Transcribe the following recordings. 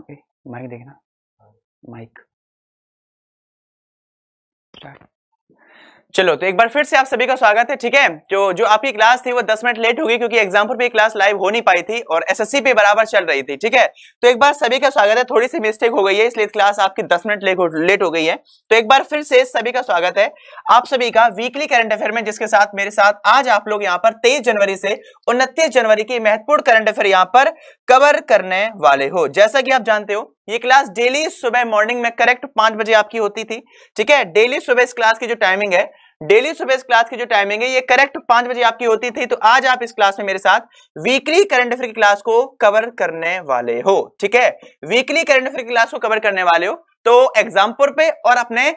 Okay mike देखना mike हाँ। Start चलो तो एक बार फिर से आप सभी का स्वागत है ठीक है तो जो आपकी क्लास थी वो 10 मिनट लेट हो गई क्योंकि एग्जामपुर पे क्लास लाइव हो नहीं पाई थी और एसएससी पे बराबर चल रही थी ठीक है तो एक बार सभी का स्वागत है थोड़ी सी मिस्टेक हो गई है इसलिए क्लास आपकी 10 मिनट लेट हो गई है तो एक बार फिर से सभी का स्वागत है आप सभी का वीकली करंट अफेयर में जिसके साथ मेरे साथ आज आप लोग यहाँ पर तेईस जनवरी से उनतीस जनवरी की महत्वपूर्ण करंट अफेयर यहाँ पर कवर करने वाले हो जैसा कि आप जानते हो ये क्लास डेली सुबह मॉर्निंग में करेक्ट पांच बजे आपकी होती थी ठीक है डेली सुबह इस क्लास की जो टाइमिंग है डेली सुबह इस क्लास की जो टाइमिंग है ये करेक्ट पांच बजे आपकी होती थी तो आज आप इस क्लास में मेरे साथ वीकली करंट अफेयर की क्लास को कवर करने वाले हो ठीक है वीकली करंट अफेयर की क्लास को कवर करने वाले हो तो एग्जामपुर पे और अपने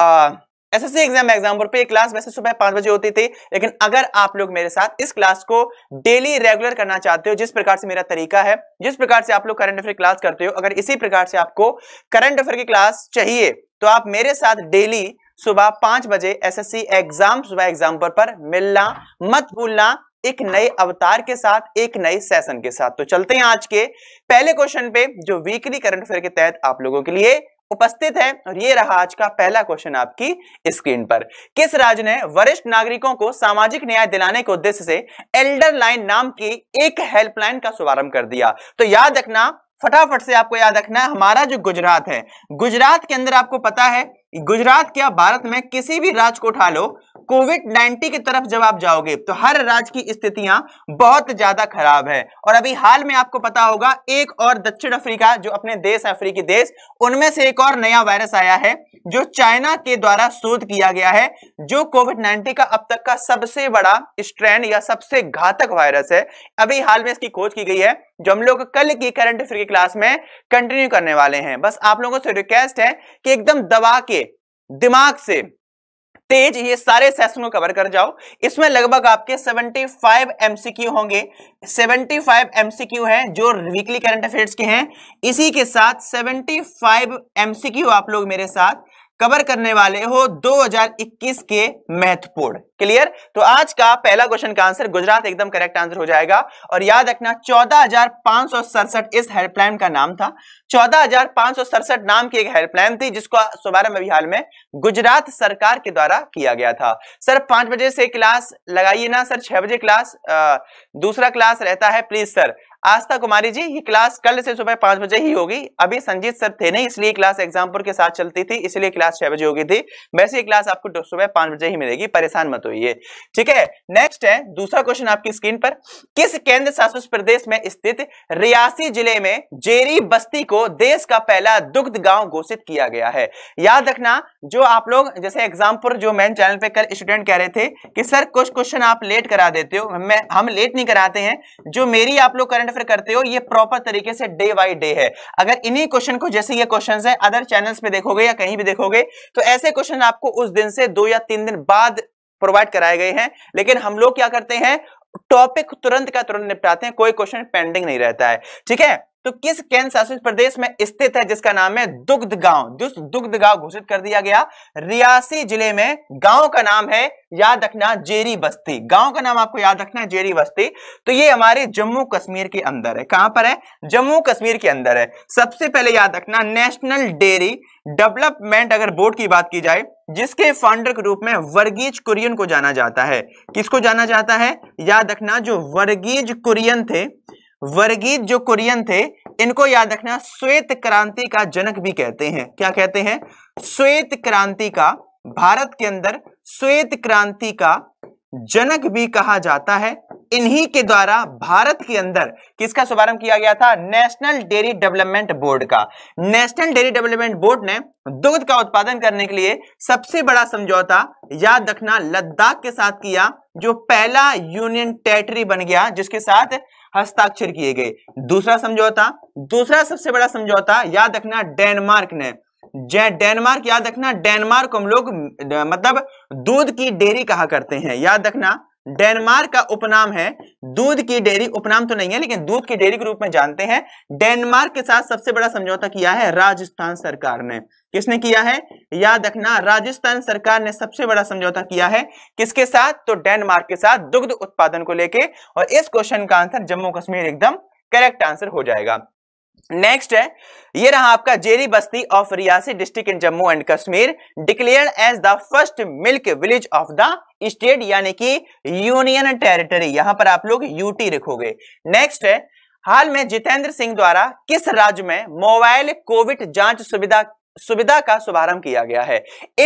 आ, एसएससी एग्जाम एग्जामपुर पे क्लास वैसे सुबह पांच बजे होती थी लेकिन अगर आप लोग मेरे साथ इस क्लास को डेली रेगुलर करना चाहते हो जिस प्रकार से मेरा तरीका है जिस प्रकार से आप लोग करंट अफेयर क्लास करते हो अगर इसी प्रकार से आपको करंट अफेयर की क्लास चाहिए तो आप मेरे साथ डेली सुबह पांच बजे एसएससी एग्जाम सुबह एग्जाम पर मिलना मत भूलना एक नए अवतार के साथ एक नए सेशन के साथ तो चलते हैं आज के पहले क्वेश्चन पे जो वीकली करंट अफेयर के तहत आप लोगों के लिए उपस्थित है और ये रहा आज का पहला क्वेश्चन आपकी स्क्रीन पर किस राज्य ने वरिष्ठ नागरिकों को सामाजिक न्याय दिलाने के उद्देश्य से एल्डर लाइन नाम की एक हेल्पलाइन का शुभारंभ कर दिया तो याद रखना फटाफट से आपको याद रखना है हमारा जो गुजरात है गुजरात के अंदर आपको पता है गुजरात क्या भारत में किसी भी राज्य को उठा लो कोविड 19 की तरफ जब आप जाओगे तो हर राज्य की स्थितियां बहुत ज्यादा खराब है और अभी हाल में आपको पता होगा एक और दक्षिण अफ्रीका जो अपने देश अफ्रीकी देश उनमें से एक और नया वायरस आया है जो चाइना के द्वारा शोध किया गया है जो कोविड 19 का अब तक का सबसे बड़ा स्ट्रैंड या सबसे घातक वायरस है अभी हाल में इसकी खोज की गई है जो हम लोग कल की करंट अफेयर की क्लास में कंटिन्यू करने वाले हैं बस आप लोगों से रिक्वेस्ट है कि एकदम दबा के दिमाग से तेज ये सारे सेशन को कवर कर जाओ इसमें लगभग आपके 75 एमसीक्यू होंगे 75 एमसीक्यू हैं जो वीकली करंट अफेयर्स के हैं इसी के साथ 75 एमसीक्यू आप लोग मेरे साथ कवर करने वाले हो 2021 के महत्वपूर्ण क्लियर तो आज का पहला क्वेश्चन का आंसर गुजरात एकदम करेक्ट आंसर हो जाएगा और याद रखना चौदह इस हेल्पलाइन का नाम था चौदह नाम की एक हेल्पलाइन थी जिसको शुभारंभ अभी हाल में गुजरात सरकार के द्वारा किया गया था सर पांच बजे से क्लास लगाइए ना सर छह बजे क्लास आ, दूसरा क्लास रहता है प्लीज सर आस्था कुमारी जी ये क्लास कल से सुबह पांच बजे ही होगी अभी संजीत सर थे नहीं इसलिए क्लास एग्जामपुर के साथ चलती थी इसलिए क्लास छह बजे होगी थी वैसे क्लास आपको सुबह पांच बजे ही मिलेगी परेशान मत होइए ठीक है नेक्स्ट है दूसरा क्वेश्चन आपकी स्क्रीन पर किस केंद्र शासित प्रदेश में स्थित रियासी जिले में जेरी बस्ती को देश का पहला दुग्ध गांव घोषित किया गया है याद रखना जो आप लोग जैसे एग्जामपुर जो मेन चैनल पे कल स्टूडेंट कह रहे थे कि सर कुछ क्वेश्चन आप लेट करा देते हो हम लेट नहीं कराते हैं जो मेरी आप लोग करंट रेफर करते हो ये प्रॉपर तरीके से डे बाई डे है अगर इन्हीं क्वेश्चन को जैसे ये क्वेश्चन है अदर चैनल्स पे देखोगे या कहीं भी देखोगे तो ऐसे क्वेश्चन आपको उस दिन से दो या तीन दिन बाद प्रोवाइड कराए गए हैं लेकिन हम लोग क्या करते हैं टॉपिक तुरंत का तुरंत निपटाते हैं कोई क्वेश्चन पेंडिंग नहीं रहता है ठीक है तो किस केंद्र शासित प्रदेश में स्थित है जिसका नाम है दुग्ध गांव जिस दुग्ध गांव घोषित कर दिया गया रियासी जिले में गांव का नाम है याद रखना जेरी बस्ती गांव का नाम आपको याद रखना है जेरी बस्ती तो ये हमारे जम्मू कश्मीर के अंदर है कहां पर है जम्मू कश्मीर के अंदर है सबसे पहले याद रखना नेशनल डेयरी डेवलपमेंट अगर बोर्ड की बात की जाए जिसके फाउंडर के रूप में वर्गीज कुरियन को जाना जाता है किसको जाना जाता है याद रखना जो वर्गीज कुरियन थे वर्गीत जो कुरियन थे इनको याद रखना श्वेत क्रांति का जनक भी कहते हैं क्या कहते हैं श्वेत क्रांति का भारत के अंदर श्वेत क्रांति का जनक भी कहा जाता है इन्हीं के द्वारा भारत के अंदर किसका शुभारंभ किया गया था नेशनल डेयरी डेवलपमेंट बोर्ड का नेशनल डेयरी डेवलपमेंट बोर्ड ने दुग्ध का उत्पादन करने के लिए सबसे बड़ा समझौता याद रखना लद्दाख के साथ किया जो पहला यूनियन टेरिटरी बन गया जिसके साथ हस्ताक्षर किए गए दूसरा समझौता दूसरा सबसे बड़ा समझौता याद रखना डेनमार्क ने डेनमार्क याद रखना डेनमार्क हम लोग मतलब दूध की डेयरी कहा करते हैं याद रखना डेनमार्क का उपनाम है दूध की डेयरी उपनाम तो नहीं है लेकिन दूध की डेयरी के रूप में जानते हैं डेनमार्क के साथ सबसे बड़ा समझौता किया है राजस्थान सरकार ने किसने किया है याद रखना राजस्थान सरकार ने सबसे बड़ा समझौता किया है किसके साथ तो डेनमार्क के साथ दुग्ध उत्पादन को लेकर और इस क्वेश्चन का आंसर जम्मू कश्मीर एकदम करेक्ट आंसर हो जाएगा नेक्स्ट है ये रहा आपका जेरी बस्ती of Reasi district in Jammu and Kashmir declared as the first milk village of the state यानी कि यूनियन टेरिटरी यहां पर आप लोग यूटी लिखोगे नेक्स्ट है हाल में जितेंद्र सिंह द्वारा किस राज्य में मोबाइल कोविड जांच सुविधा सुविधा का शुभारंभ किया गया है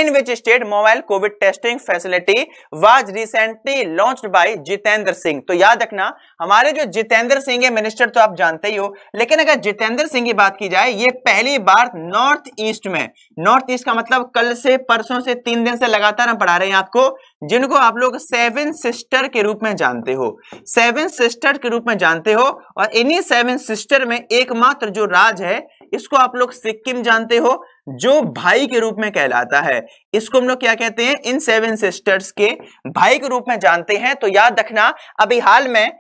in which state mobile covid testing facility was recently launched by Jitendra Singh तो याद रखना हमारे जो जितेंद्र सिंह है मिनिस्टर तो आप जानते ही हो लेकिन अगर जितेंद्र सिंह की बात की जाए ये पहली बार नॉर्थ ईस्ट में नॉर्थ ईस्ट का मतलब कल से परसों से तीन दिन से लगातार हम पढ़ा रहे हैं आपको जिनको आप लोग सेवन सिस्टर के रूप में जानते हो सेवन सिस्टर के रूप में जानते हो और इन्हीं सेवन सिस्टर में एकमात्र जो राज है इसको आप लोग सिक्किम जानते हो जो भाई के रूप में कहलाता है इसको हम लोग क्या कहते हैं इन सेवन सिस्टर्स के भाई के रूप में जानते हैं तो याद रखना अभी हाल में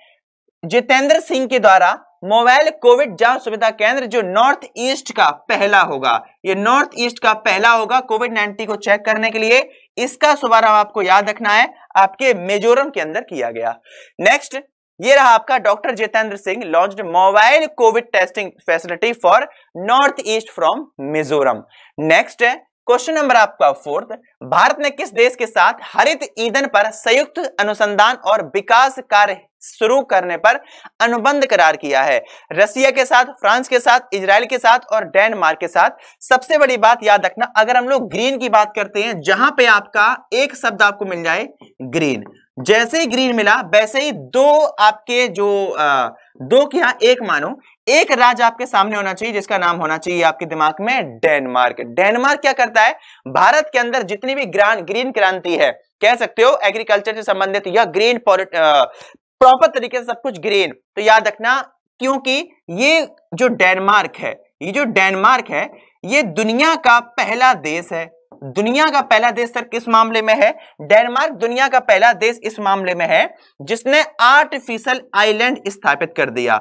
जितेंद्र सिंह के द्वारा मोबाइल कोविड जांच सुविधा केंद्र जो नॉर्थ ईस्ट का पहला होगा ये नॉर्थ ईस्ट का पहला होगा कोविड नाइन्टीन को चेक करने के लिए इसका शुभारंभ आपको याद रखना है आपके मिजोरम के अंदर किया गया नेक्स्ट ये रहा आपका doctor Jitendra Singh launch mobile covid testing facility for north east from Mizoram next है क्वेश्चन नंबर आपका फोर्थ भारत ने किस देश के साथ हरित ईंधन पर संयुक्त अनुसंधान और विकास कार्य शुरू करने पर अनुबंध करार किया है रसिया के साथ फ्रांस के साथ इसराइल के साथ और डेनमार्क के साथ सबसे बड़ी बात याद रखना अगर हम लोग ग्रीन की बात करते हैं जहां पे आपका एक शब्द आपको मिल जाए ग्रीन जैसे ही ग्रीन मिला वैसे ही दो आपके जो आ, दो के एक मानो एक राज्य आपके सामने होना चाहिए जिसका नाम होना चाहिए आपके दिमाग में डेनमार्क डेनमार्क क्या करता है भारत के अंदर जितनी भी ग्रां ग्रीन क्रांति है कह सकते हो एग्रीकल्चर से संबंधित या ग्रीन प्रॉपर तरीके से सब कुछ ग्रीन तो याद रखना क्योंकि ये जो डेनमार्क है ये जो डेनमार्क है ये दुनिया का पहला देश है दुनिया का पहला देश सर किस मामले में है डेनमार्क दुनिया का पहला देश इस मामले में है जिसने आर्टिफिशियल आइलैंड स्थापित कर दिया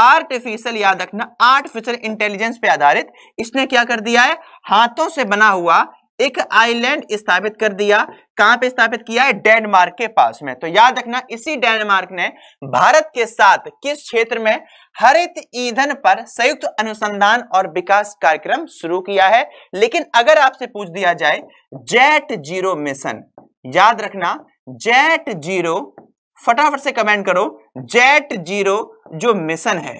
आर्टिफिशियल याद रखना आर्टिफिशियल इंटेलिजेंस पे आधारित इसने क्या कर दिया है हाथों से बना हुआ एक आइलैंड स्थापित कर दिया कहां पे स्थापित किया है डेनमार्क के पास में तो याद रखना इसी डेनमार्क ने भारत के साथ किस क्षेत्र में हरित ईंधन पर संयुक्त अनुसंधान और विकास कार्यक्रम शुरू किया है लेकिन अगर आपसे पूछ दिया जाए जेट जीरो मिशन याद रखना जेट जीरो फटाफट से कमेंट करो जेट जीरो जो मिशन है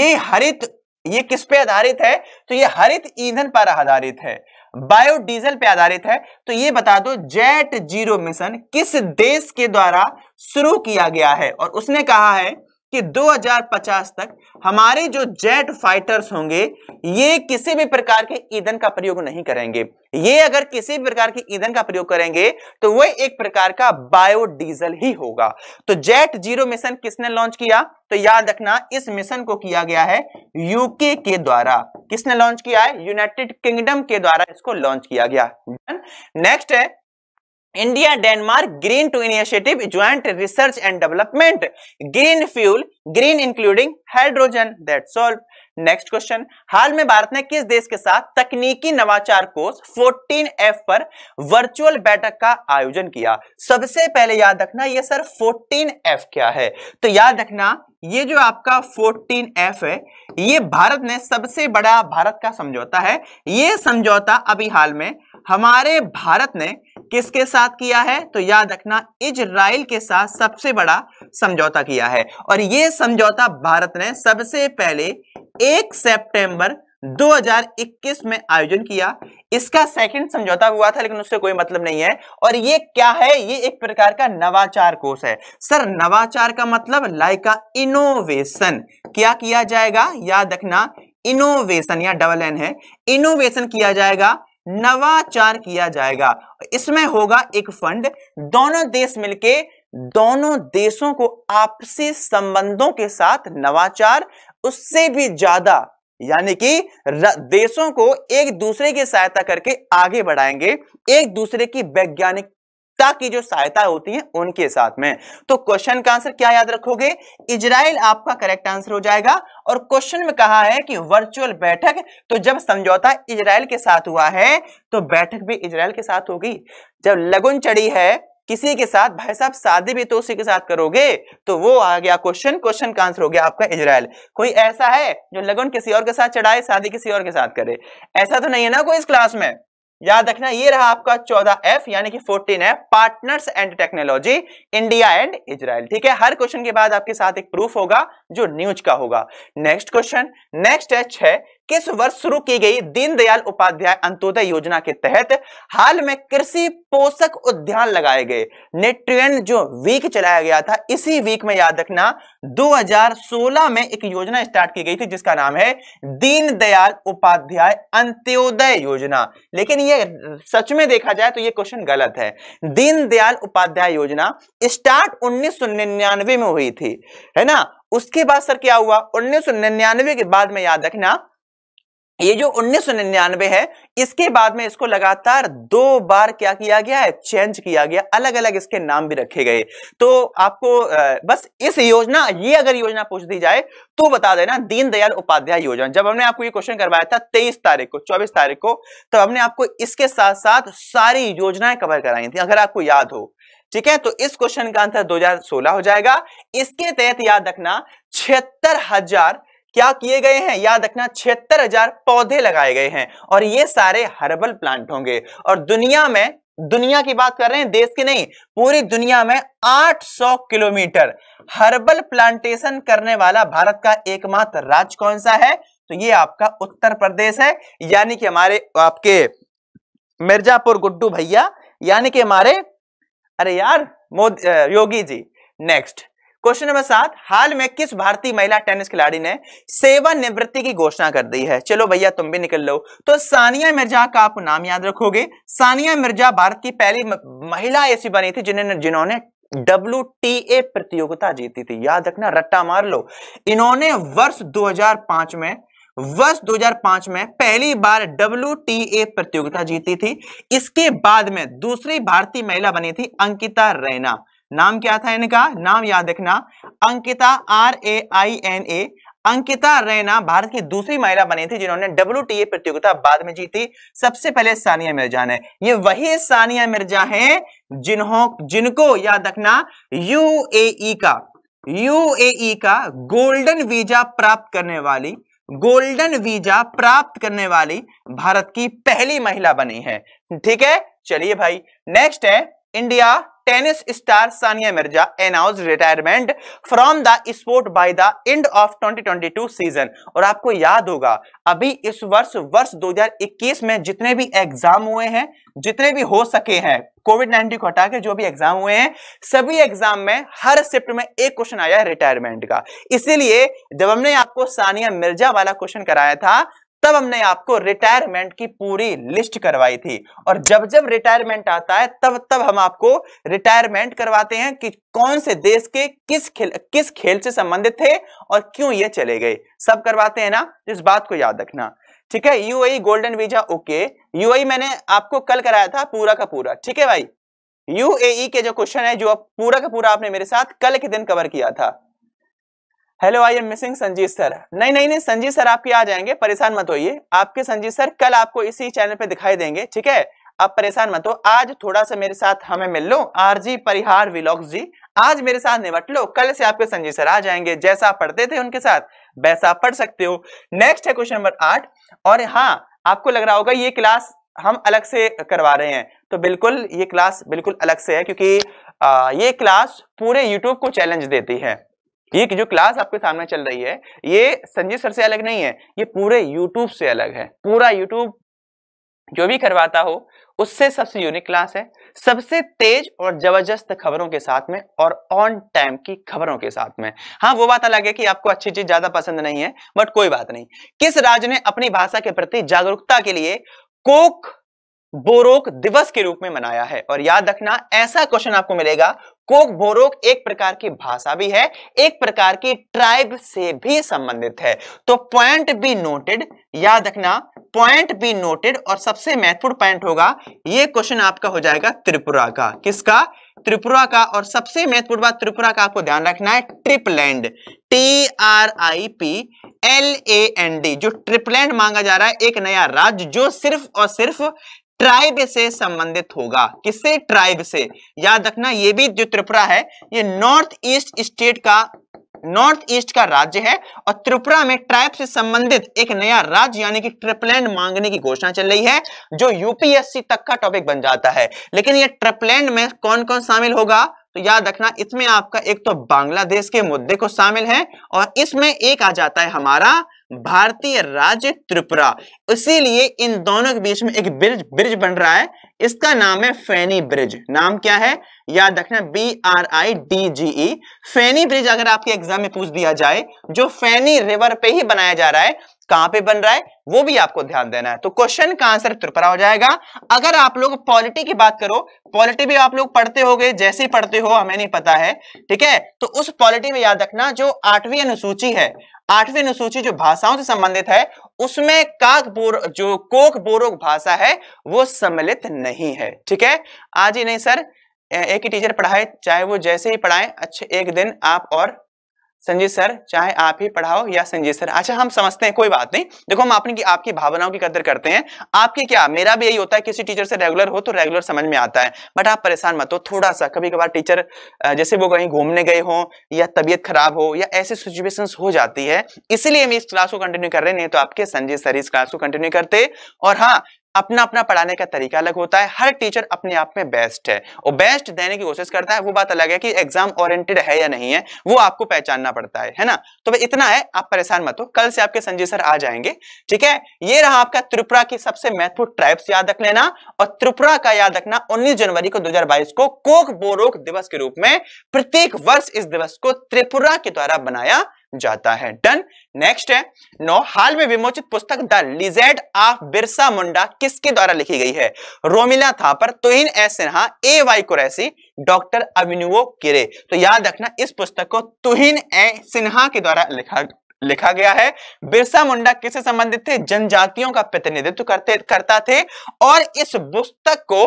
ये हरित ये किस पे आधारित है तो ये हरित ईंधन पर आधारित है बायोडीजल पे आधारित है तो ये बता दो जेट जीरो मिशन किस देश के द्वारा शुरू किया गया है और उसने कहा है कि 2050 तक हमारे जो जेट फाइटर्स होंगे ये किसी भी प्रकार के ईंधन का प्रयोग नहीं करेंगे ये अगर किसी भी प्रकार के ईंधन का प्रयोग करेंगे तो वह एक प्रकार का बायोडीजल ही होगा तो जेट जीरो मिशन किसने लॉन्च किया तो याद रखना इस मिशन को किया गया है यूके के द्वारा किसने लॉन्च किया है यूनाइटेड किंगडम के द्वारा इसको लॉन्च किया गया नेक्स्ट है India Denmark green two initiative joint research and development green fuel green including hydrogen that solve next question हाल में भारत ने किस देश के साथ तकनीकी नवाचार कोर्स 14F पर वर्चुअल बैठक का आयोजन किया सबसे पहले याद रखना ये सर 14F क्या है तो याद रखना ये जो आपका 14F है ये भारत ने सबसे बड़ा भारत का समझौता है ये समझौता अभी हाल में हमारे भारत ने किसके साथ किया है तो याद रखना इजराइल के साथ सबसे बड़ा समझौता किया है और यह समझौता भारत ने सबसे पहले एक सितंबर 2021 में आयोजन किया इसका सेकंड समझौता हुआ था लेकिन उससे कोई मतलब नहीं है और ये क्या है ये एक प्रकार का नवाचार कोर्स है सर नवाचार का मतलब का इनोवेशन क्या किया जाएगा याद रखना इनोवेशन या डबल एन है इनोवेशन किया जाएगा नवाचार किया जाएगा इसमें होगा एक फंड दोनों देश मिलके दोनों देशों को आपसी संबंधों के साथ नवाचार उससे भी ज्यादा यानी कि देशों को एक दूसरे की सहायता करके आगे बढ़ाएंगे एक दूसरे की वैज्ञानिक की जो सहायता होती है उनके साथ में तो क्वेश्चन का आंसर क्या याद रखोगे इजराइल आपका करेक्ट आंसर हो जाएगा और क्वेश्चन में कहा है कि वर्चुअल बैठक तो जब समझौता इजराइल के साथ हुआ है तो बैठक भी इजराइल के साथ होगी जब लगुन चढ़ी है किसी के साथ भाई साहब शादी भी तो उसी के साथ करोगे तो वो आ गया क्वेश्चन क्वेश्चन का आंसर हो गया आपका इजराइल कोई ऐसा है जो लगन किसी और के साथ चढ़ाए शादी किसी और के साथ करे ऐसा तो नहीं है ना कोई इस क्लास में याद रखना ये रहा आपका चौदह एफ यानी कि fourteen F partners and technology India and Israel ठीक है हर क्वेश्चन के बाद आपके साथ एक प्रूफ होगा जो न्यूज का होगा नेक्स्ट क्वेश्चन नेक्स्ट है छह किस वर्ष शुरू की गई दीनदयाल उपाध्याय अंत्योदय योजना के तहत हाल में कृषि पोषक उद्यान लगाए गए नेट्रियन जो वीक चलाया गया था इसी वीक में याद रखना 2016 में एक योजना स्टार्ट की गई थी जिसका नाम है दीनदयाल उपाध्याय अंत्योदय योजना लेकिन ये सच में देखा जाए तो ये क्वेश्चन गलत है दीनदयाल उपाध्याय योजना स्टार्ट उन्नीस में हुई थी है ना उसके बाद सर क्या हुआ उन्नीस के बाद में याद रखना ये जो 1999 है इसके बाद में इसको लगातार दो बार क्या किया गया है चेंज किया गया अलग अलग इसके नाम भी रखे गए तो आपको बस इस योजना ये अगर योजना पूछ दी जाए तो बता देना दीनदयाल उपाध्याय योजना जब हमने आपको ये क्वेश्चन करवाया था 23 तारीख को 24 तारीख को तो हमने आपको इसके साथ साथ सारी योजनाएं कवर कराई थी अगर आपको याद हो ठीक है तो इस क्वेश्चन का आंसर 2016 हो जाएगा इसके तहत याद रखना छिहत्तर हजार क्या किए गए हैं याद रखना छिहत्तर हजार पौधे लगाए गए हैं और ये सारे हर्बल प्लांट होंगे और दुनिया में दुनिया की बात कर रहे हैं देश की नहीं पूरी दुनिया में 800 किलोमीटर हर्बल प्लांटेशन करने वाला भारत का एकमात्र राज्य कौन सा है तो ये आपका उत्तर प्रदेश है यानी कि हमारे आपके मिर्जापुर गुड्डू भैया यानी कि हमारे अरे यार Modi Yogi ji next question number सात हाल में किस भारतीय महिला टेनिस खिलाड़ी ने सेवानिवृत्ति की घोषणा कर दी है चलो भैया तुम भी निकल लो तो सानिया मिर्जा का आप नाम याद रखोगे सानिया मिर्जा भारत की पहली महिला ऐसी बनी थी जिन्होंने जिन्होंने डब्ल्यू प्रतियोगिता जीती थी याद रखना रट्टा मार लो इन्होंने वर्ष दो में वर्ष 2005 में पहली बार डब्ल्यू प्रतियोगिता जीती थी इसके बाद में दूसरी भारतीय महिला बनी थी अंकिता रैना नाम क्या था इनका नाम याद रखना Ankita R A I N A Ankita Raina Bharat की दूसरी महिला बनी थी जिन्होंने डब्ल्यू प्रतियोगिता बाद में जीती सबसे पहले सानिया मिर्जा ने ये वही सानिया मिर्जा है जिन्हों जिनको याद रखना यूएई e का यूएई e का गोल्डन वीजा प्राप्त करने वाली गोल्डन वीजा प्राप्त करने वाली भारत की पहली महिला बनी है ठीक है चलिए भाई नेक्स्ट है India tennis star Sania Mirza announced retirement from the sport by the end of 2022 season और आपको याद होगा अभी इस वर्ष वर्ष 2021 में जितने भी एग्जाम हुए हैं जितने भी हो सके हैं कोविड 19 को हटा के जो भी एग्जाम हुए हैं सभी एग्जाम में हर शिफ्ट में एक क्वेश्चन आया है रिटायरमेंट का इसीलिए जब हमने आपको सानिया मिर्जा वाला क्वेश्चन कराया था तब हमने आपको रिटायरमेंट की पूरी लिस्ट करवाई थी और जब जब रिटायरमेंट आता है तब तब हम आपको रिटायरमेंट करवाते हैं कि कौन से देश के किस खेल किस खेल से संबंधित थे और क्यों ये चले गए सब करवाते हैं ना तो इस बात को याद रखना ठीक है UAE golden visa okay UAE मैंने आपको कल कराया था पूरा का पूरा ठीक है भाई यूएई e के जो क्वेश्चन है जो पूरा का पूरा आपने मेरे साथ कल के दिन कवर किया था hello I am missing Sanjeev sir नहीं नहीं नहीं संजीव सर आपके आ जाएंगे परेशान मत होइए आपके संजीव सर कल आपको इसी चैनल पे दिखाई देंगे ठीक है आप परेशान मत हो आज थोड़ा सा मेरे साथ हमें मिल लो आरजी परिहार विलॉक्स जी आज मेरे साथ निपट लो कल से आपके संजीव सर आ जाएंगे जैसा आप पढ़ते थे उनके साथ वैसा आप पढ़ सकते हो नेक्स्ट है क्वेश्चन नंबर आठ और हाँ आपको लग रहा होगा ये क्लास हम अलग से करवा रहे हैं तो बिल्कुल ये क्लास बिल्कुल अलग से है क्योंकि आ, ये क्लास पूरे यूट्यूब को चैलेंज देती है ये जो क्लास आपके सामने चल रही है ये संजय सर से अलग नहीं है ये पूरे यूट्यूब से अलग है पूरा यूट्यूब जो भी करवाता हो उससे सबसे यूनिक क्लास है सबसे तेज और जबरदस्त खबरों के साथ में और ऑन टाइम की खबरों के साथ में हाँ वो बात अलग है कि आपको अच्छी चीज ज्यादा पसंद नहीं है बट कोई बात नहीं किस राज्य ने अपनी भाषा के प्रति जागरूकता के लिए कोक बोरोक दिवस के रूप में मनाया है और याद रखना ऐसा क्वेश्चन आपको मिलेगा कोक बोरोक एक प्रकार की भाषा भी है एक प्रकार की ट्राइब से भी संबंधित है तो पॉइंट बी नोटेड याद रखना पॉइंट बी नोटेड और सबसे महत्वपूर्ण पॉइंट होगा यह क्वेश्चन आपका हो जाएगा त्रिपुरा का किसका त्रिपुरा का और सबसे महत्वपूर्ण बात त्रिपुरा का आपको ध्यान रखना है Tripland T R I P L A N D जो ट्रिपलैंड मांगा जा रहा है एक नया राज्य जो सिर्फ और सिर्फ ट्राइब से संबंधित होगा किससे ट्राइब से याद रखना ये भी जो त्रिपुरा है ये नॉर्थ ईस्ट स्टेट का नॉर्थ ईस्ट का राज्य है और त्रिपुरा में ट्राइब से संबंधित एक नया राज्य यानी कि ट्रिपलैंड मांगने की घोषणा चल रही है जो यूपीएससी तक का टॉपिक बन जाता है लेकिन ये ट्रिपलैंड में कौन कौन शामिल होगा तो याद रखना इसमें आपका एक तो बांग्लादेश के मुद्दे को शामिल है और इसमें एक आ जाता है हमारा भारतीय राज्य त्रिपुरा इसीलिए इन दोनों के बीच में एक ब्रिज ब्रिज बन रहा है इसका नाम है फैनी ब्रिज नाम क्या है याद रखना B R I D G E Feni bridge अगर आपके एग्जाम में पूछ दिया जाए जो फैनी रिवर पे ही बनाया जा रहा है कहां पे बन रहा है वो भी आपको ध्यान देना है तो क्वेश्चन का आंसर त्रिपुरा हो जाएगा अगर आप लोग पॉलिटी की बात करो पॉलिटी भी आप लोग पढ़ते हो गए जैसे पढ़ते हो हमें नहीं पता है ठीक है तो उस पॉलिटी में याद रखना जो आठवीं अनुसूची है आठवीं अनुसूची जो भाषाओं से संबंधित है उसमें काक बोर जो कोक बोरोक भाषा है वो सम्मिलित नहीं है ठीक है आज ही नहीं सर एक ही टीचर पढ़ाए चाहे वो जैसे ही पढ़ाए अच्छे एक दिन आप और संजीत सर चाहे आप ही पढ़ाओ या संजीत सर अच्छा हम समझते हैं कोई बात नहीं देखो हम अपनी आपकी भावनाओं की कदर करते हैं आपके क्या मेरा भी यही होता है किसी टीचर से रेगुलर हो तो रेगुलर समझ में आता है बट आप परेशान मत हो थोड़ा सा कभी कभार टीचर जैसे वो कहीं घूमने गए हो या तबियत खराब हो या ऐसी सिचुएशन हो जाती है इसीलिए हम इस क्लास को कंटिन्यू कर रहे हैं नहीं तो आपके संजीत सर इस क्लास को कंटिन्यू करते और हाँ अपना अपना पढ़ाने का तरीका अलग होता है हर टीचर अपने आप में बेस्ट है और बेस्ट देने की कोशिश करता है वो बात अलग है कि एग्जाम ओरिएंटेड है या नहीं है वो आपको पहचानना पड़ता है है ना तो भाई इतना है आप परेशान मत हो कल से आपके संजय सर आ जाएंगे ठीक है ये रहा आपका त्रिपुरा की सबसे महत्वपूर्ण ट्राइब्स याद रख लेना और त्रिपुरा का याद रखना उन्नीस जनवरी को दो को कोक बोरोक दिवस के रूप में प्रत्येक वर्ष इस दिवस को त्रिपुरा के द्वारा बनाया जाता है डन नेक्स्ट है नो हाल में विमोचित पुस्तक the legend of Birsa Munda किसके द्वारा लिखी गई है Romila Thapar Tuhin S Sinha A Y Qureshi doctor Abhinuo Kire तो याद रखना इस पुस्तक को तुहिन ए सिन्हा के द्वारा लिखा लिखा गया है बिरसा मुंडा किससे संबंधित थे जनजातियों का प्रतिनिधित्व करते करता थे और इस पुस्तक को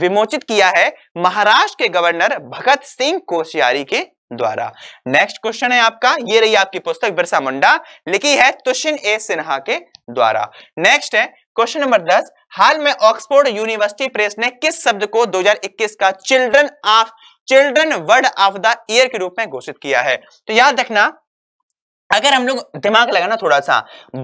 विमोचित किया है महाराष्ट्र के गवर्नर भगत सिंह कोशियारी के द्वारा नेक्स्ट क्वेश्चन है आपका ये रही आपकी पुस्तक बिरसा मुंडा लिखी है तुषिन ए सिन्हा के द्वारा नेक्स्ट है क्वेश्चन नंबर दस हाल में ऑक्सफोर्ड यूनिवर्सिटी प्रेस ने किस शब्द को 2021 का children of children word of the year के रूप में घोषित किया है तो याद रखना अगर हम लोग दिमाग लगाना थोड़ा सा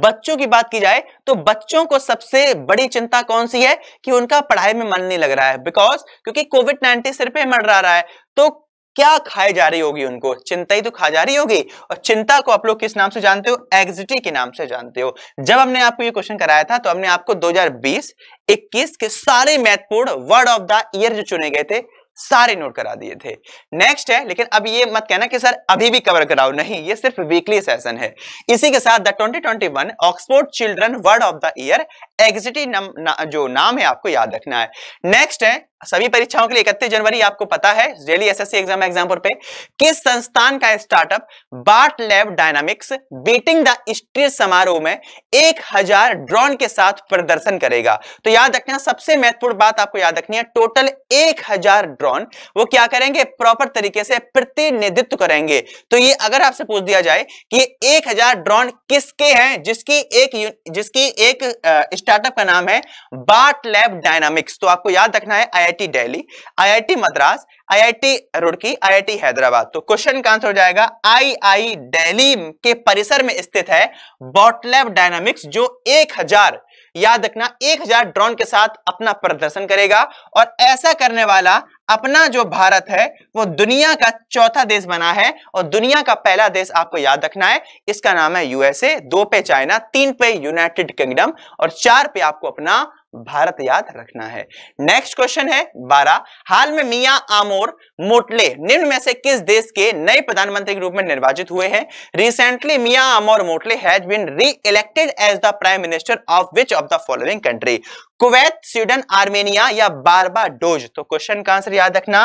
बच्चों की बात की जाए तो बच्चों को सबसे बड़ी चिंता कौन सी है कि उनका पढ़ाई में मन नहीं लग रहा है बिकॉज क्योंकि कोविड नाइन्टीन सिर पर मर रहा है तो क्या खाई जा रही होगी उनको चिंता ही तो खा जा रही होगी और चिंता को आप लोग किस नाम से जानते हो एग्जिटी के नाम से जानते हो जब हमने आपको ये क्वेश्चन कराया था तो हमने आपको 2020 21 के सारे महत्वपूर्ण वर्ड ऑफ द ईयर जो चुने गए थे सारे नोट करा दिए थे नेक्स्ट है लेकिन अब ये मत कहना कि सर अभी भी कवर कराओ नहीं ये सिर्फ वीकली सेशन है इसी के साथ the 2021 Oxford children word of the year anxiety जो नाम है आपको याद रखना है नेक्स्ट है सभी परीक्षाओं के लिए इकतीस जनवरी आपको पता है डेली एसएससी एग्जाम एग्जाम्पल पे किस संस्थान का startup Bart Lab Dynamics beating the state समारोह में एक हजार ड्रोन के साथ प्रदर्शन करेगा तो याद रखना सबसे महत्वपूर्ण बात आपको याद रखनी है टोटल एक हजार ड्रोन वो क्या करेंगे प्रॉपर तरीके से प्रतिनिधित्व करेंगे तो ये अगर आपसे पूछ दिया जाए कि एक हजार ड्रोन किसके हैं जिसकी एक जिसकी एक स्टार्टअप का नाम है बाट लैब डायनामिक्स तो आपको याद रखना है IIT Delhi IIT Madras IIT Roorkee IIT Hyderabad तो क्वेश्चन का आंसर हो जाएगा आई आई दिल्ली के परिसर में स्थित है बॉट लैब डायनामिक्स जो एक हजार याद रखना एक हजार ड्रोन के साथ अपना प्रदर्शन करेगा और ऐसा करने वाला अपना जो भारत है वो दुनिया का चौथा देश बना है और दुनिया का पहला देश आपको याद रखना है इसका नाम है यूएसए दो पे चाइना तीन पे यूनाइटेड किंगडम और चार पे आपको अपना भारत याद रखना है नेक्स्ट क्वेश्चन है बारह हाल में मिया आमोर मोटले निम्न में से किस देश के नए प्रधानमंत्री के रूप में निर्वाचित हुए हैं recently Mia Amor Mottley has been re elected as the prime minister of which of the following country Kuwait Sweden Armenia या बारबाडोज तो क्वेश्चन का आंसर याद रखना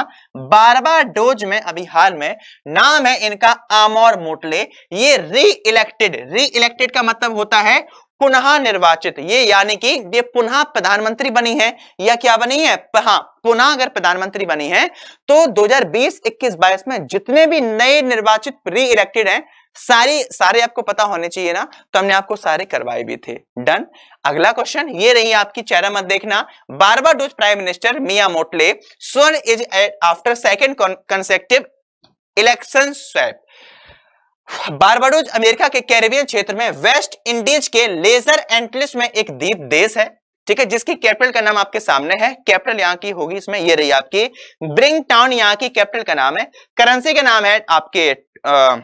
बारबाडोज में अभी हाल में नाम है इनका आमोर मोटले ये री इलेक्टेड री इलेक्टेड का मतलब होता है पुनः निर्वाचित ये यानी कि ये पुनः प्रधानमंत्री बनी है या क्या बनी है हाँ पुनः अगर प्रधानमंत्री बनी है तो 2020 21 22 में जितने भी नए निर्वाचित री इलेक्टेड हैं सारी सारे आपको पता होने चाहिए ना तो हमने आपको सारे करवाए भी थे डन अगला क्वेश्चन ये रही आपकी चेहरा मत देखना डोज prime minister Mia Mottley sworn is after second consecutive election swap Barbados America के कैरेबियन क्षेत्र में वेस्ट इंडीज के लेजर एंटलिस में एक द्वीप देश है ठीक है जिसकी कैपिटल का नाम आपके सामने है कैपिटल यहाँ की होगी इसमें ये रही आपकी ब्रिंग टाउन यहाँ की कैपिटल का नाम है करेंसी का नाम है आपके आ,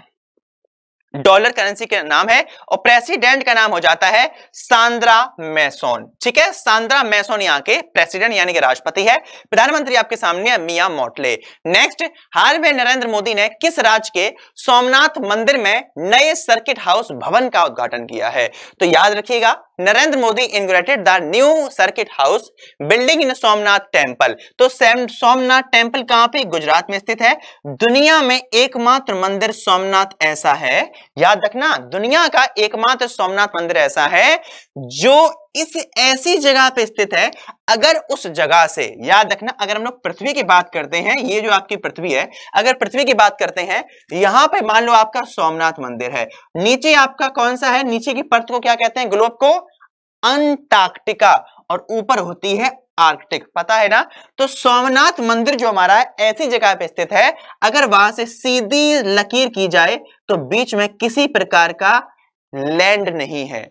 हम्म। डॉलर करेंसी का नाम है और प्रेसिडेंट का नाम हो जाता है सांद्रा मैसोन ठीक है सांद्रा मैसोन यहाँ के प्रेसिडेंट यानी कि राष्ट्रपति है प्रधानमंत्री आपके सामने है मिया मोटले नेक्स्ट हाल में नरेंद्र मोदी ने किस राज्य के सोमनाथ मंदिर में नए सर्किट हाउस भवन का उद्घाटन किया है तो याद रखिएगा Narendra Modi inaugurated the new circuit house building in Somnath temple तो सोमनाथ टेम्पल कहां पे गुजरात में स्थित है दुनिया में एकमात्र मंदिर सोमनाथ ऐसा है याद रखना दुनिया का एकमात्र सोमनाथ मंदिर ऐसा है जो इस ऐसी जगह पे स्थित है अगर उस जगह से याद रखना अगर हम लोग पृथ्वी की बात करते हैं ये जो आपकी पृथ्वी है अगर पृथ्वी की बात करते हैं यहां पे मान लो आपका सोमनाथ मंदिर है नीचे आपका कौन सा है नीचे की पर्थ को क्या कहते हैं ग्लोब को अंटार्क्टिका और ऊपर होती है आर्कटिक पता है ना तो सोमनाथ मंदिर जो हमारा है ऐसी जगह पे स्थित है अगर वहां से सीधी लकीर की जाए तो बीच में किसी प्रकार का लैंड नहीं है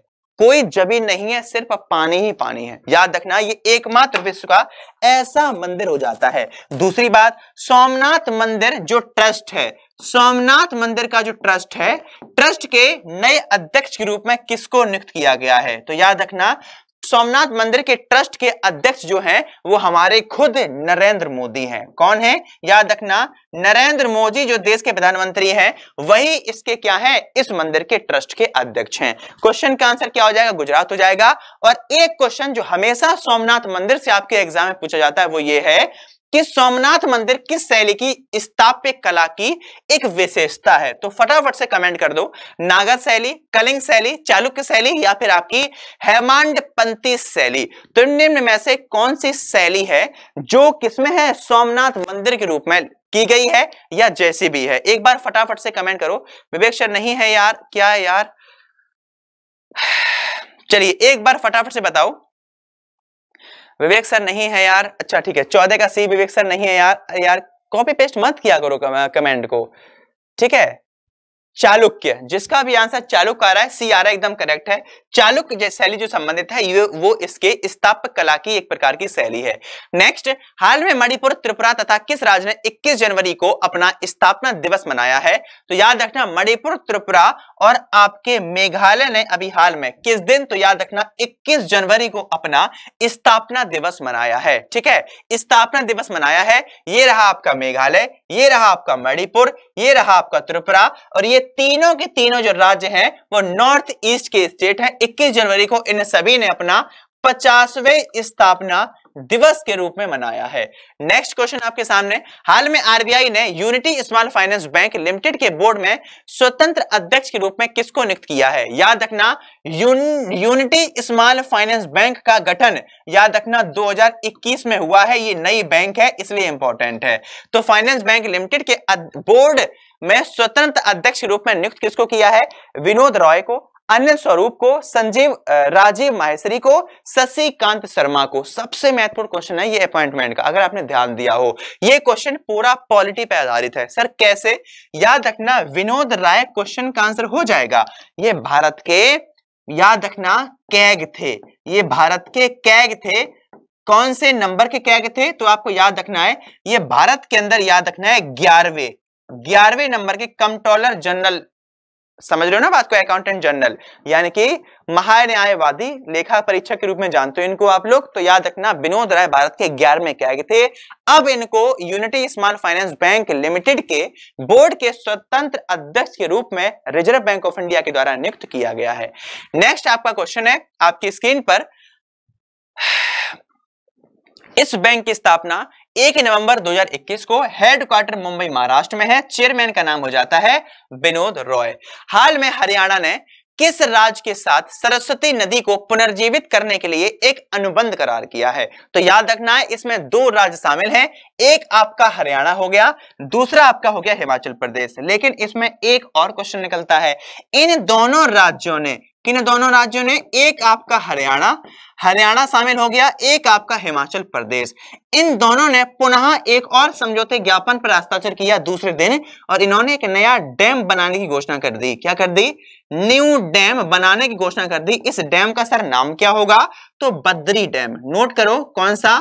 कोई जमीन नहीं है सिर्फ पानी ही पानी है याद रखना ये एकमात्र विश्व का ऐसा मंदिर हो जाता है दूसरी बात सोमनाथ मंदिर जो ट्रस्ट है सोमनाथ मंदिर का जो ट्रस्ट है ट्रस्ट के नए अध्यक्ष के रूप में किसको नियुक्त किया गया है तो याद रखना सोमनाथ मंदिर के ट्रस्ट के अध्यक्ष जो हैं वो हमारे खुद नरेंद्र मोदी हैं कौन है याद रखना नरेंद्र मोदी जो देश के प्रधानमंत्री हैं वही इसके क्या है इस मंदिर के ट्रस्ट के अध्यक्ष हैं क्वेश्चन का आंसर क्या हो जाएगा गुजरात हो जाएगा और एक क्वेश्चन जो हमेशा सोमनाथ मंदिर से आपके एग्जाम में पूछा जाता है वो ये है कि सोमनाथ मंदिर किस शैली की स्थाप्य कला की एक विशेषता है तो फटाफट से कमेंट कर दो नागर शैली कलिंग शैली चालुक्य शैली या फिर आपकी हेमांड पंथी शैली तो निम्न में से कौन सी शैली है जो किसमें है सोमनाथ मंदिर के रूप में की गई है या जैसी भी है एक बार फटाफट से कमेंट करो विवेक सर नहीं है यार क्या है यार चलिए एक बार फटाफट से बताओ विवेक सर नहीं है यार अच्छा ठीक है चौदह का सी विवेक सर नहीं है यार यार कॉपी पेस्ट मत किया करो कमेंट को ठीक है चालुक्य जिसका भी आंसर चालुक आ रहा है सी आ रहा है एकदम करेक्ट है चालुक शैली जो संबंधित है ये वो इसके स्थापक कला की एक प्रकार की शैली है नेक्स्ट हाल में मणिपुर त्रिपुरा तथा किस राज्य ने 21 जनवरी को अपना स्थापना दिवस मनाया है तो याद रखना मणिपुर त्रिपुरा और आपके मेघालय ने अभी हाल में किस दिन तो याद रखना इक्कीस जनवरी को अपना स्थापना दिवस मनाया है ठीक है स्थापना दिवस मनाया है ये रहा आपका मेघालय ये रहा आपका मणिपुर ये रहा आपका त्रिपुरा और ये तीनों के तीनों जो राज्य हैं वो नॉर्थ ईस्ट के स्टेट हैं 21 जनवरी को इन सभी ने अपना पचासवें स्थापना दिवस के रूप में मनाया है नेक्स्ट क्वेश्चन आपके सामने हाल में आरबीआई ने Unity small finance bank limited के बोर्ड में स्वतंत्र अध्यक्ष के रूप में किसको नियुक्त किया है याद रखना यूनिटी स्मॉल फाइनेंस बैंक का गठन याद रखना 2021 में हुआ है ये नई बैंक है इसलिए इंपॉर्टेंट है तो फाइनेंस बैंक लिमिटेड के बोर्ड में स्वतंत्र अध्यक्ष के रूप में नियुक्त किसको किया है विनोद रॉय को अनिल स्वरूप को संजीव राजीव माहेश्वरी को शशिकांत शर्मा को सबसे महत्वपूर्ण क्वेश्चन है ये अपॉइंटमेंट का अगर आपने ध्यान दिया हो ये क्वेश्चन पूरा पॉलिटी पर आधारित है सर कैसे याद रखना विनोद राय क्वेश्चन का आंसर हो जाएगा ये भारत के याद रखना कैग थे ये भारत के कैग थे कौन से नंबर के कैग थे तो आपको याद रखना है ये भारत के अंदर याद रखना है ग्यारहवें ग्यारहवें नंबर के कंट्रोलर जनरल समझ रहे हो ना बात को अकाउंटेंट जनरल यानी कि महान्यायवादी लेखा परीक्षक के रूप में जानते हो इनको आप लोग तो याद रखना विनोद राय भारत के ग्यारह में क्या थे अब इनको Unity small finance bank limited के बोर्ड के स्वतंत्र अध्यक्ष के रूप में रिजर्व बैंक ऑफ इंडिया के द्वारा नियुक्त किया गया है नेक्स्ट आपका क्वेश्चन है आपकी स्क्रीन पर इस बैंक की स्थापना एक नवंबर 2021 को हेडक्वार्टर मुंबई महाराष्ट्र में है चेयरमैन का नाम हो जाता है विनोद रॉय हाल में हरियाणा ने किस राज्य के साथ सरस्वती नदी को पुनर्जीवित करने के लिए एक अनुबंध करार किया है तो याद रखना है इसमें दो राज्य शामिल हैं एक आपका हरियाणा हो गया दूसरा आपका हो गया हिमाचल प्रदेश लेकिन इसमें एक और क्वेश्चन निकलता है इन दोनों राज्यों ने किन दोनों राज्यों ने एक आपका हरियाणा हरियाणा शामिल हो गया एक आपका हिमाचल प्रदेश इन दोनों ने पुनः एक और समझौते ज्ञापन पर हस्ताक्षर किया दूसरे दिन और इन्होंने एक नया डैम बनाने की घोषणा कर दी क्या कर दी न्यू डैम बनाने की घोषणा कर दी इस डैम का सर नाम क्या होगा तो बद्री डैम नोट करो कौन सा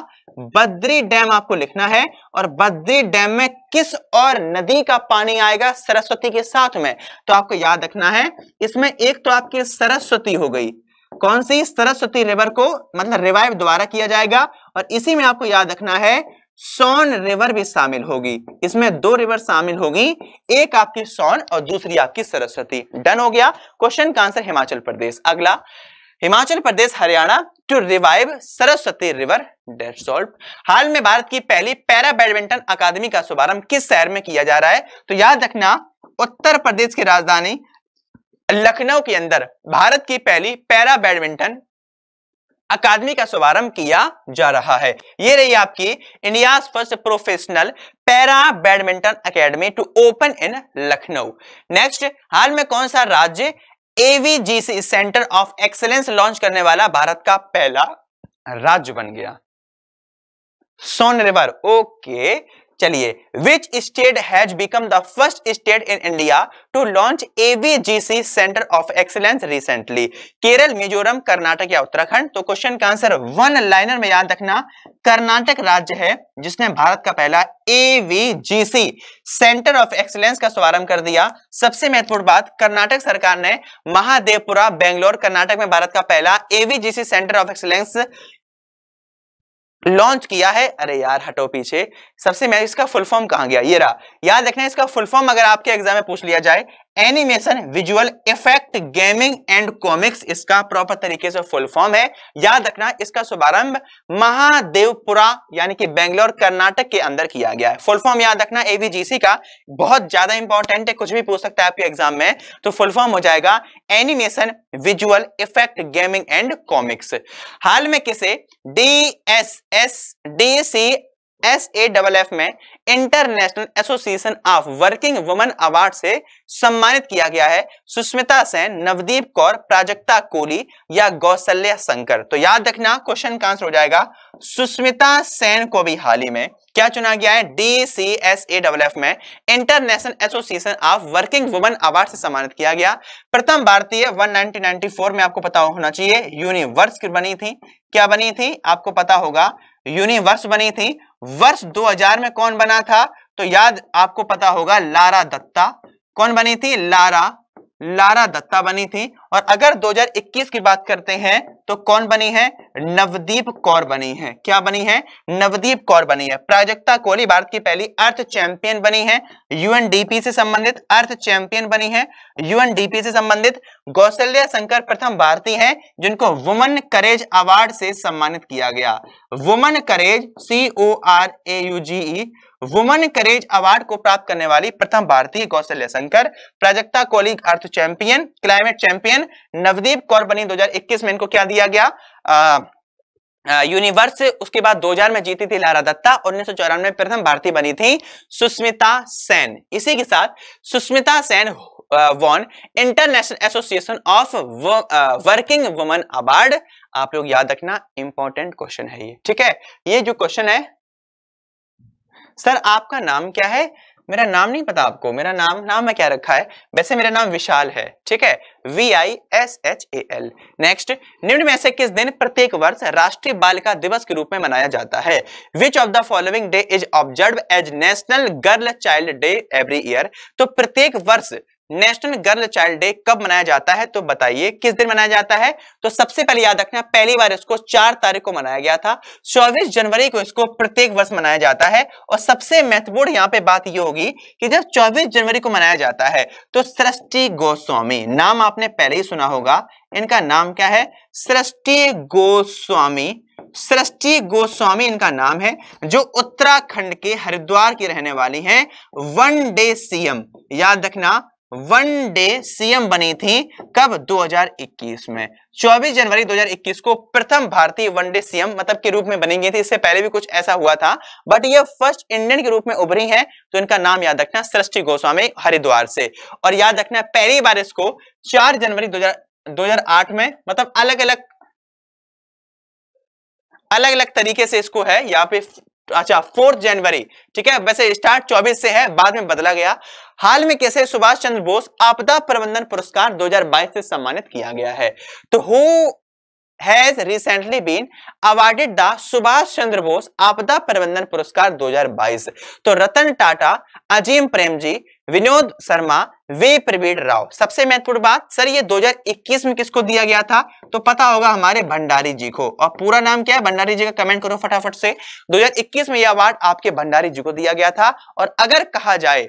बद्री डैम आपको लिखना है और बद्री डैम में किस और नदी का पानी आएगा सरस्वती के साथ में तो आपको याद रखना है इसमें एक तो आपकी सरस्वती हो गई कौन सी सरस्वती रिवर को मतलब रिवाइव द्वारा किया जाएगा और इसी में आपको याद रखना है सोन रिवर भी शामिल होगी इसमें दो रिवर शामिल होगी एक आपकी सोन और दूसरी आपकी सरस्वती डन हो गया क्वेश्चन का आंसर हिमाचल प्रदेश अगला Himachal Pradesh Haryana to revive Saraswati river desalt हाल में भारत की पहली पैरा बैडमिंटन अकादमी का शुभारंभ किस शहर में किया जा रहा है तो याद रखना उत्तर प्रदेश की राजधानी लखनऊ के अंदर भारत की पहली पैरा बैडमिंटन अकादमी का शुभारंभ किया जा रहा है ये रही आपकी India first professional para badminton academy to open in Lucknow next हाल में कौन सा राज्य AVGC centre of excellence launch करने वाला भारत का पहला राज्य बन गया सोनरेवर ओके चलिए which state has become the first state in India to launch AVGC centre of excellence recently Kerala Mizoram Karnataka या उत्तराखंड तो क्वेश्चन का आंसर वन लाइनर में याद रखना कर्नाटक राज्य है जिसने भारत का पहला एवीजीसी सेंटर ऑफ एक्सीलेंस का शुभारंभ कर दिया सबसे महत्वपूर्ण बात कर्नाटक सरकार ने महादेवपुरा बेंगलोर कर्नाटक में भारत का पहला AVGC centre of excellence launch किया है अरे यार हटो पीछे सबसे मैं इसका फुल फॉर्म कहा गया ये रहा याद रखना इसका फुल फॉर्म अगर आपके एग्जाम में पूछ लिया जाए animation visual effect elect gaming and comics इसका प्रॉपर तरीके से फुल फॉर्म है याद रखना इसका शुभारंभ महादेवपुरा यानी कि बेंगलोर कर्नाटक के अंदर किया गया है फुल फॉर्म याद रखना एवीजीसी का बहुत ज्यादा इंपॉर्टेंट है कुछ भी पूछ सकता है आपके एग्जाम में तो फुल फॉर्म हो जाएगा animation visual effect gaming and comics हाल में किसे D S S D C S A double F में international association of working woman award से सम्मानित किया गया है सुष्मिता सेन नवदीप कौर प्राजक्ता कोली या गौसल्या शंकर तो याद रखना क्वेश्चन का आंसर हो जाएगा सुष्मिता सेन को भी हाल ही में क्या चुना गया है D C S A double F में international association of working woman award से सम्मानित किया गया प्रथम भारतीय 1994 में आपको पता होना चाहिए यूनिवर्स बनी थी क्या बनी थी आपको पता होगा यूनिवर्स बनी थी वर्ष 2000 में कौन बना था तो याद आपको पता होगा लारा दत्ता कौन बनी थी लारा लारा दत्ता बनी थी और अगर 2021 की बात करते हैं तो कौन बनी है नवदीप कौर बनी है क्या बनी है नवदीप कौर बनी है प्राजक्ता कोहली भारत की पहली अर्थ चैंपियन बनी है यूएनडीपी से संबंधित अर्थ चैंपियन बनी है यूएनडीपी से संबंधित गौसल्या शंकर प्रथम भारतीय है जिनको वुमन करेज अवार्ड से सम्मानित किया गया woman courage C O U R A G E woman courage award को प्राप्त करने वाली प्रथम भारतीय Kaushalya Shankar Prajakta Koli earth champion climate champion Navdeep Kaur बनी 2021 में इनको क्या दिया गया आ, यूनिवर्स उसके बाद 2000 में जीती थी लारा दत्ता उन्नीस में प्रथम भारतीय बनी थी सुष्मिता सेन इसी के साथ Sushmita Sen won international association of working woman award आप लोग याद रखना इंपॉर्टेंट क्वेश्चन है ये ठीक है ये जो क्वेश्चन है सर आपका नाम क्या है मेरा नाम नहीं पता आपको मेरा नाम नाम मैं क्या रखा है वैसे मेरा नाम विशाल है ठीक है V I S H A L next निम्न में से किस दिन प्रत्येक वर्ष राष्ट्रीय बालिका दिवस के रूप में मनाया जाता है which of the following day is observe as national girl child day every year तो प्रत्येक वर्ष नेशनल गर्ल चाइल्ड डे कब मनाया जाता है तो बताइए किस दिन मनाया जाता है तो सबसे पहले याद रखना पहली बार इसको चार तारीख को मनाया गया था चौबीस जनवरी को इसको प्रत्येक वर्ष मनाया जाता है और सबसे महत्वपूर्ण यहाँ पे बात ये होगी कि जब चौबीस जनवरी को मनाया जाता है तो सृष्टि गोस्वामी नाम आपने पहले ही सुना होगा इनका नाम क्या है सृष्टि गोस्वामी सृष्टि गोस्वामी इनका नाम है जो उत्तराखंड के हरिद्वार की रहने वाली हैं वन डे सीएम याद रखना वन डे सीएम बनी थी कब 2021 में 24 जनवरी 2021 को प्रथम भारतीय वनडे सीएम मतलब के रूप में बनी गई थी इससे पहले भी कुछ ऐसा हुआ था बट ये फर्स्ट इंडियन के रूप में उभरी हैं तो इनका नाम याद रखना सृष्टि गोस्वामी हरिद्वार से और याद रखना पहली बार इसको 4 जनवरी 2008 में मतलब अलग अलग अलग अलग तरीके से इसको है यहाँ पे अच्छा फोर्थ जनवरी ठीक है वैसे स्टार्ट चौबीस से है बाद में बदला गया हाल में कैसे सुभाष चंद्र बोस आपदा प्रबंधन पुरस्कार 2022 से सम्मानित किया गया है तो who has recently been awarded the Subhash Chandra Bose आपदा प्रबंधन पुरस्कार 2022 तो रतन टाटा अजीम प्रेम जी विनोद शर्मा वे प्रवीण राव सबसे महत्वपूर्ण बात सर ये 2021 में किसको दिया गया था तो पता होगा हमारे भंडारी जी को और पूरा नाम क्या है भंडारी जी का कमेंट करो फटाफट से 2021 में यह अवार्ड आपके भंडारी जी को दिया गया था और अगर कहा जाए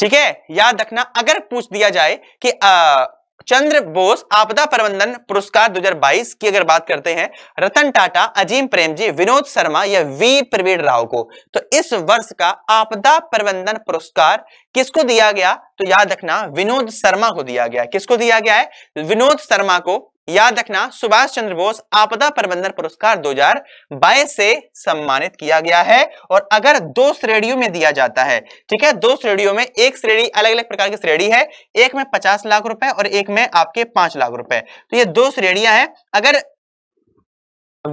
ठीक है याद रखना अगर पूछ दिया जाए कि आ, चंद्र बोस आपदा प्रबंधन पुरस्कार 2022 की अगर बात करते हैं रतन टाटा अजीम प्रेम जी विनोद शर्मा या वी प्रवीण राव को तो इस वर्ष का आपदा प्रबंधन पुरस्कार किसको दिया गया तो याद रखना विनोद शर्मा को दिया गया किसको दिया गया है विनोद शर्मा को याद रखना सुभाष चंद्र बोस आपदा प्रबंधन पुरस्कार 2022 से सम्मानित किया गया है और अगर दो श्रेणियों में दिया जाता है ठीक है दो श्रेणियों में एक श्रेणी अलग अलग प्रकार की श्रेणी है एक में पचास लाख रुपए और एक में आपके पांच लाख रुपए तो ये दो श्रेणियां हैं अगर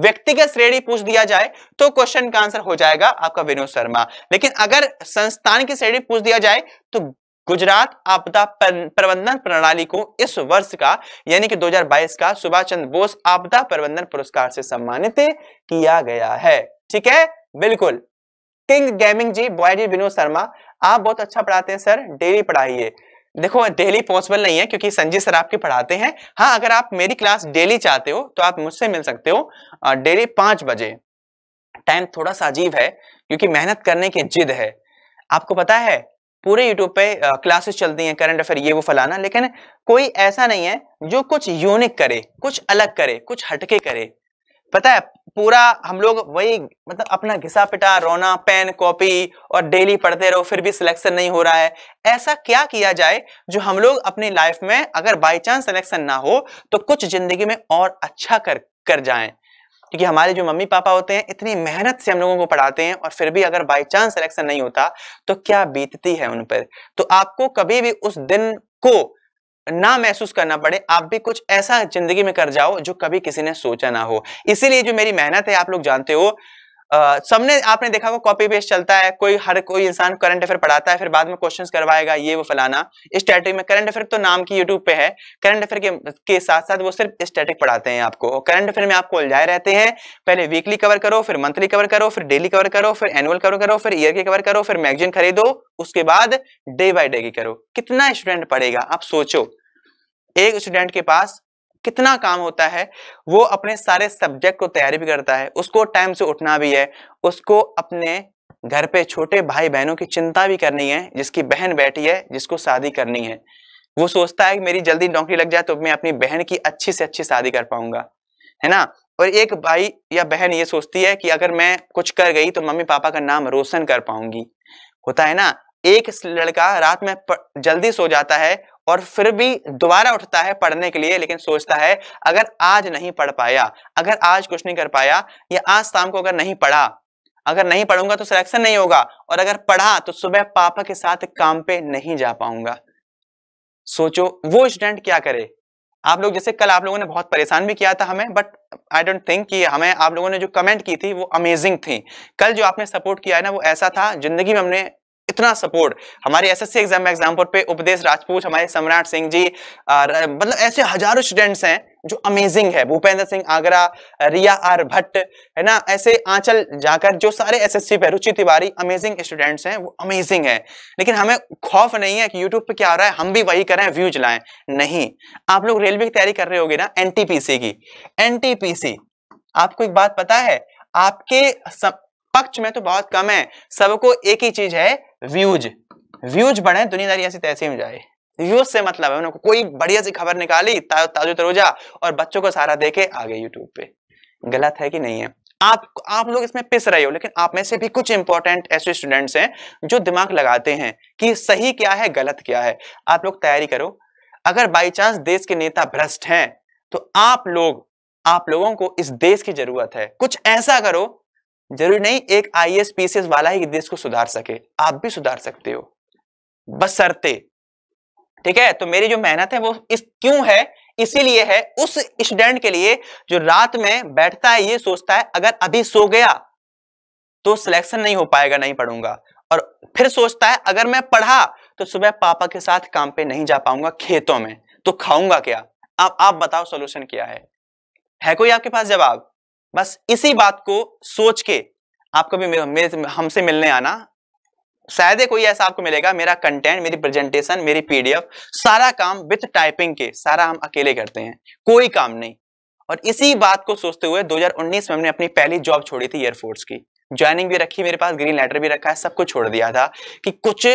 व्यक्तिगत श्रेणी पूछ दिया जाए तो क्वेश्चन का आंसर हो जाएगा आपका विनोद शर्मा लेकिन अगर संस्थान की श्रेणी पूछ दिया जाए तो गुजरात आपदा प्रबंधन प्रणाली को इस वर्ष का यानी कि 2022 का सुभाष चंद्र बोस आपदा प्रबंधन पुरस्कार से सम्मानित किया गया है ठीक है बिल्कुल किंग गेमिंग जी जी विनोद शर्मा आप बहुत अच्छा पढ़ाते हैं सर डेली पढ़ाइए देखो डेली पॉसिबल नहीं है क्योंकि संजय सर आपके पढ़ाते हैं हाँ अगर आप मेरी क्लास डेली चाहते हो तो आप मुझसे मिल सकते हो डेली पांच बजे टाइम थोड़ा सा अजीब है क्योंकि मेहनत करने की जिद है आपको पता है पूरे YouTube पे क्लासेस चलती हैं करंट अफेयर ये वो फलाना लेकिन कोई ऐसा नहीं है जो कुछ यूनिक करे कुछ अलग करे कुछ हटके करे पता है पूरा हम लोग वही मतलब अपना घिसा पिटा रोना पेन कॉपी और डेली पढ़ते रहो फिर भी सिलेक्शन नहीं हो रहा है ऐसा क्या किया जाए जो हम लोग अपनी लाइफ में अगर बाई चांस सिलेक्शन ना हो तो कुछ जिंदगी में और अच्छा कर कर जाएं क्योंकि हमारे जो मम्मी पापा होते हैं इतनी मेहनत से हम लोगों को पढ़ाते हैं और फिर भी अगर बाई चांस सिलेक्शन नहीं होता तो क्या बीतती है उन पर तो आपको कभी भी उस दिन को ना महसूस करना पड़े आप भी कुछ ऐसा जिंदगी में कर जाओ जो कभी किसी ने सोचा ना हो इसीलिए जो मेरी मेहनत है आप लोग जानते हो Uh, सबने आपने देखा होगा कॉपी पेस्ट चलता है कोई हर कोई इंसान करंट अफेयर पढ़ाता है फिर बाद में क्वेश्चंस करवाएगा ये वो फलाना स्टैटिक में करंट अफेयर तो नाम की यूट्यूब पे है करंट अफेयर के, के साथ साथ वो सिर्फ स्टैटिक पढ़ाते हैं आपको करंट अफेयर में आपको उलझाए रहते हैं पहले वीकली कवर करो फिर मंथली कवर करो फिर डेली कवर करो फिर एनुअल कवर करो फिर ईयर की कवर करो फिर मैगजीन खरीदो उसके बाद डे बाय डे की करो कितना स्टूडेंट पढ़ेगा आप सोचो एक स्टूडेंट के पास कितना काम होता है वो अपने सारे सब्जेक्ट को तैयारी भी करता है उसको टाइम से उठना भी है उसको अपने घर पे छोटे भाई बहनों की चिंता भी करनी है जिसकी बहन बैठी है जिसको शादी करनी है वो सोचता है कि मेरी जल्दी नौकरी लग जाए तो मैं अपनी बहन की अच्छी से अच्छी शादी कर पाऊंगा है ना और एक भाई या बहन ये सोचती है कि अगर मैं कुछ कर गई तो मम्मी पापा का नाम रोशन कर पाऊंगी होता है ना एक लड़का रात में जल्दी सो जाता है और फिर भी दोबारा उठता है पढ़ने के लिए लेकिन सोचता है अगर आज नहीं पढ़ पाया अगर आज कुछ नहीं कर पाया या आज शाम को अगर नहीं पढ़ा अगर नहीं पढ़ूंगा तो सिलेक्शन नहीं होगा और अगर पढ़ा तो सुबह पापा के साथ काम पे नहीं जा पाऊंगा सोचो वो स्टूडेंट क्या करे आप लोग जैसे कल आप लोगों ने बहुत परेशान भी किया था हमें बट आई डोंट थिंक कि हमें आप लोगों ने जो कमेंट की थी वो अमेजिंग थी कल जो आपने सपोर्ट किया है ना वो ऐसा था जिंदगी में हमने इतना सपोर्ट हमारे एसएससी एग्जाम में एग्जाम्पल पे उपदेश राजपूत हमारे सम्राट सिंह जी मतलब ऐसे हजारों स्टूडेंट्स हैं जो अमेजिंग है भूपेंद्र सिंह आगरा रिया आर भट्ट है ना ऐसे आंचल जाकर जो सारे एसएससी पे रुचि तिवारी अमेजिंग स्टूडेंट्स हैं वो अमेजिंग है लेकिन हमें खौफ नहीं है कि यूट्यूब पे क्या आ रहा है हम भी वही करें व्यूज लाएं नहीं आप लोग रेलवे की तैयारी कर रहे होगे ना एनटीपीसी की एनटीपीसी आपको एक बात पता है आपके सब पक्ष में तो बहुत कम है सबको एक ही चीज है व्यूज व्यूज बढ़े दुनियादारी ऐसी तैसे में जाए व्यूज से मतलब है उनको कोई बढ़िया सी खबर निकाली ता, ताजो तरोजा और बच्चों को सारा देके आगे यूट्यूब पे गलत है कि नहीं है आप आप लोग इसमें पिस रहे हो लेकिन आप में से भी कुछ इंपॉर्टेंट ऐसे स्टूडेंट्स हैं जो दिमाग लगाते हैं कि सही क्या है गलत क्या है आप लोग तैयारी करो अगर बाई चांस देश के नेता भ्रष्ट हैं तो आप लोग आप लोगों को इस देश की जरूरत है कुछ ऐसा करो जरूरी नहीं एक आई एस पीसीएस वाला ही देश को सुधार सके आप भी सुधार सकते हो बस सरते ठीक है तो मेरी जो मेहनत है वो इस क्यों है इसीलिए है उस स्टूडेंट के लिए जो रात में बैठता है ये सोचता है अगर अभी सो गया तो सिलेक्शन नहीं हो पाएगा नहीं पढ़ूंगा और फिर सोचता है अगर मैं पढ़ा तो सुबह पापा के साथ काम पे नहीं जा पाऊंगा खेतों में तो खाऊंगा क्या आप आप बताओ सोल्यूशन क्या है है कोई आपके पास जवाब बस इसी बात को सोच के आपको कभी हमसे मिलने आना शायद कोई ऐसा आपको मिलेगा मेरा कंटेंट मेरी प्रेजेंटेशन मेरी पीडीएफ सारा काम विथ टाइपिंग के सारा हम अकेले करते हैं कोई काम नहीं और इसी बात को सोचते हुए 2019 में हमने अपनी पहली जॉब छोड़ी थी एयरफोर्स की ज्वाइनिंग भी रखी मेरे पास ग्रीन लेटर भी रखा है सब कुछ छोड़ दिया था कि कुछ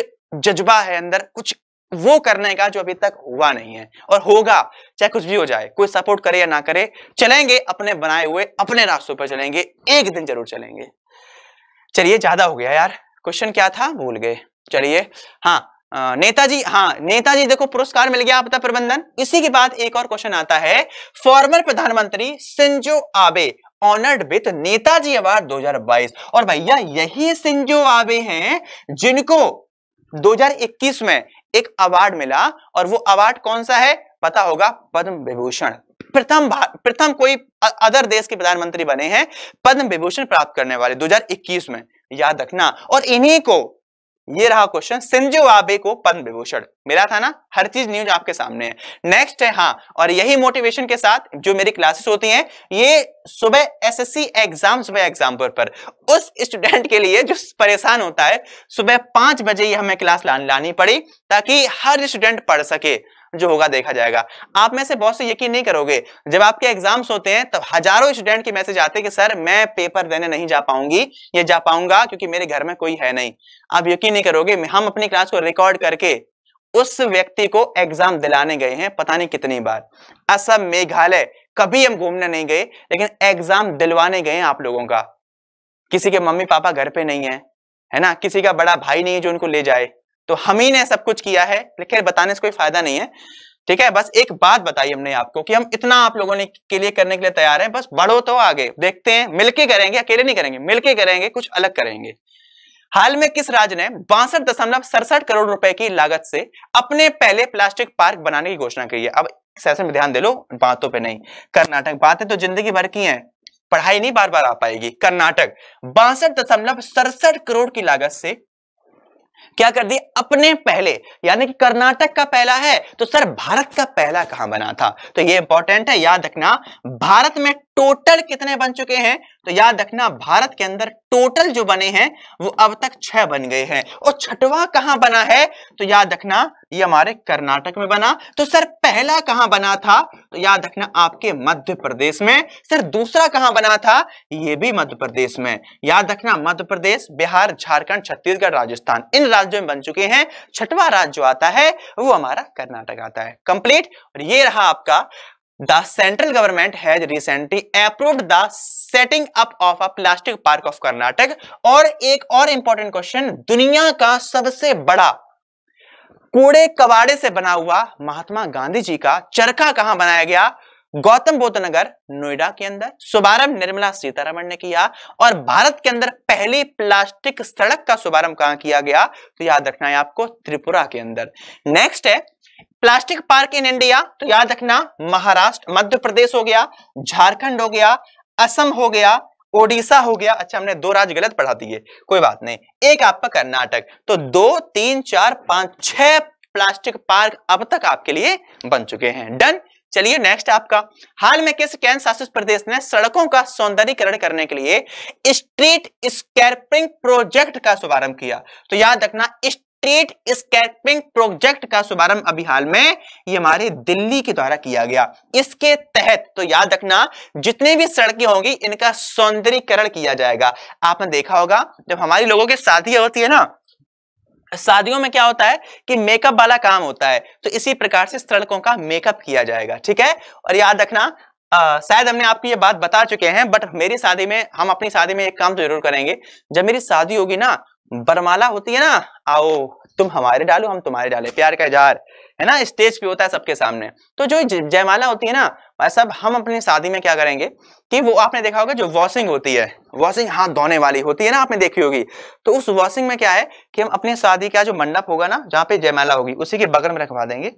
जज्बा है अंदर कुछ वो करने का जो अभी तक हुआ नहीं है और होगा चाहे कुछ भी हो जाए कोई सपोर्ट करे या ना करे चलेंगे अपने बनाए हुए अपने रास्तों पर चलेंगे एक दिन जरूर चलेंगे चलिए ज्यादा हो गया यार क्वेश्चन क्या था भूल गए चलिए हाँ नेताजी हाँ नेताजी देखो पुरस्कार मिल गया आपदा प्रबंधन इसी के बाद एक और क्वेश्चन आता है फॉर्मर प्रधानमंत्री Shinzo Abe honoured with Netaji award 2022 और भैया यही सिंजो आबे हैं जिनको 2021 में एक अवार्ड मिला और वो अवार्ड कौन सा है पता होगा पद्म विभूषण प्रथम प्रथम कोई अदर देश के प्रधानमंत्री बने हैं पद्म विभूषण प्राप्त करने वाले 2021 में याद रखना और इन्हीं को ये रहा क्वेश्चन सिंजू आबे को पद्म विभूषण मिला था ना हर चीज न्यूज आपके सामने है नेक्स्ट है हाँ और यही मोटिवेशन के साथ जो मेरी क्लासेस होती हैं ये सुबह एसएससी एग्जाम सुबह एग्जाम पर, पर उस स्टूडेंट के लिए जो परेशान होता है सुबह पांच बजे ही हमें क्लास लानी पड़ी ताकि हर स्टूडेंट पढ़ सके जो होगा देखा जाएगा आप में से बहुत तो से यकीन नहीं करोगे जब आपके एग्जाम्स होते हैं तब तो हजारों स्टूडेंट के मैसेज आते हैं कि सर मैं पेपर देने नहीं जा पाऊंगी या जा पाऊंगा क्योंकि मेरे घर में कोई है नहीं आप यकीन नहीं करोगे हम अपनी क्लास को रिकॉर्ड करके उस व्यक्ति को एग्जाम दिलाने गए हैं पता नहीं कितनी बार असम मेघालय कभी हम घूमने नहीं गए लेकिन एग्जाम दिलवाने गए हैं आप लोगों का किसी के मम्मी पापा घर पे नहीं है है ना किसी का बड़ा भाई नहीं है जो उनको ले जाए तो हम ही ने सब कुछ किया है लेकिन बताने से कोई फायदा नहीं है ठीक है बस एक बात बताई हमने आपको कि हम इतना आप लोगों ने के लिए करने के लिए तैयार हैं बस बढ़ो तो आगे देखते हैं मिलके करेंगे अकेले नहीं करेंगे मिलके करेंगे कुछ अलग करेंगे हाल में किस राज्य ने बासठ दशमलव सड़सठ करोड़ रुपए की लागत से अपने पहले प्लास्टिक पार्क बनाने की घोषणा की है अब सेशन में ध्यान दे लो बातों पर नहीं कर्नाटक बातें तो जिंदगी भर की है पढ़ाई नहीं बार बार आ पाएगी कर्नाटक बासठ दशमलव सड़सठ करोड़ की लागत से क्या कर दिया अपने पहले यानी कि कर्नाटक का पहला है तो सर भारत का पहला कहां बना था तो ये इंपॉर्टेंट है याद रखना भारत में टोटल कितने बन चुके हैं तो याद रखना भारत के अंदर टोटल जो बने हैं वो अब तक छह बन गए हैं और छठवा कहां बना है तो याद रखना ये हमारे कर्नाटक में बना तो सर पहला कहां बना था तो याद रखना आपके मध्य प्रदेश में सर दूसरा कहां बना था ये भी मध्य प्रदेश में याद रखना मध्य प्रदेश बिहार झारखंड छत्तीसगढ़ राजस्थान इन राज्यों में बन चुके हैं छठवा राज्य जो आता है वो हमारा कर्नाटक आता है कंप्लीट और ये रहा आपका the central government has recently approve the setting up of a plastic park of Karnataka और एक और इंपॉर्टेंट क्वेश्चन दुनिया का सबसे बड़ा कूड़े कबाड़े से बना हुआ महात्मा गांधी जी का चरखा कहां बनाया गया गौतम बुद्ध नगर नोएडा के अंदर शुभारंभ निर्मला सीतारमण ने किया और भारत के अंदर पहली प्लास्टिक सड़क का शुभारंभ कहां किया गया तो याद रखना है आपको त्रिपुरा के अंदर नेक्स्ट है प्लास्टिक पार्क इन इंडिया तो याद रखना महाराष्ट्र मध्य प्रदेश हो गया झारखंड हो गया असम हो गया ओडिशा हो गया अच्छा हमने दो राज्य गलत पढ़ा दिए कोई बात नहीं एक आपका कर्नाटक तो दो तीन चार पांच छह प्लास्टिक पार्क अब तक आपके लिए बन चुके हैं डन चलिए नेक्स्ट आपका हाल में किस केंद्र शासित प्रदेश ने सड़कों का सौंदर्यकरण करने के लिए स्ट्रीट स्कैपिंग प्रोजेक्ट का शुभारंभ किया तो याद रखना स्टेट स्केपिंग प्रोजेक्ट का शुभारंभ अभी हाल में ये हमारे दिल्ली के द्वारा किया गया इसके तहत तो याद रखना जितनी भी सड़कें होंगी इनका सौंदर्यकरण किया जाएगा आपने देखा होगा जब हमारी लोगों की शादी होती है ना शादियों में क्या होता है कि मेकअप वाला काम होता है तो इसी प्रकार से सड़कों का मेकअप किया जाएगा ठीक है और याद रखना शायद हमने आपकी ये बात बता चुके हैं बट मेरी शादी में हम अपनी शादी में एक काम तो जरूर करेंगे जब मेरी शादी होगी ना बरमाला होती है ना आओ तुम हमारे डालो हम तुम्हारे डाले प्यार का इजहार है ना स्टेज पे होता है सबके सामने तो जो जयमाला होती है ना भाई साहब हम अपनी शादी में क्या करेंगे कि वो आपने देखा होगा जो वॉशिंग होती है वॉशिंग हाथ धोने वाली होती है ना आपने देखी होगी तो उस वॉशिंग में क्या है कि हम अपनी शादी का जो मंडप होगा ना जहाँ पे जयमाला होगी उसी के बगल में रखवा देंगे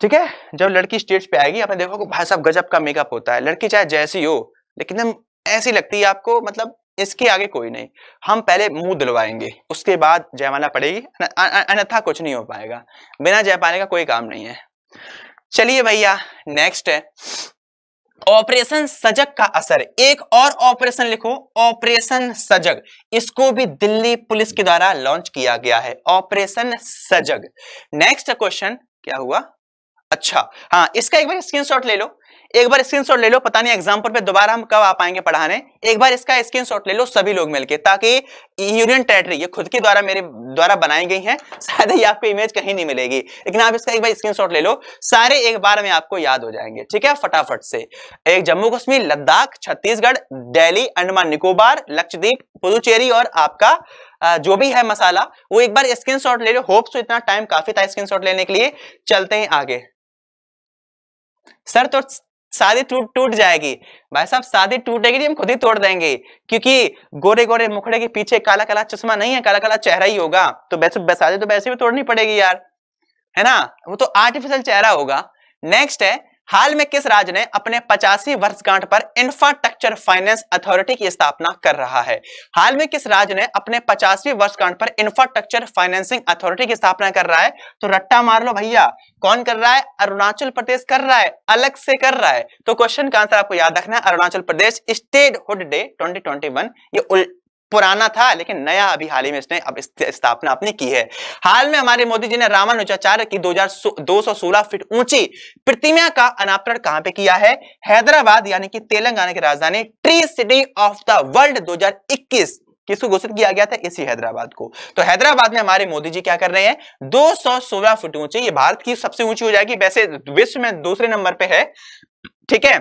ठीक है जब लड़की स्टेज पे आएगी आपने देखा भाई साहब गजब का मेकअप होता है लड़की चाहे जैसी हो लेकिन ऐसी लगती है आपको मतलब इसके आगे कोई नहीं हम पहले मुंह दिलवाएंगे उसके बाद जयमाला पड़ेगी अन्यथा कुछ नहीं हो पाएगा बिना जयमाला का कोई काम नहीं है चलिए भैया नेक्स्ट है ऑपरेशन सजग का असर एक और ऑपरेशन लिखो ऑपरेशन सजग इसको भी दिल्ली पुलिस के द्वारा लॉन्च किया गया है ऑपरेशन सजग नेक्स्ट क्वेश्चन क्या हुआ अच्छा हाँ इसका एक बार स्क्रीनशॉट ले लो एक बार स्क्रीन ले लो पता नहीं एग्जाम्पल पे दोबारा हम कब आ पाएंगे पढ़ाने एक बार इसका स्क्रीन ले लो सभी लोग मिलकर ताकि यूनियन टेरेटरी ये खुद के द्वारा मेरे द्वारा बनाई गई है शायद ही आपको इमेज कहीं नहीं मिलेगी लेकिन आप इसका एक बार स्क्रीन ले लो सारे एक बार में आपको याद हो जाएंगे ठीक है फटाफट से एक जम्मू कश्मीर लद्दाख छत्तीसगढ़ डेली अंडमान निकोबार लक्षद्वीप पुदुचेरी और आपका जो भी है मसाला वो एक बार स्क्रीनशॉट ले लो होप सो तो इतना टाइम काफी था स्क्रीन लेने के लिए चलते हैं आगे सर तो शादी टूट टूट जाएगी भाई साहब शादी टूटेगी हम खुद ही तोड़ देंगे क्योंकि गोरे गोरे मुखड़े के पीछे काला काला चश्मा नहीं है काला काला चेहरा ही होगा तो वैसे शादी तो वैसे भी तोड़नी पड़ेगी यार है ना वो तो आर्टिफिशियल चेहरा होगा नेक्स्ट है हाल में किस राज्य ने अपने पचासी वर्षगांठ पर इंफ्रास्ट्रक्चर फाइनेंस अथॉरिटी की स्थापना कर रहा है हाल में किस राज्य ने अपने पचासवीं वर्षगांठ पर इंफ्रास्ट्रक्चर फाइनेंसिंग अथॉरिटी की स्थापना कर रहा है तो रट्टा मार लो भैया कौन कर रहा है अरुणाचल प्रदेश कर रहा है अलग से कर रहा है तो क्वेश्चन का आंसर आपको याद रखना है Arunachal Pradesh statehood day twenty ये पुराना था लेकिन नया अभी हाल ही में इसने अब स्थापना अपनी की है हाल में हमारे मोदी जी ने रामानुजाचार्य की 2216 फीट ऊंची प्रतिमा का अनावरण कहां पे किया है हैदराबाद यानी कि तेलंगाना की राजधानी tree city of the world 2021 किसको घोषित किया गया था इसी हैदराबाद को तो हैदराबाद में हमारे मोदी जी क्या कर रहे हैं 216 फुट ऊंची ये भारत की सबसे ऊंची हो जाएगी वैसे विश्व में दूसरे नंबर पे है ठीक है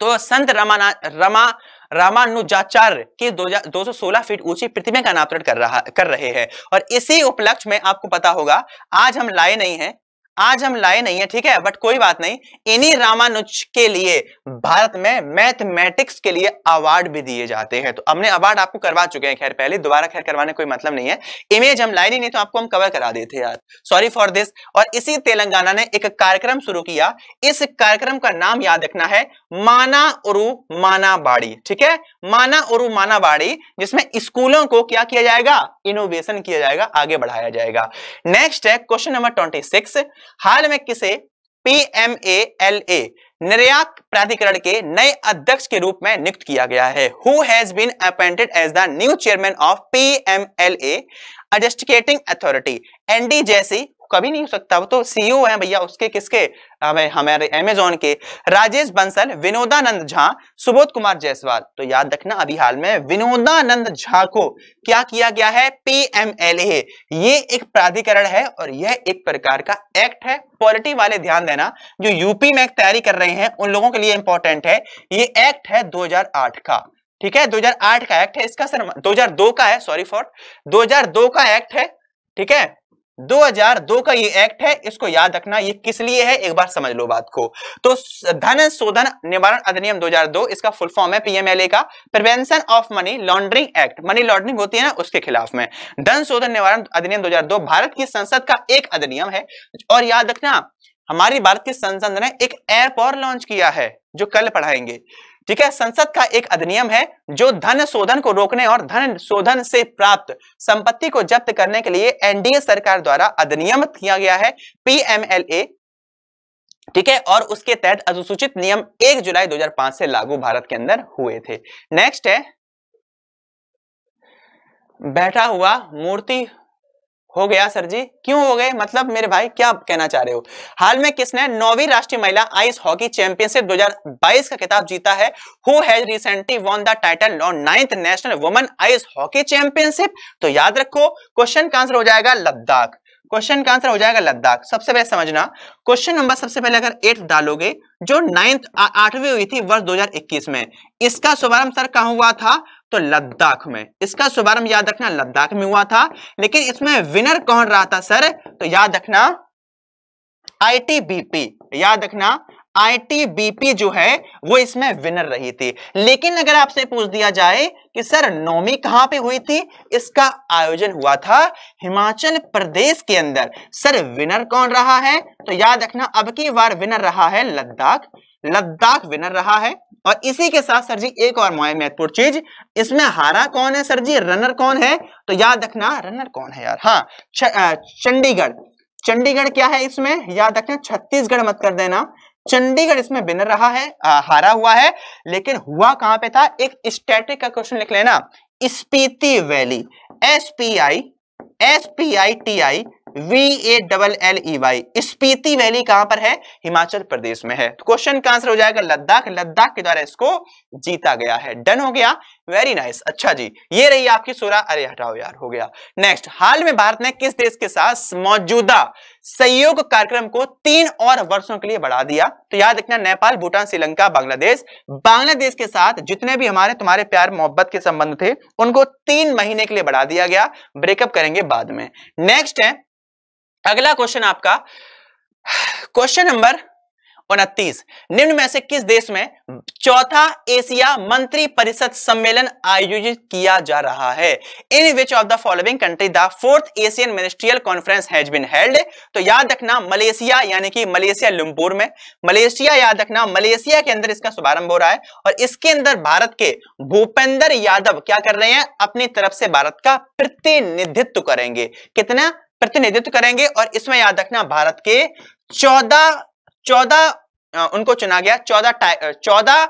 तो संत रमाना रमा रामानुजाचार्य की दो सौ फीट ऊंची प्रतिमा का अनावरण कर रहा कर रहे हैं और इसी उपलक्ष्य में आपको पता होगा आज हम लाए नहीं है आज हम लाए नहीं है ठीक है बट कोई बात नहीं इन्हीं रामानुज के लिए भारत में मैथमेटिक्स के लिए अवार्ड भी दिए जाते हैं तो हमने अवार्ड आपको करवा चुके हैं खैर पहले दोबारा खैर करवाने कोई मतलब नहीं है इमेज हम लाए नहीं तो आपको हम कवर करा देते यार सॉरी फॉर दिस और इसी तेलंगाना ने एक कार्यक्रम शुरू किया इस कार्यक्रम का नाम याद रखना है माना उरु माना बाड़ी ठीक है माना उरु माना बाड़ी जिसमें स्कूलों को क्या किया जाएगा इनोवेशन किया जाएगा आगे बढ़ाया जाएगा नेक्स्ट है क्वेश्चन नंबर ट्वेंटी हाल में किसे ए निर्यात प्राधिकरण के नए अध्यक्ष के रूप में नियुक्त किया गया है who has been appointed as the new chairman of P M L adjudicating authority एनडी जैसी कभी नहीं हो सकता वो तो सीईओ e है भैया उसके किसके हमारे अमेजोन के राजेश बंसल विनोदानंद झा सुबोध कुमार जायसवाल तो याद रखना अभी हाल में विनोदानंद झा को क्या किया गया है पीएमएलए ये एक प्राधिकरण है और यह एक प्रकार का एक्ट है पॉलिटी वाले ध्यान देना जो यूपी में तैयारी कर रहे हैं उन लोगों के लिए इंपॉर्टेंट है ये एक्ट है दो का ठीक है 2008 का एक्ट है इसका सर 2002 का है सॉरी फॉर 2002 का एक्ट है ठीक है 2002 का ये एक्ट है इसको याद रखना ये किस लिए है एक बार समझ लो बात को तो धन शोधन निवारण अधिनियम 2002 इसका फुल फॉर्म है पीएमएलए का prevention of money laundering act money laundering होती है ना उसके खिलाफ में धन शोधन निवारण अधिनियम 2002 भारत की संसद का एक अधिनियम है और याद रखना हमारी भारत की संसद ने एक ऐप और लॉन्च किया है जो कल पढ़ाएंगे ठीक है संसद का एक अधिनियम है जो धन शोधन को रोकने और धन शोधन से प्राप्त संपत्ति को जब्त करने के लिए एनडीए सरकार द्वारा अधिनियम किया गया है पीएमएलए ठीक है और उसके तहत अनुसूचित नियम 1 जुलाई 2005 से लागू भारत के अंदर हुए थे नेक्स्ट है बैठा हुआ मूर्ति हो गया सर जी क्यों हो गए मतलब मेरे भाई क्या कहना चाह रहे हो हाल में किसने नौवीं राष्ट्रीय महिला आइस हॉकी चैंपियनशिप 2022 का खिताब जीता है who has recently won the title on ninth national women ice hockey championship तो याद रखो क्वेश्चन का आंसर हो जाएगा लद्दाख क्वेश्चन का आंसर हो जाएगा लद्दाख सबसे पहले समझना क्वेश्चन नंबर सबसे पहले अगर एट डालोगे जो नाइन्थ आठवीं हुई थी वर्ष 2021 में इसका शुभारंभ सर कहा हुआ था तो लद्दाख में इसका शुभारंभ याद रखना लद्दाख में हुआ था लेकिन इसमें विनर कौन रहा था सर तो याद रखना आईटीबीपी याद रखना आईटीबीपी जो है वो इसमें विनर रही थी लेकिन अगर आपसे पूछ दिया जाए कि सर नौमी कहां पे हुई थी इसका आयोजन हुआ था हिमाचल प्रदेश के अंदर सर विनर कौन रहा है तो याद रखना अब की बार विनर रहा है लद्दाख लद्दाख विनर रहा है और इसी के साथ सर जी एक और महत्वपूर्ण चीज इसमें हारा कौन है सर जी रनर कौन है तो याद रखना रनर कौन है यार हाँ चंडीगढ़ चंडीगढ़ क्या है इसमें याद रखना छत्तीसगढ़ मत कर देना चंडीगढ़ इसमें विनर रहा है आ, हारा हुआ है लेकिन हुआ कहां पे था एक स्टैटिक का क्वेश्चन लिख लेना Spiti valley S P I S P I T I V A double L E Y Spiti valley कहां पर है हिमाचल प्रदेश में है तो क्वेश्चन का आंसर हो जाएगा लद्दाख लद्दाख के द्वारा इसको जीता गया है डन हो गया वेरी नाइस nice. अच्छा जी ये रही आपकी सोरा अरे हटाओ यार हो गया नेक्स्ट हाल में भारत ने किस देश के साथ मौजूदा सहयोग कार्यक्रम को तीन और वर्षों के लिए बढ़ा दिया तो याद रखना नेपाल भूटान श्रीलंका बांग्लादेश बांग्लादेश के साथ जितने भी हमारे तुम्हारे प्यार मोहब्बत के संबंध थे उनको तीन महीने के लिए बढ़ा दिया गया ब्रेकअप करेंगे बाद में नेक्स्ट है अगला क्वेश्चन आपका क्वेश्चन नंबर उनतीस निम्न में से किस देश में चौथा एशिया मंत्री परिषद सम्मेलन आयोजित किया जा रहा है in which of the following country the fourth Asian ministerial conference has been held तो याद रखना मलेशिया यानी कि मलेशिया लुमपुर में मलेशिया याद रखना मलेशिया के अंदर इसका शुभारंभ हो रहा है और इसके अंदर भारत के भूपेंद्र यादव क्या कर रहे हैं अपनी तरफ से भारत का प्रतिनिधित्व करेंगे कितना प्रतिनिधित्व करेंगे और इसमें याद रखना भारत के चौदह चौदह उनको चुना गया चौदह चौदह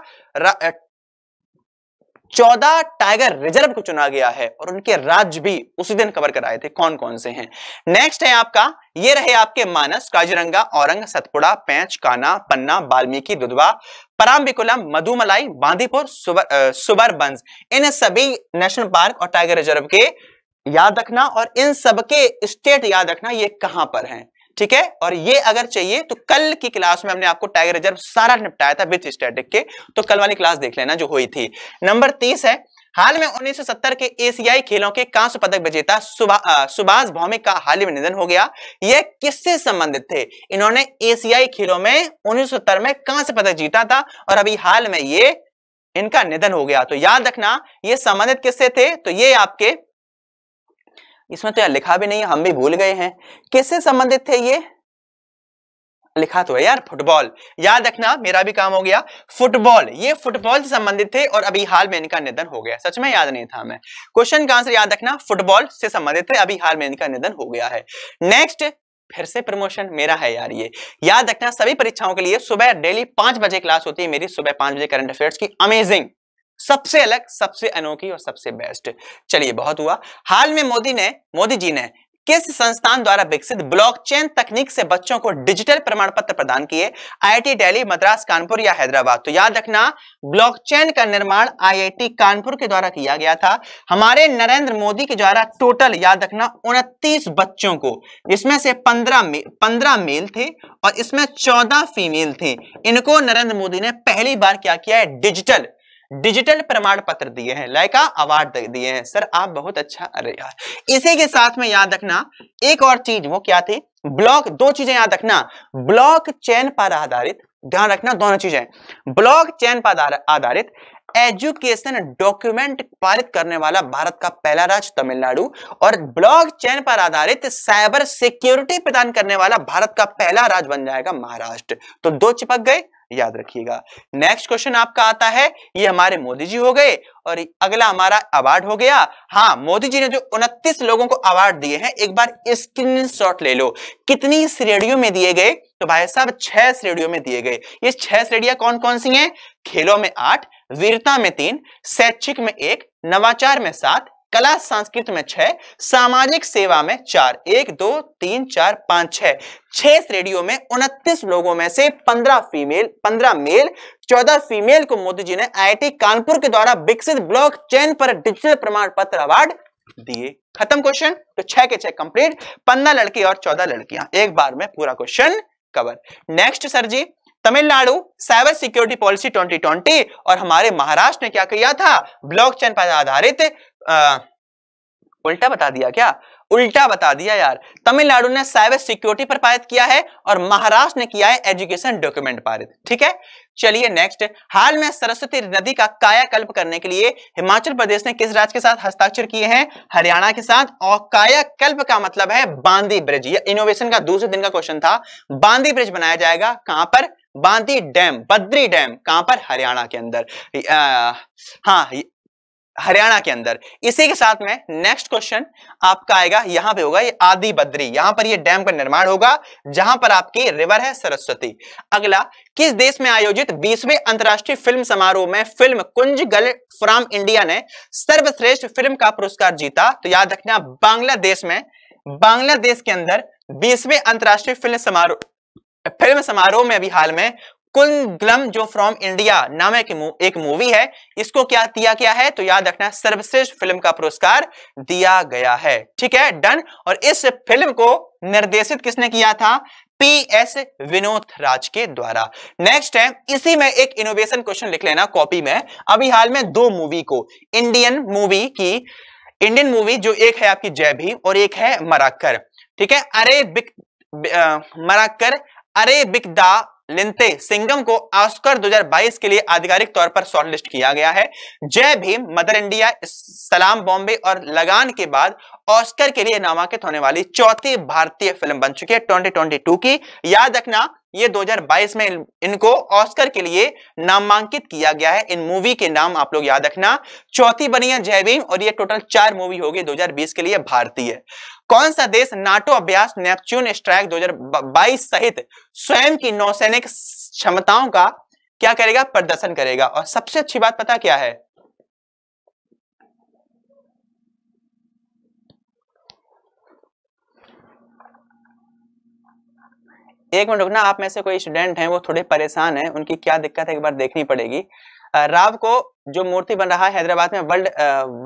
चौदह टाइगर रिजर्व को चुना गया है और उनके राज्य भी उसी दिन कवर कराए थे कौन कौन से हैं नेक्स्ट है आपका ये रहे आपके मानस काजीरंगा औरंग सतपुड़ा पैंच काना पन्ना बाल्मीकि दुधवा पराम्बिकुलम मधुमलाई बांदीपुर सुबर, सुबरबंस इन सभी नेशनल पार्क और टाइगर रिजर्व के याद रखना और इन सबके स्टेट याद रखना ये कहां पर है ठीक है और ये अगर चाहिए तो कल की क्लास में हमने आपको टाइगर रिजर्व सारा निपटाया था विथ स्टेटिक के तो कल वाली क्लास देख लेना जो हुई थी नंबर तीस है हाल में 1970 के एशियाई खेलों के कांस्य पदक विजेता सुभाष भौमिक का हाल ही में निधन हो गया यह किससे संबंधित थे इन्होंने एशियाई खेलों में 1970 में कांस्य पदक जीता था और अभी हाल में ये इनका निधन हो गया तो याद रखना ये संबंधित किससे थे तो ये आपके इसमें तो यार लिखा भी नहीं हम भी भूल गए हैं किससे संबंधित थे ये लिखा तो है यार फुटबॉल याद रखना मेरा भी काम हो गया फुटबॉल ये फुटबॉल से संबंधित थे और अभी हाल में इनका निधन हो गया सच में याद नहीं था मैं क्वेश्चन का आंसर याद रखना फुटबॉल से संबंधित थे अभी हाल में इनका निधन हो गया है नेक्स्ट फिर से प्रमोशन मेरा है यार ये याद रखना सभी परीक्षाओं के लिए सुबह डेली पांच बजे क्लास होती है मेरी सुबह पांच बजे करंट अफेयर्स की अमेजिंग सबसे अलग सबसे अनोखी और सबसे बेस्ट चलिए बहुत हुआ हाल में मोदी ने मोदी जी ने किस संस्थान द्वारा विकसित ब्लॉकचेन तकनीक से बच्चों को डिजिटल प्रमाण पत्र प्रदान किए आईआईटी दिल्ली मद्रास कानपुर या हैदराबाद तो याद रखना ब्लॉकचेन का निर्माण आईआईटी कानपुर के द्वारा किया गया था हमारे नरेंद्र मोदी के द्वारा टोटल याद रखना उनतीस बच्चों को इसमें से पंद्रह मे, पंद्रह मेल थे और इसमें चौदह फीमेल थे इनको नरेंद्र मोदी ने पहली बार क्या किया है डिजिटल डिजिटल प्रमाण पत्र दिए हैं लाइका अवार्ड दिए हैं सर आप बहुत अच्छा अरे यार इसी के साथ में याद रखना एक और चीज वो क्या थी ब्लॉक दो चीजें याद रखना ब्लॉक चैन पर आधारित ध्यान रखना दोनों चीजें ब्लॉक चैन पर आधारित एजुकेशन डॉक्यूमेंट पारित करने वाला भारत का पहला राज्य तमिलनाडु और ब्लॉक चैन पर आधारित साइबर सिक्योरिटी प्रदान करने वाला भारत का पहला राज्य बन जाएगा महाराष्ट्र तो दो चिपक गए याद रखिएगा नेक्स्ट क्वेश्चन आपका आता है ये हमारे मोदी जी हो गए और अगला हमारा अवार्ड हो गया हाँ मोदी जी ने जो उनतीस लोगों को अवार्ड दिए हैं एक बार स्क्रीन ले लो कितनी श्रेणियों में दिए गए तो भाई साहब छह श्रेणियों में दिए गए ये छह श्रेणियां कौन कौन सी हैं खेलों में आठ वीरता में तीन शैक्षिक में एक नवाचार में सात कला संस्कृत में छह सामाजिक सेवा में चार एक दो तीन चार पांच छह छह श्रेणियों में उनतीस लोगों में से पंद्रह फीमेल पंद्रह मेल चौदह फीमेल को मोदी जी ने आईआईटी कानपुर के द्वारा विकसित ब्लॉक चैन पर डिजिटल प्रमाण पत्र अवार्ड दिए खत्म क्वेश्चन तो छह के छह कंप्लीट पंद्रह लड़के और चौदह लड़कियां एक बार में पूरा question cover next sir ji Tamil Nadu cyber security policy 2020 और हमारे महाराष्ट्र ने क्या किया था ब्लॉकचेन पर आधारित आ, उल्टा बता दिया क्या उल्टा बता दिया यार तमिलनाडु ने साइबर सिक्योरिटी पर पारित किया है और महाराष्ट्र ने किया है एजुकेशन डॉक्यूमेंट पारित ठीक है चलिए नेक्स्ट हाल में सरस्वती नदी का कायाकल्प करने के लिए हिमाचल प्रदेश ने किस राज्य के साथ हस्ताक्षर किए हैं हरियाणा के साथ और कायाकल्प का मतलब है बांदी ब्रिज यह इनोवेशन का दूसरे दिन का क्वेश्चन था बांदी ब्रिज बनाया जाएगा कहां पर बांदी डैम बद्री डैम कहां पर हरियाणा के अंदर आ, हाँ हरियाणा के अंदर इसी के साथ में नेक्स्ट क्वेश्चन आपका आएगा यहां पे होगा ये आदि बद्री यहां पर ये डैम का निर्माण होगा जहां पर आपकी रिवर है सरस्वती अगला किस देश में आयोजित 20वें अंतरराष्ट्रीय फिल्म समारोह में फिल्म कुंज गल फ्रॉम इंडिया ने सर्वश्रेष्ठ फिल्म का पुरस्कार जीता तो याद रखना बांग्लादेश में बांग्लादेश के अंदर बीसवें अंतर्राष्ट्रीय फिल्म समारोह फिल्म समारोह में अभी हाल में कुलगलम जो फ्रॉम इंडिया है एक मूवी है इसको क्या दिया गया है तो याद रखना सर्वश्रेष्ठ फिल्म का पुरस्कार दिया गया है ठीक है डन और इस फिल्म को निर्देशित किसने किया था पी एस विनोद राज के द्वारा नेक्स्ट है इसी में एक इनोवेशन क्वेश्चन लिख लेना कॉपी में अभी हाल में दो मूवी को इंडियन मूवी की इंडियन मूवी जो एक है आपकी जय भी और एक है मराकर ठीक है अरे बिक, बिक मराकर अरे बिक दा लिंते सिंगम को ऑस्कर 2022 के लिए आधिकारिक तौर पर शॉर्टलिस्ट किया गया है जय भीम मदर इंडिया सलाम बॉम्बे और लगान के बाद ऑस्कर के लिए नामांकित होने वाली चौथी भारतीय फिल्म बन चुकी है टू की याद रखना ये 2022 में इनको ऑस्कर के लिए नामांकित किया गया है इन मूवी के नाम आप लोग याद रखना चौथी बनी है जय भीम और ये टोटल चार मूवी होगी 2020 के लिए भारतीय कौन सा देश नाटो अभ्यास नेपच्यून स्ट्राइक 2022 सहित स्वयं की नौसैनिक क्षमताओं का क्या करेगा प्रदर्शन करेगा और सबसे अच्छी बात पता क्या है एक मिनट रुकना आप में से कोई स्टूडेंट हैं वो थोड़े परेशान हैं उनकी क्या दिक्कत है एक बार देखनी पड़ेगी राव को जो मूर्ति बन रहा है हैदराबाद में वर्ल्ड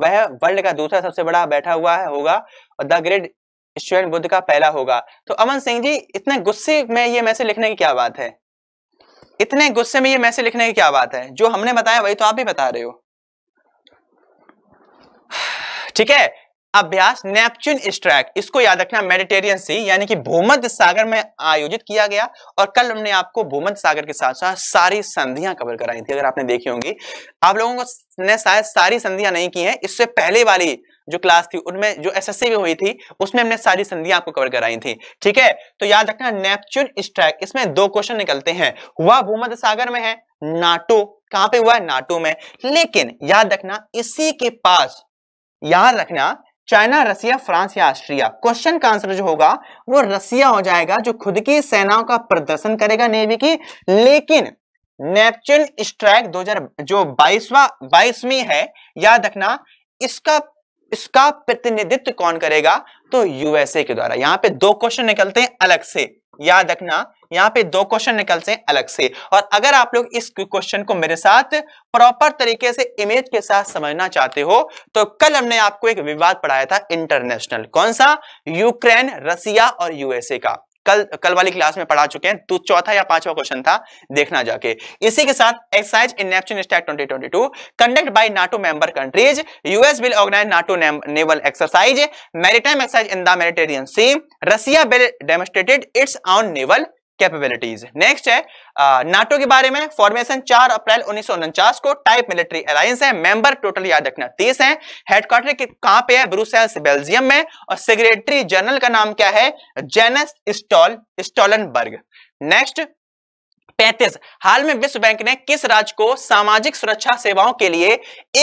वह वर्ल्ड का दूसरा सबसे बड़ा बैठा हुआ है होगा और द ग्रेट स्टूडेंट बुद्ध का पहला होगा तो अमन सिंह जी इतने गुस्से में ये मैसेज लिखने की क्या बात है इतने गुस्से में ये मैसेज लिखने की क्या बात है जो हमने बताया वही तो आप भी बता रहे हो ठीक है अभ्यास नेपच्यून स्ट्राइक इसको याद रखना मेडिटेरियन सी यानी कि भूमध्य सागर में आयोजित किया गया और कल हमने आपको भूमध्य सागर के साथ साथ सारी संधियां कवर कराई थी अगर आपने देखी होंगी आप लोगों को ने शायद सारी संधियां नहीं की हैं इससे पहले वाली जो क्लास थी उनमें जो एस भी हुई थी उसमें हमने सारी संधियां आपको कवर कराई थी ठीक है तो याद रखना नेपच्यून स्ट्राइक इसमें दो क्वेश्चन निकलते हैं हुआ भूमध सागर में है नाटो कहां पे हुआ है नाटो में लेकिन याद रखना इसी के पास याद रखना चाइना रसिया फ्रांस या ऑस्ट्रिया क्वेश्चन का आंसर जो होगा वो रसिया हो जाएगा जो खुद की सेनाओं का प्रदर्शन करेगा नेवी की लेकिन नेपच्यून स्ट्राइक हजार जो बाईसवा बाईसवीं है याद रखना इसका इसका प्रतिनिधित्व कौन करेगा तो यूएसए के द्वारा यहाँ पे दो क्वेश्चन निकलते हैं अलग से याद रखना यहाँ पे दो क्वेश्चन निकल से अलग से और अगर आप लोग इस क्वेश्चन को मेरे साथ प्रॉपर तरीके से इमेज के साथ समझना चाहते हो तो कल हमने आपको एक विवाद पढ़ाया था इंटरनेशनल कौन सा यूक्रेन रसिया और यूएसए का कल कल वाली क्लास में पढ़ा चुके हैं तो चौथा या पांचवा क्वेश्चन था देखना जाके इसी के साथ exercise in Neptune stat 2022 conduct by NATO member countries US will organise NATO naval exercise maritime exercise in the Mediterranean sea Russia will demonstrated its own naval capabilities next है नाटो के बारे में फॉर्मेशन 4 अप्रैल उन्नीस को type military alliance है member total याद रखना 30 है हेडक्वार्टर कहां पे है ब्रुसेल्स बेल्जियम में और सेक्रेटरी जनरल का नाम क्या है जेनस स्टॉल स्टॉलनबर्ग नेक्स्ट पैंतीस हाल में विश्व बैंक ने किस राज्य को सामाजिक सुरक्षा सेवाओं के लिए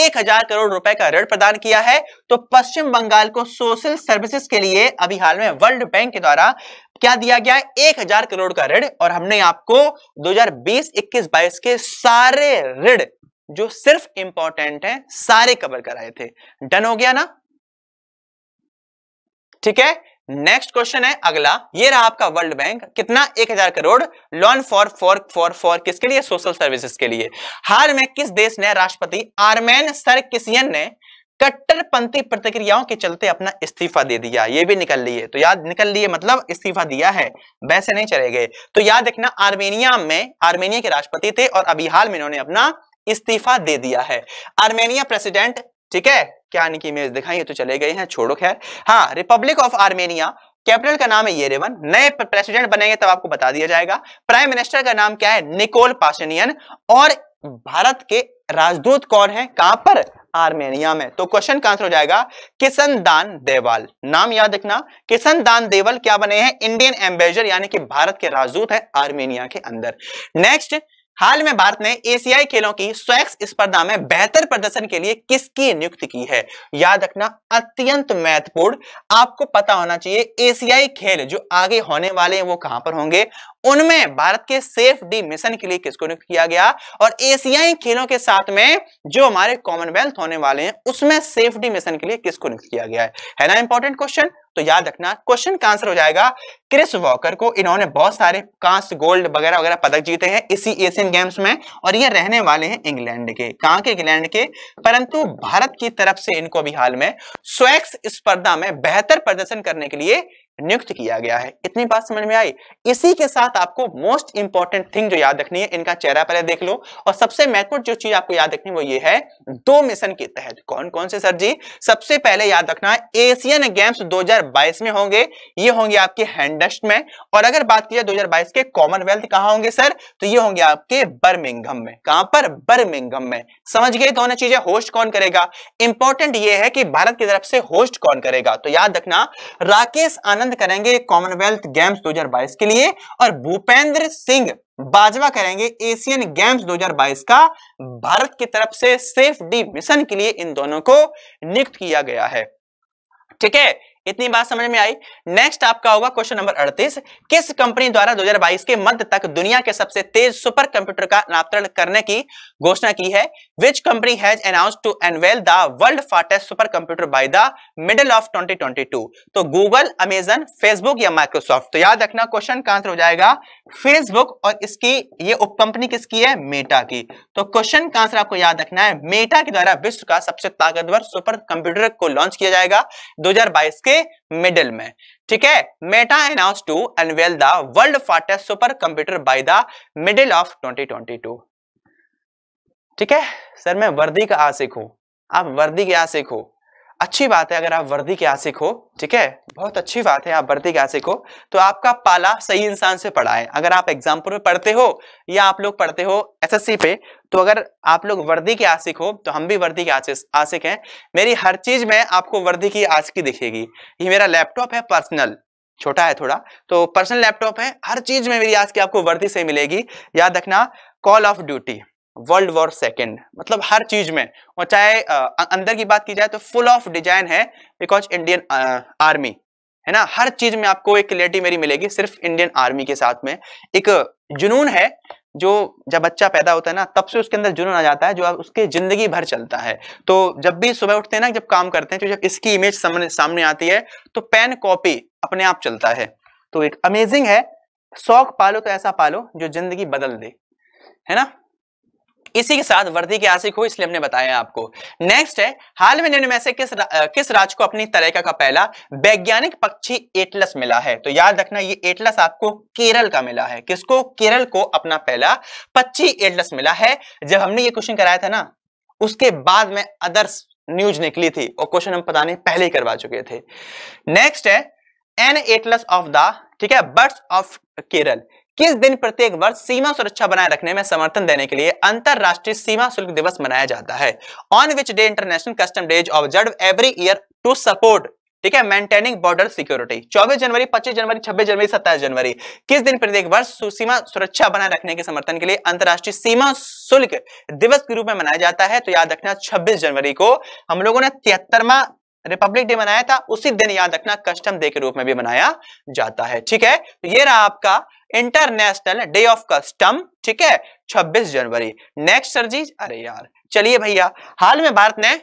एक हजार करोड़ रुपए का ऋण प्रदान किया है तो पश्चिम बंगाल को सोशल सर्विसेज के लिए अभी हाल में वर्ल्ड बैंक के द्वारा क्या दिया गया है एक हजार करोड़ का ऋण और हमने आपको 2020, 21, 22 के सारे ऋण जो सिर्फ इंपॉर्टेंट है सारे कवर कराए थे डन हो गया ना ठीक है नेक्स्ट क्वेश्चन है अगला ये रहा आपका वर्ल्ड बैंक कितना एक हजार crore loan for for for for किसके लिए सोशल सर्विसेज के लिए हाल में किस देश ने राष्ट्रपति आर्मेन सर किसियन ने कट्टरपंथी प्रतिक्रियाओं के चलते अपना इस्तीफा दे दिया ये भी निकल लिए तो याद निकल लिए मतलब इस्तीफा दिया है वैसे नहीं चले गए तो याद रखना आर्मेनिया में आर्मेनिया के राष्ट्रपति थे और अभी हाल में इन्होंने अपना इस्तीफा दे दिया है आर्मेनिया प्रेसिडेंट ठीक है क्या इनकी इमेज दिखाई तो चले गए हैं छोड़ो खैर हाँ रिपब्लिक ऑफ आर्मेनिया कैपिटल का नाम है येरेवन नए प्रेसिडेंट बनेंगे तब आपको बता दिया जाएगा प्राइम मिनिस्टर का नाम क्या है निकोल पाशनियन और भारत के राजदूत कौन है कहां पर आर्मेनिया में तो क्वेश्चन का आंसर हो जाएगा किशन दान देवाल नाम याद रखना किशन दान देवल क्या बने हैं इंडियन एम्बेसडर यानी कि भारत के राजदूत है आर्मेनिया के अंदर नेक्स्ट हाल में भारत ने एशियाई खेलों की स्वैक्स स्पर्धा में बेहतर प्रदर्शन के लिए किसकी नियुक्ति की है याद रखना अत्यंत महत्वपूर्ण आपको पता होना चाहिए एशियाई खेल जो आगे होने वाले हैं वो कहां पर होंगे उनमें भारत के सेफ डी मिशन के लिए किसको नियुक्त किया गया और एशियाई खेलों के साथ में जो हमारे कॉमनवेल्थ होने वाले हैं उसमें सेफ डी मिशन के लिए किसको नियुक्त किया गया है है ना इंपॉर्टेंट क्वेश्चन तो याद रखना क्वेश्चन का आंसर हो जाएगा क्रिस वॉकर को इन्होंने बहुत सारे कांस गोल्ड वगैरह वगैरह पदक जीते हैं इसी एशियन गेम्स में और ये रहने वाले हैं इंग्लैंड के कहां के इंग्लैंड के परंतु भारत की तरफ से इनको भी हाल में स्वेक्स स्पर्धा में बेहतर प्रदर्शन करने के लिए नियुक्त किया गया है इतनी बात समझ में आई इसी के साथ आपको मोस्ट इंपॉर्टेंट थिंग जो याद रखनी है इनका चेहरा पहले देख लो और सबसे महत्वपूर्ण जो चीज आपको याद रखनी है वो ये है दो मिशन के तहत कौन कौन से सर जी सबसे पहले याद रखना है एशियन गेम्स 2022 में होंगे ये होंगे आपके हैंडस्ट में और अगर बात की जाए दो के कॉमनवेल्थ कहा होंगे सर तो ये होंगे आपके बर्मिंगम में कहां पर बर्मिंगम में समझ गए दोनों चीजें होस्ट कौन करेगा इंपॉर्टेंट ये है कि भारत की तरफ से होस्ट कौन करेगा तो याद रखना राकेश आनंद आनंद करेंगे कॉमनवेल्थ गेम्स 2022 के लिए और भूपेंद्र सिंह बाजवा करेंगे एशियन गेम्स 2022 का भारत की तरफ से सेफ डी मिशन के लिए इन दोनों को नियुक्त किया गया है ठीक है इतनी बात समझ में आई नेक्स्ट आपका होगा क्वेश्चन नंबर 38 किस कंपनी द्वारा 2022 के मध्य तक दुनिया के सबसे तेज सुपर कंप्यूटर का नामकरण करने की घोषणा की है which company has announce to unveil the world fastest super computer by the middle of 2022 तो गूगल अमेजन फेसबुक या माइक्रोसॉफ्ट तो याद रखना क्वेश्चन का आंसर हो जाएगा फेसबुक और इसकी ये उप कंपनी किसकी है मेटा की तो क्वेश्चन का आंसर आपको याद रखना है मेटा के द्वारा विश्व का सबसे ताकतवर सुपर कंप्यूटर को लॉन्च किया जाएगा दो के मिडिल में ठीक है Meta announce to unveil the world fastest super computer by the middle of 2022 ठीक है सर मैं वर्दी का आशिक हूं आप वर्दी के आशिक हूं अच्छी बात है अगर आप वर्दी के आशिक हो ठीक है बहुत अच्छी बात है आप वर्दी के आशिक हो तो आपका पाला सही इंसान से पढ़ा है अगर आप एग्जाम्पल में पढ़ते हो या आप लोग पढ़ते हो एसएससी पे तो अगर आप लोग वर्दी के आशिक हो तो हम भी वर्दी के आशिक हैं मेरी हर चीज में आपको वर्दी की आशिकी दिखेगी ये मेरा लैपटॉप है पर्सनल छोटा है थोड़ा तो पर्सनल लैपटॉप है हर चीज में मेरी आज की आपको वर्दी से मिलेगी याद रखना call of duty world war second मतलब हर चीज में और चाहे अंदर की बात की जाए तो फुल ऑफ डिजाइन है बिकॉज इंडियन आर्मी है ना हर चीज में आपको एक क्लियरिटी मेरी मिलेगी सिर्फ इंडियन आर्मी के साथ में एक जुनून है जो जब बच्चा पैदा होता है ना तब से उसके अंदर जुनून आ जाता है जो उसके जिंदगी भर चलता है तो जब भी सुबह उठते हैं ना जब काम करते हैं तो जब इसकी इमेज सामने सामने आती है तो पेन कॉपी अपने आप चलता है तो एक अमेजिंग है शौक पालो तो ऐसा पालो जो जिंदगी बदल दे है ना इसी के साथ वर्दी के आशिक हो इसलिए हमने बताया आपको नेक्स्ट है हाल में निम्न में से किस रा, किस राज्य को अपनी तरह का पहला वैज्ञानिक पक्षी एटलस मिला है तो याद रखना ये एटलस आपको केरल का मिला है किसको केरल को अपना पहला पक्षी एटलस मिला है जब हमने ये क्वेश्चन कराया था ना उसके बाद में अदर्स न्यूज निकली थी और क्वेश्चन हम पता नहीं पहले ही करवा चुके थे नेक्स्ट है एन एटलस ऑफ द ठीक है बर्ड्स ऑफ केरल किस दिन प्रत्येक वर्ष सीमा सुरक्षा बनाए रखने में समर्थन देने के लिए अंतरराष्ट्रीय सीमा शुल्क दिवस मनाया जाता है on which day international custom days observe every year to support ठीक है मेंटेनिंग बॉर्डर सिक्योरिटी 24 जनवरी 25 जनवरी 26 जनवरी 27 जनवरी किस दिन प्रत्येक वर्ष सीमा सुरक्षा बनाए रखने के समर्थन के लिए अंतर्राष्ट्रीय सीमा शुल्क दिवस के रूप में मनाया जाता है तो याद रखना 26 जनवरी को हम लोगों ने तिहत्तरवा रिपब्लिक डे मनाया था उसी दिन याद रखना कस्टम डे के रूप में भी मनाया जाता है ठीक है तो ये रहा आपका इंटरनेशनल डे ऑफ कस्टम ठीक है 26 जनवरी नेक्स्ट सर जी अरे यार चलिए भैया हाल में भारत ने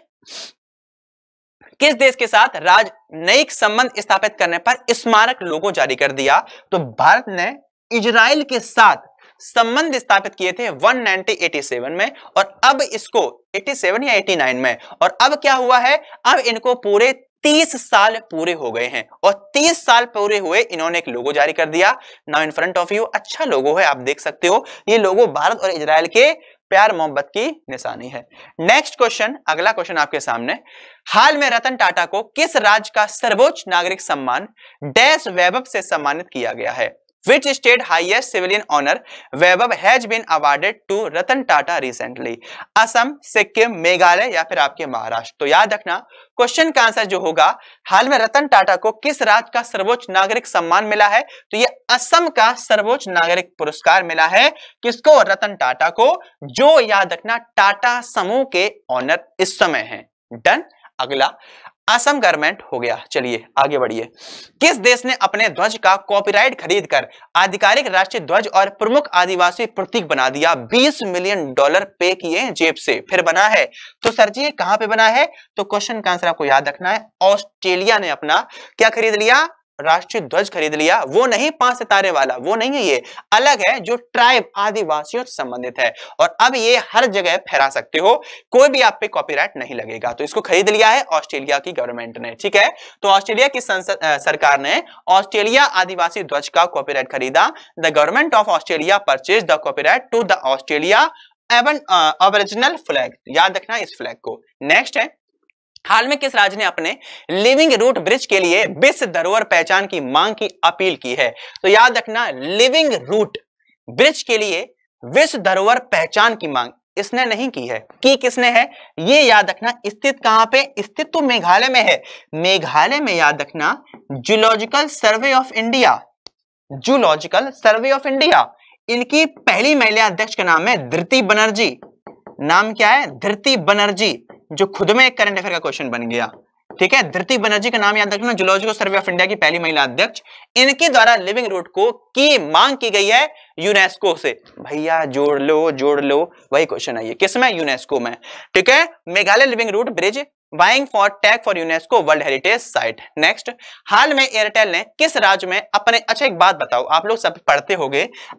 किस देश के साथ राजनयिक संबंध स्थापित करने पर स्मारक लोगो जारी कर दिया तो भारत ने इजराइल के साथ संबंध स्थापित किए थे 1987 में और अब इसको 87 या 89 में और अब क्या हुआ है अब इनको पूरे तीस साल पूरे हो गए हैं और तीस साल पूरे हुए इन्होंने एक लोगो जारी कर दिया now in front of you अच्छा लोगो है आप देख सकते हो ये लोगो भारत और इसराइल के प्यार मोहब्बत की निशानी है नेक्स्ट क्वेश्चन अगला क्वेश्चन आपके सामने हाल में रतन टाटा को किस राज्य का सर्वोच्च नागरिक सम्मान डैश वैभव से सम्मानित किया गया है Which state highest civilian honor Vaibhav has been awarded to Ratan Tata recently Assam Sikkim Meghalaya या फिर आपके महाराष्ट्र तो याद रखना क्वेश्चन का आंसर जो होगा हाल में रतन टाटा को किस राज्य का सर्वोच्च नागरिक सम्मान मिला है तो ये असम का सर्वोच्च नागरिक पुरस्कार मिला है किसको रतन टाटा को जो याद रखना टाटा समूह के ऑनर इस समय है डन अगला असम गवर्नमेंट हो गया चलिए आगे बढ़िए किस देश ने अपने ध्वज का कॉपीराइट खरीदकर आधिकारिक राष्ट्रीय ध्वज और प्रमुख आदिवासी प्रतीक बना दिया 20 मिलियन डॉलर पे किए जेब से फिर बना है तो सर जी कहां पे बना है तो क्वेश्चन का आंसर आपको याद रखना है ऑस्ट्रेलिया ने अपना क्या खरीद लिया राष्ट्रीय ध्वज खरीद लिया वो नहीं पांच सितारे वाला वो नहीं है ये अलग है जो ट्राइब आदिवासियों से संबंधित है और अब ये हर जगह फहरा सकते हो कोई भी आप पे कॉपीराइट नहीं लगेगा तो इसको खरीद लिया है ऑस्ट्रेलिया की गवर्नमेंट ने ठीक है तो ऑस्ट्रेलिया की संसद सरकार ने ऑस्ट्रेलिया आदिवासी ध्वज का कॉपीराइट खरीदा the government of Australia purchase the copyright to the Australia aboriginal flag याद रखना इस फ्लैग को नेक्स्ट है हाल में किस राज्य ने अपने लिविंग रूट ब्रिज के लिए विश्व धरोहर पहचान की मांग की अपील की है तो याद रखना लिविंग रूट ब्रिज के लिए विश्व धरोहर पहचान की मांग इसने नहीं की है की किसने है ये याद रखना स्थित कहां पे स्थित तो मेघालय में है मेघालय में याद रखना zoological survey of India zoological survey of India इनकी पहली महिला अध्यक्ष का नाम है धृति बनर्जी नाम क्या है धृति बनर्जी जो खुद में एक करंट अफेयर का क्वेश्चन बन गया ठीक है धृति बनर्जी का नाम याद रखना जुलॉजिकल सर्वे ऑफ इंडिया की पहली महिला अध्यक्ष इनके द्वारा लिविंग रूट को की मांग की गई है यूनेस्को से भैया जोड़ लो जोड़ लो वही क्वेश्चन है ये किस में यूनेस्को में ठीक है Meghalaya living root bridge buying for tag for UNESCO world heritage site next हाल में एयरटेल ने किस राज्य में अपने अच्छा एक बात बताओ आप लोग सब पढ़ते हो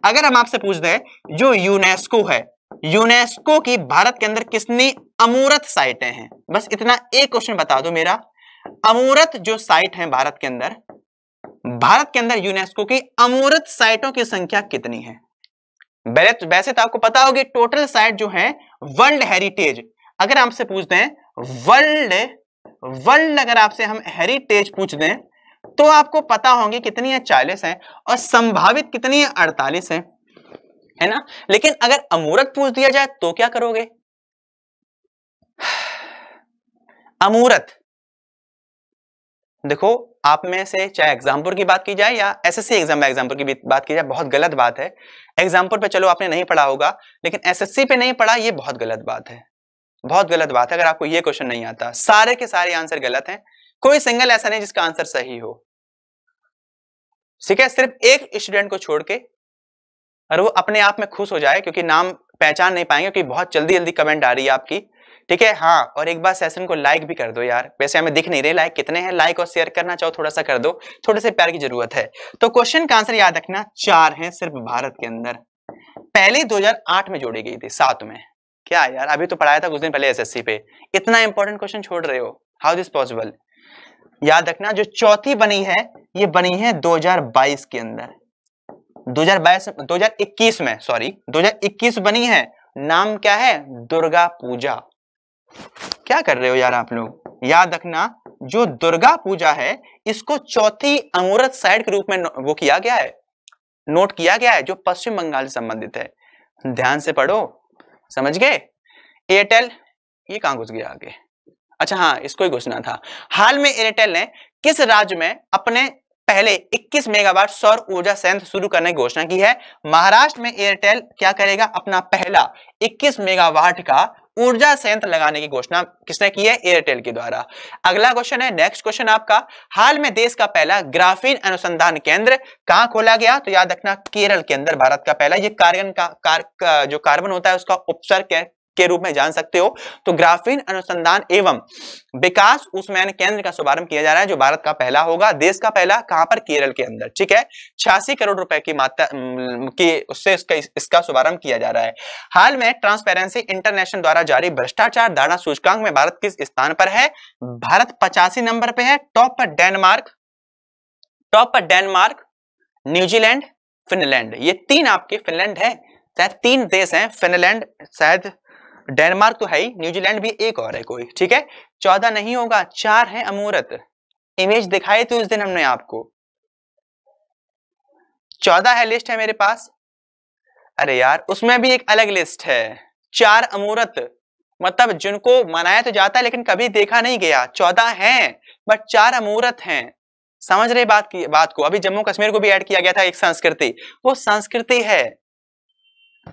अगर हम आपसे पूछ दें जो यूनेस्को है यूनेस्को की भारत के अंदर कितनी अमूरत साइटें हैं बस इतना एक क्वेश्चन बता दो मेरा अमूरत जो साइट है भारत के अंदर भारत के अंदर यूनेस्को की अमूरत साइटों की संख्या कितनी है वैसे तो, तो आपको पता होगी टोटल साइट जो है वर्ल्ड हेरिटेज अगर आपसे पूछ दें वर्ल्ड वर्ल्ड अगर आपसे हम हेरिटेज पूछ दें तो आपको पता होंगे कितनी है चालीस है और संभावित कितनी है अड़तालीस है है ना लेकिन अगर अमूरत पूछ दिया जाए तो क्या करोगे अमूरत देखो आप में से चाहे एग्जाम्पल की बात की जाए या एसएससी एग्जाम में एग्जाम्पल की बात की जाए बहुत गलत बात है एग्जाम्पल पे चलो आपने नहीं पढ़ा होगा लेकिन एसएससी पे नहीं पढ़ा ये बहुत गलत बात है बहुत गलत बात है अगर आपको ये क्वेश्चन नहीं आता सारे के सारे आंसर गलत हैं कोई सिंगल ऐसा नहीं जिसका आंसर सही हो ठीक है सिर्फ एक स्टूडेंट को छोड़ के और वो अपने आप में खुश हो जाए क्योंकि नाम पहचान नहीं पाएंगे क्योंकि बहुत जल्दी जल्दी कमेंट आ रही है आपकी ठीक है हाँ और एक बार सेशन को लाइक भी कर दो यार वैसे हमें दिख नहीं रहे लाइक कितने हैं लाइक और शेयर करना चाहो थोड़ा सा कर दो थोड़े से प्यार की जरूरत है तो क्वेश्चन का आंसर याद रखना चार हैं सिर्फ भारत के अंदर पहले 2008 में जोड़ी गई थी सात में क्या यार अभी तो पढ़ाया था कुछ दिन पहले सी पे इतना इंपॉर्टेंट क्वेश्चन छोड़ रहे हो हाउ दिस पॉसिबल याद रखना जो चौथी बनी है ये बनी है बाईस के अंदर 2022 2021 में सॉरी 2021 बनी है नाम क्या है दुर्गा पूजा क्या कर रहे हो यार आप लोग याद रखना जो दुर्गा पूजा है इसको चौथी अमूर्त साइड के रूप में वो किया गया है नोट किया गया है जो पश्चिम बंगाल से संबंधित है ध्यान से पढ़ो समझ गए एयरटेल ये कहां घुस गया आगे अच्छा हाँ इसको ही घुसना था हाल में एयरटेल ने किस राज्य में अपने पहले 21 मेगावाट सौर ऊर्जा संयंत्र शुरू करने की घोषणा की है महाराष्ट्र में एयरटेल क्या करेगा अपना पहला 21 मेगावाट का ऊर्जा संयंत्र लगाने की घोषणा किसने की है एयरटेल के द्वारा अगला क्वेश्चन है नेक्स्ट क्वेश्चन आपका हाल में देश का पहला ग्राफीन अनुसंधान केंद्र कहां खोला गया तो याद रखना केरल के अंदर भारत का पहला ये कार्बन का का, जो कार्बन होता है उसका उपसर्ग के रूप में जान सकते हो तो ग्राफीन अनुसंधान एवं विकास उस्मैन केंद्र का शुभारंभ किया जा रहा है जो भारत का पहला होगा देश का पहला कहां पर केरल के अंदर ठीक है छियासी करोड़ रुपए की मात्रा की उससे इसका, इसका शुभारंभ किया जा रहा है हाल में ट्रांसपेरेंसी इंटरनेशनल द्वारा जारी भ्रष्टाचार धारणा सूचकांक में भारत किस स्थान पर है भारत पचासी नंबर पर है टॉप पर डेनमार्क टॉप पर डेनमार्क न्यूजीलैंड फिनलैंड ये तीन आपके फिनलैंड है शायद तीन देश हैं फिनलैंड शायद डेनमार्क तो है ही न्यूजीलैंड भी एक और है कोई ठीक है चौदह नहीं होगा चार है अमूरत इमेज दिखाई थी तो उस दिन हमने आपको चौदह है लिस्ट है मेरे पास अरे यार उसमें भी एक अलग लिस्ट है चार अमूरत मतलब जिनको मनाया तो जाता है लेकिन कभी देखा नहीं गया चौदह हैं बट चार अमूरत हैं समझ रहे बात की बात को अभी जम्मू कश्मीर को भी ऐड किया गया था एक संस्कृति वो संस्कृति है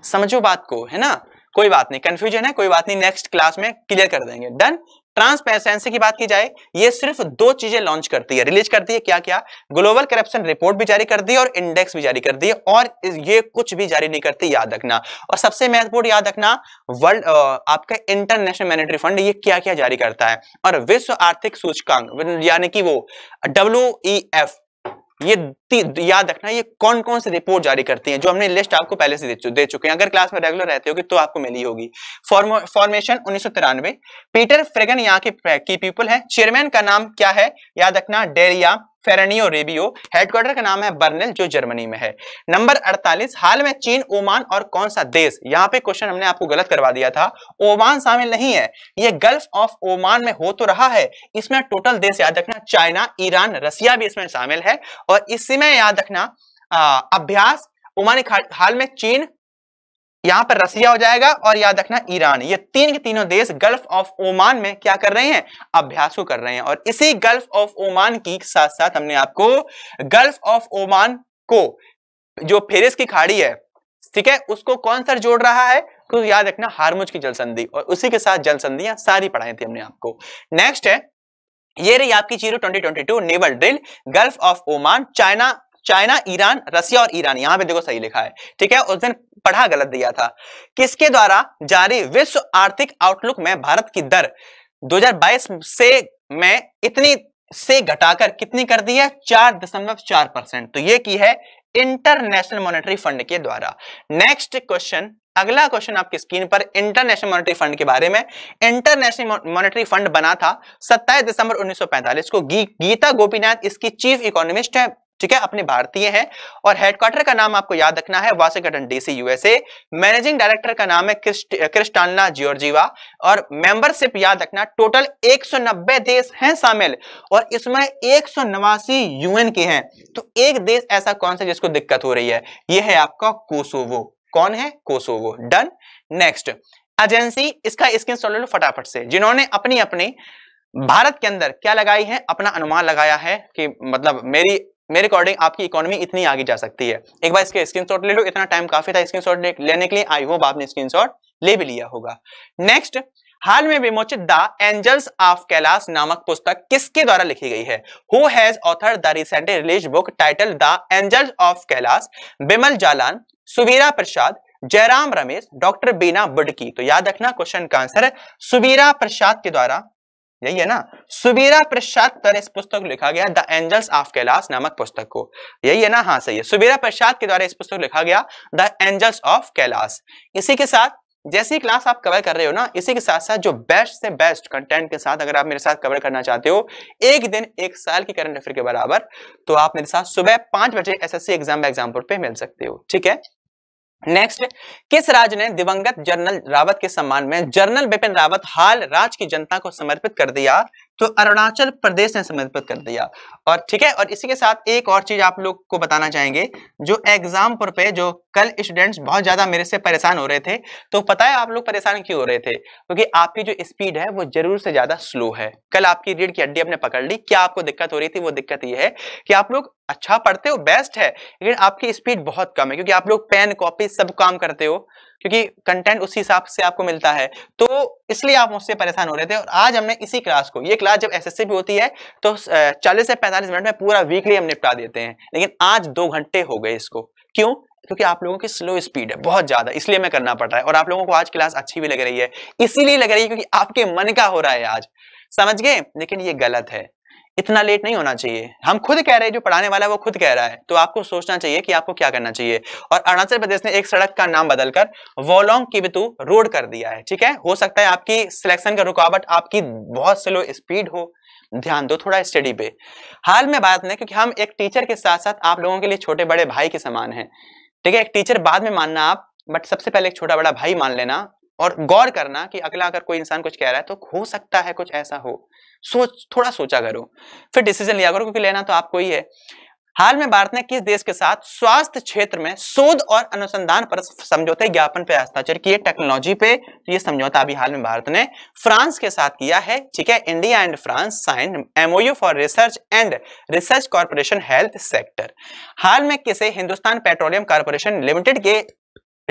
समझो बात को है ना कोई बात नहीं कंफ्यूजन है कोई बात नहीं नेक्स्ट क्लास में क्लियर कर देंगे डन ट्रांसपेरेंसी की बात की जाए ये सिर्फ दो चीजें लॉन्च करती है रिलीज करती है क्या क्या ग्लोबल करप्शन रिपोर्ट भी जारी करती है और इंडेक्स भी जारी करती है और ये कुछ भी जारी नहीं करती याद रखना और सबसे महत्वपूर्ण याद रखना वर्ल्ड आपका इंटरनेशनल मॉनेटरी फंड ये क्या क्या जारी करता है और विश्व आर्थिक सूचकांक यानी कि वो डब्ल्यू ये याद रखना ये कौन कौन से रिपोर्ट जारी करती हैं जो हमने लिस्ट आपको पहले से दे, चुके हैं अगर क्लास में रेगुलर रहते होगी तो आपको मिली होगी फॉर्मेशन उन्नीस पीटर फ्रेगन यहाँ के की पीपल है चेयरमैन का नाम क्या है याद रखना डेरिया फेरनियो रेबियो हेडक्वार्टर का नाम है बर्नेल जो जर्मनी में है नंबर 48 हाल में चीन ओमान और कौन सा देश यहाँ पे क्वेश्चन हमने आपको गलत करवा दिया था ओमान शामिल नहीं है ये गल्फ ऑफ ओमान में हो तो रहा है इसमें टोटल देश याद रखना चाइना ईरान रसिया भी इसमें शामिल है और इसमें याद रखना अभ्यास ओमान हाल में चीन यहां पर रसिया हो जाएगा और याद रखना ईरान ये तीन के तीनों देश गल्फ ऑफ ओमान में क्या कर रहे हैं अभ्यास को कर रहे हैं और इसी गल्फ ऑफ ओमान की साथ साथ हमने आपको गल्फ ऑफ ओमान को जो फेरिस की खाड़ी है ठीक है उसको कौन सा जोड़ रहा है तो याद रखना हारमुज की जल संधि और उसी के साथ जलसंधियां सारी पढ़ाई थी हमने आपको नेक्स्ट है ये रही आपकी zero twenty twenty two naval drill Gulf of Oman China China Iran Russia और ईरान यहां पे देखो सही लिखा है ठीक है उस दिन पढ़ा गलत दिया था किसके द्वारा जारी विश्व आर्थिक आउटलुक में भारत की दर 2022 से में इतनी से घटाकर कितनी कर दी है चार दशमलव चार परसेंट तो ये की है इंटरनेशनल मॉनेटरी फंड के द्वारा नेक्स्ट क्वेश्चन अगला क्वेश्चन आपकी स्क्रीन पर इंटरनेशनल मॉनेटरी फंड के बारे में इंटरनेशनल मॉनेटरी फंड बना था 27 दिसंबर 1945 को गी, गीता गोपीनाथ इसकी चीफ इकोनॉमिस्ट है ठीक है अपने भारतीय हैं और हेडक्वार्टर का नाम आपको याद रखना है Washington DC USA managing director का नाम है क्रिस्टाना जियोर्जीवा और मेंबरशिप याद रखना टोटल 190 देश हैं शामिल और इसमें एक यूएन के हैं तो एक देश ऐसा कौन सा जिसको दिक्कत हो रही है यह है आपका कोसोवो कौन है कोसोवो डन नेक्स्ट एजेंसी इसका स्क्रीन ले लो फटाफट से जिन्होंने अपनी अपनी भारत के अंदर क्या लगाई है अपना अनुमान लगाया है कि मतलब मेरी मेरे अकॉर्डिंग आपकी इकोनॉमी इतनी आगे जा सकती है एक बार इसके स्क्रीनशॉट ले लो इतना टाइम काफी था स्क्रीनशॉट लेने के लिए आई होप आपने स्क्रीनशॉट ले भी लिया होगा नेक्स्ट हाल में विमोचित द एंजल्स ऑफ कैलाश नामक पुस्तक किसके द्वारा लिखी गई है who has author the recently release book title the angels of Kailash Bimal Jalan Suvira Prasad Jairam Ramesh doctor Bina Budki तो याद रखना क्वेश्चन का आंसर है सुवीरा प्रसाद के द्वारा यही है ना सुबेरा प्रसाद पर इस पुस्तक लिखा गया द एंजल्स ऑफ कैलाश नामक पुस्तक को यही है ना हाँ सही है सुबेरा प्रसाद के द्वारा इस पुस्तक को लिखा गया द एंजल्स ऑफ कैलाश इसी के साथ जैसी क्लास आप कवर कर रहे हो ना इसी के साथ साथ जो बेस्ट से बेस्ट कंटेंट के साथ अगर आप मेरे साथ कवर करना चाहते हो एक दिन एक साल की करंट अफेयर के बराबर तो आप मेरे साथ सुबह पांच बजे एसएससी एग्जाम एग्जाम पे मिल सकते हो ठीक है नेक्स्ट किस राज्य ने दिवंगत जनरल रावत के सम्मान में जनरल बिपिन रावत हाल राज्य की जनता को समर्पित कर दिया तो अरुणाचल प्रदेश ने समर्पित कर दिया और ठीक है और इसी के साथ एक और चीज आप लोग को बताना चाहेंगे जो एग्जाम पर पे जो कल स्टूडेंट्स बहुत ज्यादा मेरे से परेशान हो रहे थे तो पता है आप लोग परेशान क्यों हो रहे थे क्योंकि तो आपकी जो स्पीड है वो जरूर से ज्यादा स्लो है कल आपकी रीढ़ की हड्डी आपने पकड़ ली क्या आपको दिक्कत हो रही थी वो दिक्कत ये है कि आप लोग अच्छा पढ़ते हो बेस्ट है लेकिन आपकी स्पीड बहुत कम है क्योंकि आप लोग पेन कॉपी सब काम करते हो क्योंकि कंटेंट उसी हिसाब से आपको मिलता है तो इसलिए आप मुझसे परेशान हो रहे थे और आज हमने इसी क्लास को ये क्लास जब एसएससी भी होती है तो 40 से 45 मिनट में पूरा वीकली हम निपटा देते हैं लेकिन आज दो घंटे हो गए इसको क्यों क्योंकि आप लोगों की स्लो स्पीड है बहुत ज्यादा इसलिए मैं करना पड़ रहा है और आप लोगों को आज क्लास अच्छी भी लग रही है इसीलिए लग रही है क्योंकि आपके मन का हो रहा है आज समझ गए लेकिन ये गलत है इतना लेट नहीं होना चाहिए हम खुद कह रहे हैं जो पढ़ाने वाला है वो खुद कह रहा है तो आपको सोचना चाहिए कि आपको क्या करना चाहिए और अरुणाचल प्रदेश ने एक सड़क का नाम बदलकर वोलोंग किबितु रोड कर दिया है ठीक है हो सकता है आपकी सिलेक्शन का रुकावट आपकी बहुत स्लो स्पीड हो ध्यान दो थोड़ा स्टडी पे हाल में बात नहीं क्योंकि हम एक टीचर के साथ साथ आप लोगों के लिए छोटे बड़े भाई के समान है ठीक है एक टीचर बाद में मानना आप बट सबसे पहले एक छोटा बड़ा भाई मान लेना और गौर करना कि अगला अगर कोई इंसान कुछ कह रहा है तो हो सकता है कुछ ऐसा हो सोच थोड़ा सोचा करो फिर डिसीजन लिया करो क्योंकि लेना तो आपको ही है हाल में भारत ने किस देश के साथ स्वास्थ्य क्षेत्र में शोध और अनुसंधान पर समझौते ज्ञापन पर हस्ताक्षर किए टेक्नोलॉजी पे तो ये समझौता अभी हाल में भारत ने फ्रांस के साथ किया है ठीक है India and France sign MOU for research and research corporation health sector हाल में किसे हिंदुस्तान पेट्रोलियम कॉर्पोरेशन लिमिटेड के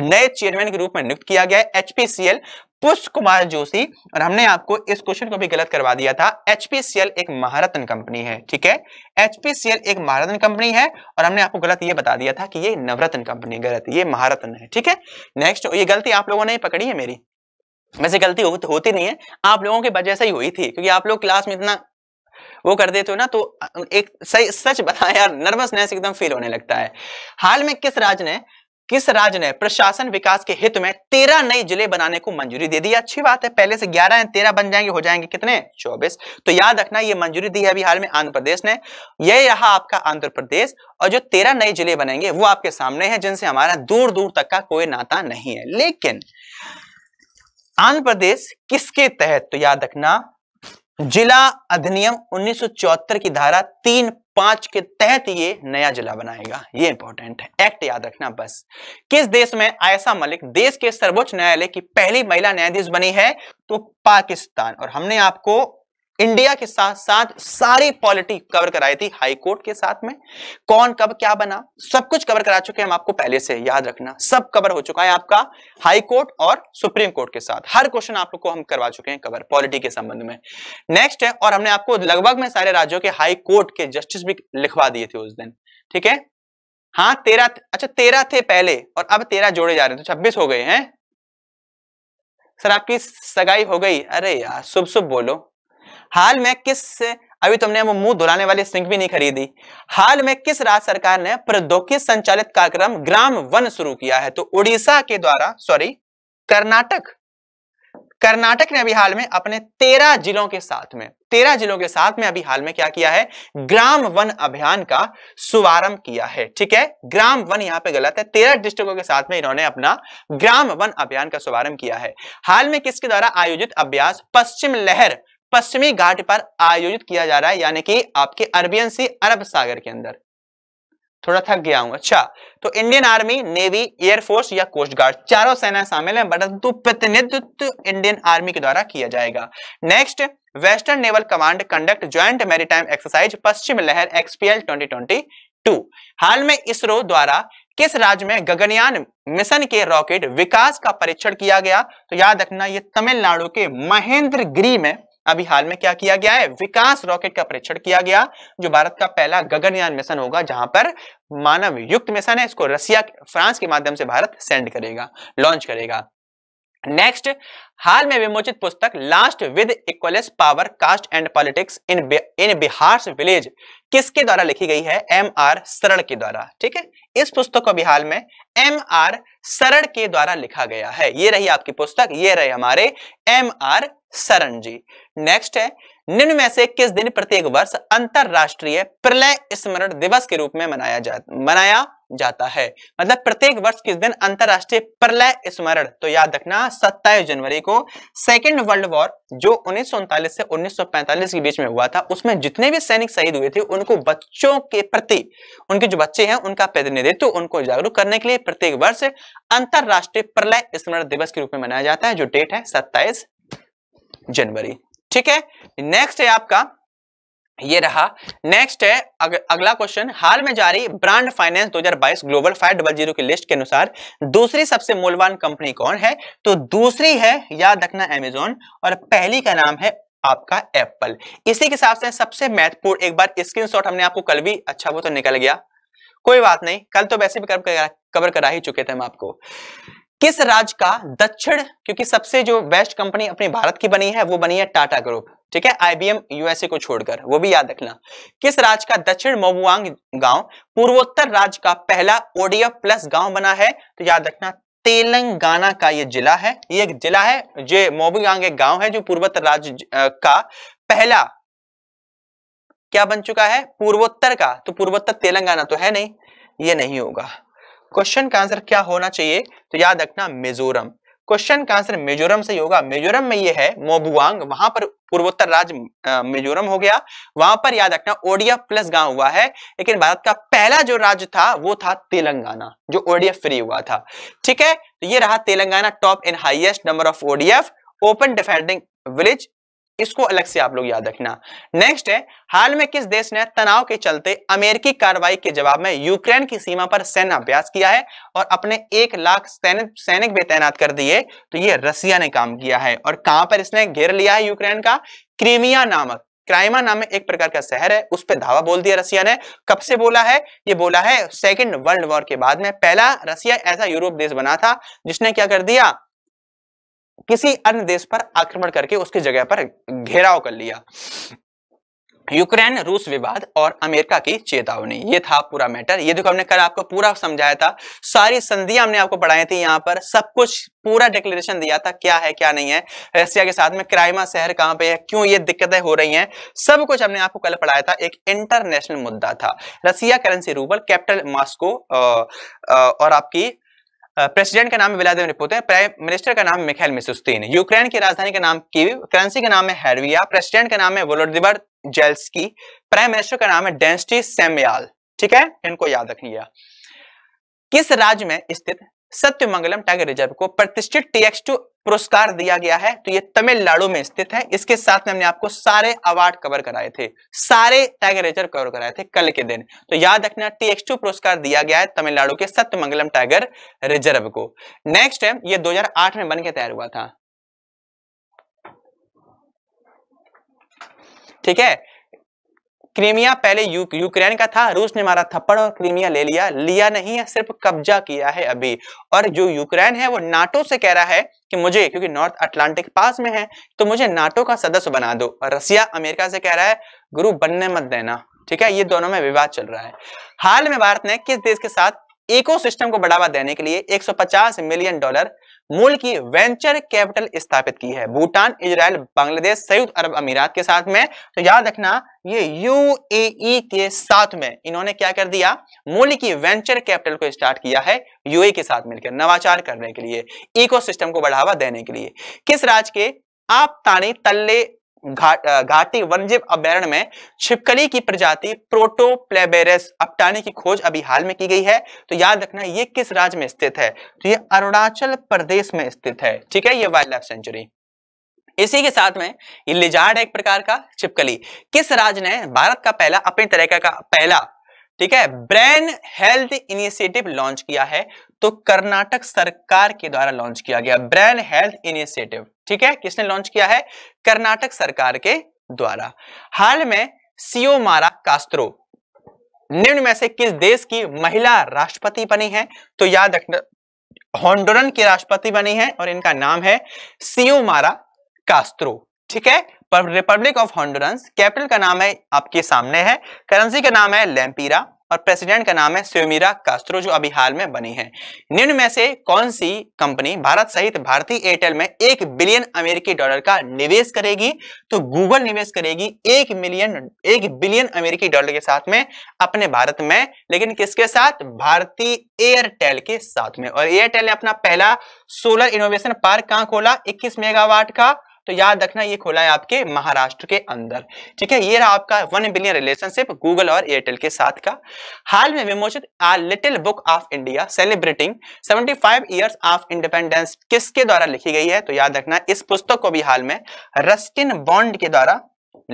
नए चेयरमैन के रूप में नियुक्त किया गया है एचपीसीएल पुष्प कुमार जोशी और हमने आपको इस क्वेश्चन को भी गलत करवा दिया था एचपीसीएल एक महारत्न कंपनी है ठीक है एचपीसीएल एक महारत्न कंपनी है और हमने आपको गलत ये बता दिया था कि ये नवरत्न कंपनी गलत ये महारत्न है ठीक है नेक्स्ट ये गलती आप लोगों ने पकड़ी है मेरी वैसे गलती हो, होती नहीं है आप लोगों की वजह से ही हुई थी क्योंकि आप लोग क्लास में इतना वो कर देते हो ना तो एक सही सच बताया यार नर्वसनेस एकदम फील होने लगता है हाल में किस राज्य ने किस राज्य ने प्रशासन विकास के हित में तेरह नए जिले बनाने को मंजूरी दे दी अच्छी बात है पहले से ग्यारह है तेरह बन जाएंगे हो जाएंगे कितने चौबीस तो याद रखना ये मंजूरी दी है अभी हाल में आंध्र प्रदेश ने यह रहा आपका आंध्र प्रदेश और जो तेरह नए जिले बनेंगे वो आपके सामने है जिनसे हमारा दूर दूर तक का कोई नाता नहीं है लेकिन आंध्र प्रदेश किसके तहत तो याद रखना जिला अधिनियम 1974 की धारा तीन पांच के तहत ये नया जिला बनाएगा ये इंपॉर्टेंट है एक्ट याद रखना बस किस देश में आयसा मलिक देश के सर्वोच्च न्यायालय की पहली महिला न्यायाधीश बनी है तो पाकिस्तान और हमने आपको इंडिया के साथ साथ सारी पॉलिटी कवर कराई थी हाई कोर्ट के साथ में कौन कब क्या बना सब कुछ कवर करा चुके हैं हम आपको पहले से याद रखना सब कवर हो चुका है आपका हाई कोर्ट और सुप्रीम कोर्ट के साथ हर क्वेश्चन आप लोग को हम करवा चुके हैं कवर पॉलिटी के संबंध में नेक्स्ट है और हमने आपको लगभग में सारे राज्यों के हाई कोर्ट के जस्टिस भी लिखवा दिए थे उस दिन ठीक है हाँ तेरह अच्छा तेरह थे पहले और अब तेरह जोड़े जा रहे थे तो छब्बीस हो गए हैं सर आपकी सगाई हो गई अरे यार शुभ शुभ बोलो हाल में किस अभी तुमने तो वो मुंह धुलाने वाली सिंह भी नहीं खरीदी हाल में किस राज्य सरकार ने प्रौद्योगिकी संचालित कार्यक्रम ग्राम वन शुरू किया है तो उड़ीसा के द्वारा सॉरी कर्नाटक कर्नाटक ने अभी हाल में अपने तेरह जिलों के साथ में तेरह जिलों के साथ में अभी हाल में क्या किया है ग्राम वन अभियान का शुभारंभ किया है ठीक है ग्राम वन यहां पे गलत है तेरह डिस्ट्रिक्टों के साथ में इन्होंने अपना ग्राम वन अभियान का शुभारंभ किया है हाल में किसके द्वारा आयोजित अभ्यास पश्चिम लहर पश्चिमी घाट पर आयोजित किया जा रहा है यानी कि आपके अरबियन सी अरब सागर के अंदर थोड़ा थक गया हूं अच्छा तो इंडियन आर्मी नेवी एयरफोर्स या कोस्ट गार्ड चारों सेना शामिल है परंतु प्रतिनिधित्व इंडियन आर्मी के द्वारा किया जाएगा next western naval command conduct joint मेरी exercise Paschim Lehar XPL twenty हाल में इसरो द्वारा किस राज्य में गगनयान मिशन के रॉकेट विकास का परीक्षण किया गया तो याद रखना यह तमिलनाडु के महेंद्र गिरी में अभी हाल में क्या किया गया है विकास रॉकेट का परीक्षण किया गया जो भारत का पहला गगनयान मिशन होगा जहां पर मानव युक्त मिशन है इसको रसिया फ्रांस के माध्यम से भारत सेंड करेगा लॉन्च करेगा नेक्स्ट हाल में विमोचित पुस्तक last with equals power caste and politics in in Bihar village किसके द्वारा लिखी गई है एम आर सरण के द्वारा ठीक है इस पुस्तक को बिहार में एम आर सरण के द्वारा लिखा गया है ये रही आपकी पुस्तक ये रहे हमारे M R Saran ji next है निम्न में से किस दिन प्रत्येक वर्ष अंतरराष्ट्रीय प्रलय स्मरण दिवस के रूप में मनाया जा मनाया जाता है मतलब प्रत्येक वर्ष किस दिन अंतरराष्ट्रीय प्रलय स्मरण तो याद रखना सत्ताईस जनवरी को सेकेंड वर्ल्ड वॉर जो उन्नीस से 1945 के बीच में हुआ था उसमें जितने भी सैनिक शहीद हुए थे उनको बच्चों के प्रति उनके जो बच्चे हैं उनका प्रतिनिधित्व उनको जागरूक करने के लिए प्रत्येक वर्ष अंतरराष्ट्रीय प्रलय स्मरण दिवस के रूप में मनाया जाता है जो डेट है सत्ताईस जनवरी ठीक है नेक्स्ट है आपका ये रहा नेक्स्ट है अग, अगला क्वेश्चन हाल में जारी ब्रांड फाइनेंस 2022 ग्लोबल जीरो की लिस्ट के अनुसार दूसरी सबसे मूल्यवान कंपनी कौन है तो दूसरी है याद रखना एमेजोन और पहली का नाम है आपका एप्पल इसी के हिसाब से सबसे महत्वपूर्ण एक बार स्क्रीनशॉट हमने आपको कल भी अच्छा वो तो निकल गया कोई बात नहीं कल तो वैसे भी कवर करा ही चुके थे हम आपको किस राज्य का दक्षिण क्योंकि सबसे जो बेस्ट कंपनी अपने भारत की बनी है वो बनी है टाटा ग्रुप ठीक है आईबीएम यूएसए को छोड़कर वो भी याद रखना किस राज्य का दक्षिण मोबुआंग गांव पूर्वोत्तर राज्य का पहला ओडीएफ प्लस गांव बना है तो याद रखना तेलंगाना का ये जिला है ये एक जिला है जो मोबुआंग एक गांव है जो पूर्वोत्तर राज्य का पहला क्या बन चुका है पूर्वोत्तर का तो पूर्वोत्तर तेलंगाना तो है नहीं ये नहीं होगा क्वेश्चन का आंसर क्या होना चाहिए तो याद रखना मिजोरम क्वेश्चन का आंसर मिजोरम से होगा मिजोरम में ये है मोबुआंग वहां पर पूर्वोत्तर राज्य मिजोरम हो गया वहां पर याद रखना ओडिया प्लस गांव हुआ है लेकिन भारत का पहला जो राज्य था वो था तेलंगाना जो ओडीएफ फ्री हुआ था ठीक है तो ये रहा Telangana top in highest number of ODF open defending village इसको अलग से आप लोग याद रखना नेक्स्ट है हाल में किस देश ने तनाव के चलते अमेरिकी कार्रवाई के जवाब में यूक्रेन की सीमा पर सैन्य अभ्यास किया है और अपने एक लाख सैनिक सैनिक भी तैनात कर दिए तो ये रसिया ने काम किया है और कहां पर इसने घेर लिया है यूक्रेन का क्रीमिया नामक क्राइमा नाम एक प्रकार का शहर है उस पर धावा बोल दिया रसिया ने कब से बोला है ये बोला है सेकेंड वर्ल्ड वॉर के बाद में पहला रसिया ऐसा यूरोप देश बना था जिसने क्या कर दिया किसी अन्य देश पर आक्रमण करके उसकी जगह पर घेराव कर लिया यूक्रेन रूस विवाद और अमेरिका की चेतावनी ये था पूरा मैटर ये देखो हमने कल आपको पूरा समझाया था सारी संधियां हमने आपको पढ़ाई थी यहाँ पर सब कुछ पूरा डिक्लेरेशन दिया था क्या है क्या नहीं है रशिया के साथ में क्राइमा शहर कहाँ पे है क्यों ये दिक्कतें हो रही हैं सब कुछ हमने आपको कल पढ़ाया था एक इंटरनेशनल मुद्दा था Russia currency rouble capital Moscow और आपकी प्रेसिडेंट का नाम है व्लादिमिर पुतिन प्राइम मिनिस्टर का नाम मिखेल मिखाइल मिसुस्तीन यूक्रेन की राजधानी का नाम कीव करेंसी का नाम है हैरविया प्रेसिडेंट का नाम है वोलोदिबर जेल्सकी प्राइम मिनिस्टर का नाम है डेंस्टी सेमयाल ठीक है इनको याद रखिएगा किस राज्य में स्थित सत्यमंगलम टाइगर रिजर्व को प्रतिष्ठित टीएक्स टू पुरस्कार दिया गया है तो ये तमिलनाडु में स्थित है इसके साथ में हमने आपको सारे अवार्ड कवर कराए थे सारे टाइगर रिजर्व कवर कराए थे कल के दिन तो याद रखना टी एक्स टू पुरस्कार दिया गया है तमिलनाडु के सत्यमंगलम टाइगर रिजर्व को नेक्स्ट है ये 2008 में बन के तैयार हुआ था ठीक है क्रीमिया पहले यू, यूक्रेन का था रूस ने मारा थप्पड़ और क्रीमिया ले लिया लिया नहीं है सिर्फ कब्जा किया है अभी और जो यूक्रेन है वो नाटो से कह रहा है कि मुझे क्योंकि नॉर्थ अटलांटिक पास में है तो मुझे नाटो का सदस्य बना दो और रसिया अमेरिका से कह रहा है गुरु बनने मत देना ठीक है ये दोनों में विवाद चल रहा है हाल में भारत ने किस देश के साथ इको सिस्टम को बढ़ावा देने के लिए एक मिलियन डॉलर मूल की वेंचर कैपिटल स्थापित की है भूटान इजराइल बांग्लादेश संयुक्त अरब अमीरात के साथ में तो याद रखना ये यूएई e के साथ में इन्होंने क्या कर दिया मूल की वेंचर कैपिटल को स्टार्ट किया है यूएई e के साथ मिलकर नवाचार करने के लिए इकोसिस्टम को बढ़ावा देने के लिए किस राज्य के आप ताने तल्ले घाटी वन्यजीव अभ्यारण में छिपकली की प्रजाति प्रोटोप्लेबेरस अपटाने की खोज अभी हाल में की गई है तो याद रखना ये किस राज्य में स्थित है तो ये अरुणाचल प्रदेश में स्थित है ठीक है ये वाइल्ड लाइफ सेंचुरी इसी के साथ में ये लिजार्ड है एक प्रकार का छिपकली किस राज्य ने भारत का पहला अपने तरीका का पहला ठीक है ब्रेन हेल्थ इनिशिएटिव लॉन्च किया है तो कर्नाटक सरकार के द्वारा लॉन्च किया गया ब्रेन हेल्थ इनिशिएटिव ठीक है किसने लॉन्च किया है कर्नाटक सरकार के द्वारा हाल में सीओ मारा कास्त्रो निम्न में से किस देश की महिला राष्ट्रपति बनी है तो याद रखना हॉन्डोरन की राष्ट्रपति बनी है और इनका नाम है सीओ मारा कास्त्रो ठीक है रिपब्लिक ऑफ हॉन्डोरस कैपिटल का नाम है आपके सामने है करेंसी का नाम है लैम्पीरा और प्रेसिडेंट का नाम है स्योमीरा कास्त्रो जो अभी हाल में बनी है निम्न में से कौन सी कंपनी भारत सहित भारतीय एयरटेल में एक बिलियन अमेरिकी डॉलर का निवेश करेगी तो गूगल निवेश करेगी एक मिलियन एक बिलियन अमेरिकी डॉलर के साथ में अपने भारत में लेकिन किसके साथ भारतीय एयरटेल के साथ में और एयरटेल ने अपना पहला सोलर इनोवेशन पार्क कहां खोला इक्कीस मेगावाट का तो याद रखना ये खुला है आपके महाराष्ट्र के अंदर ठीक है ये रहा आपका वन बिलियन रिलेशनशिप गूगल और एयरटेल के साथ का हाल में विमोचित a little book of India celebrating 75 years of independence किसके द्वारा लिखी गई है तो याद रखना इस पुस्तक को भी हाल में रस्किन बॉन्ड के द्वारा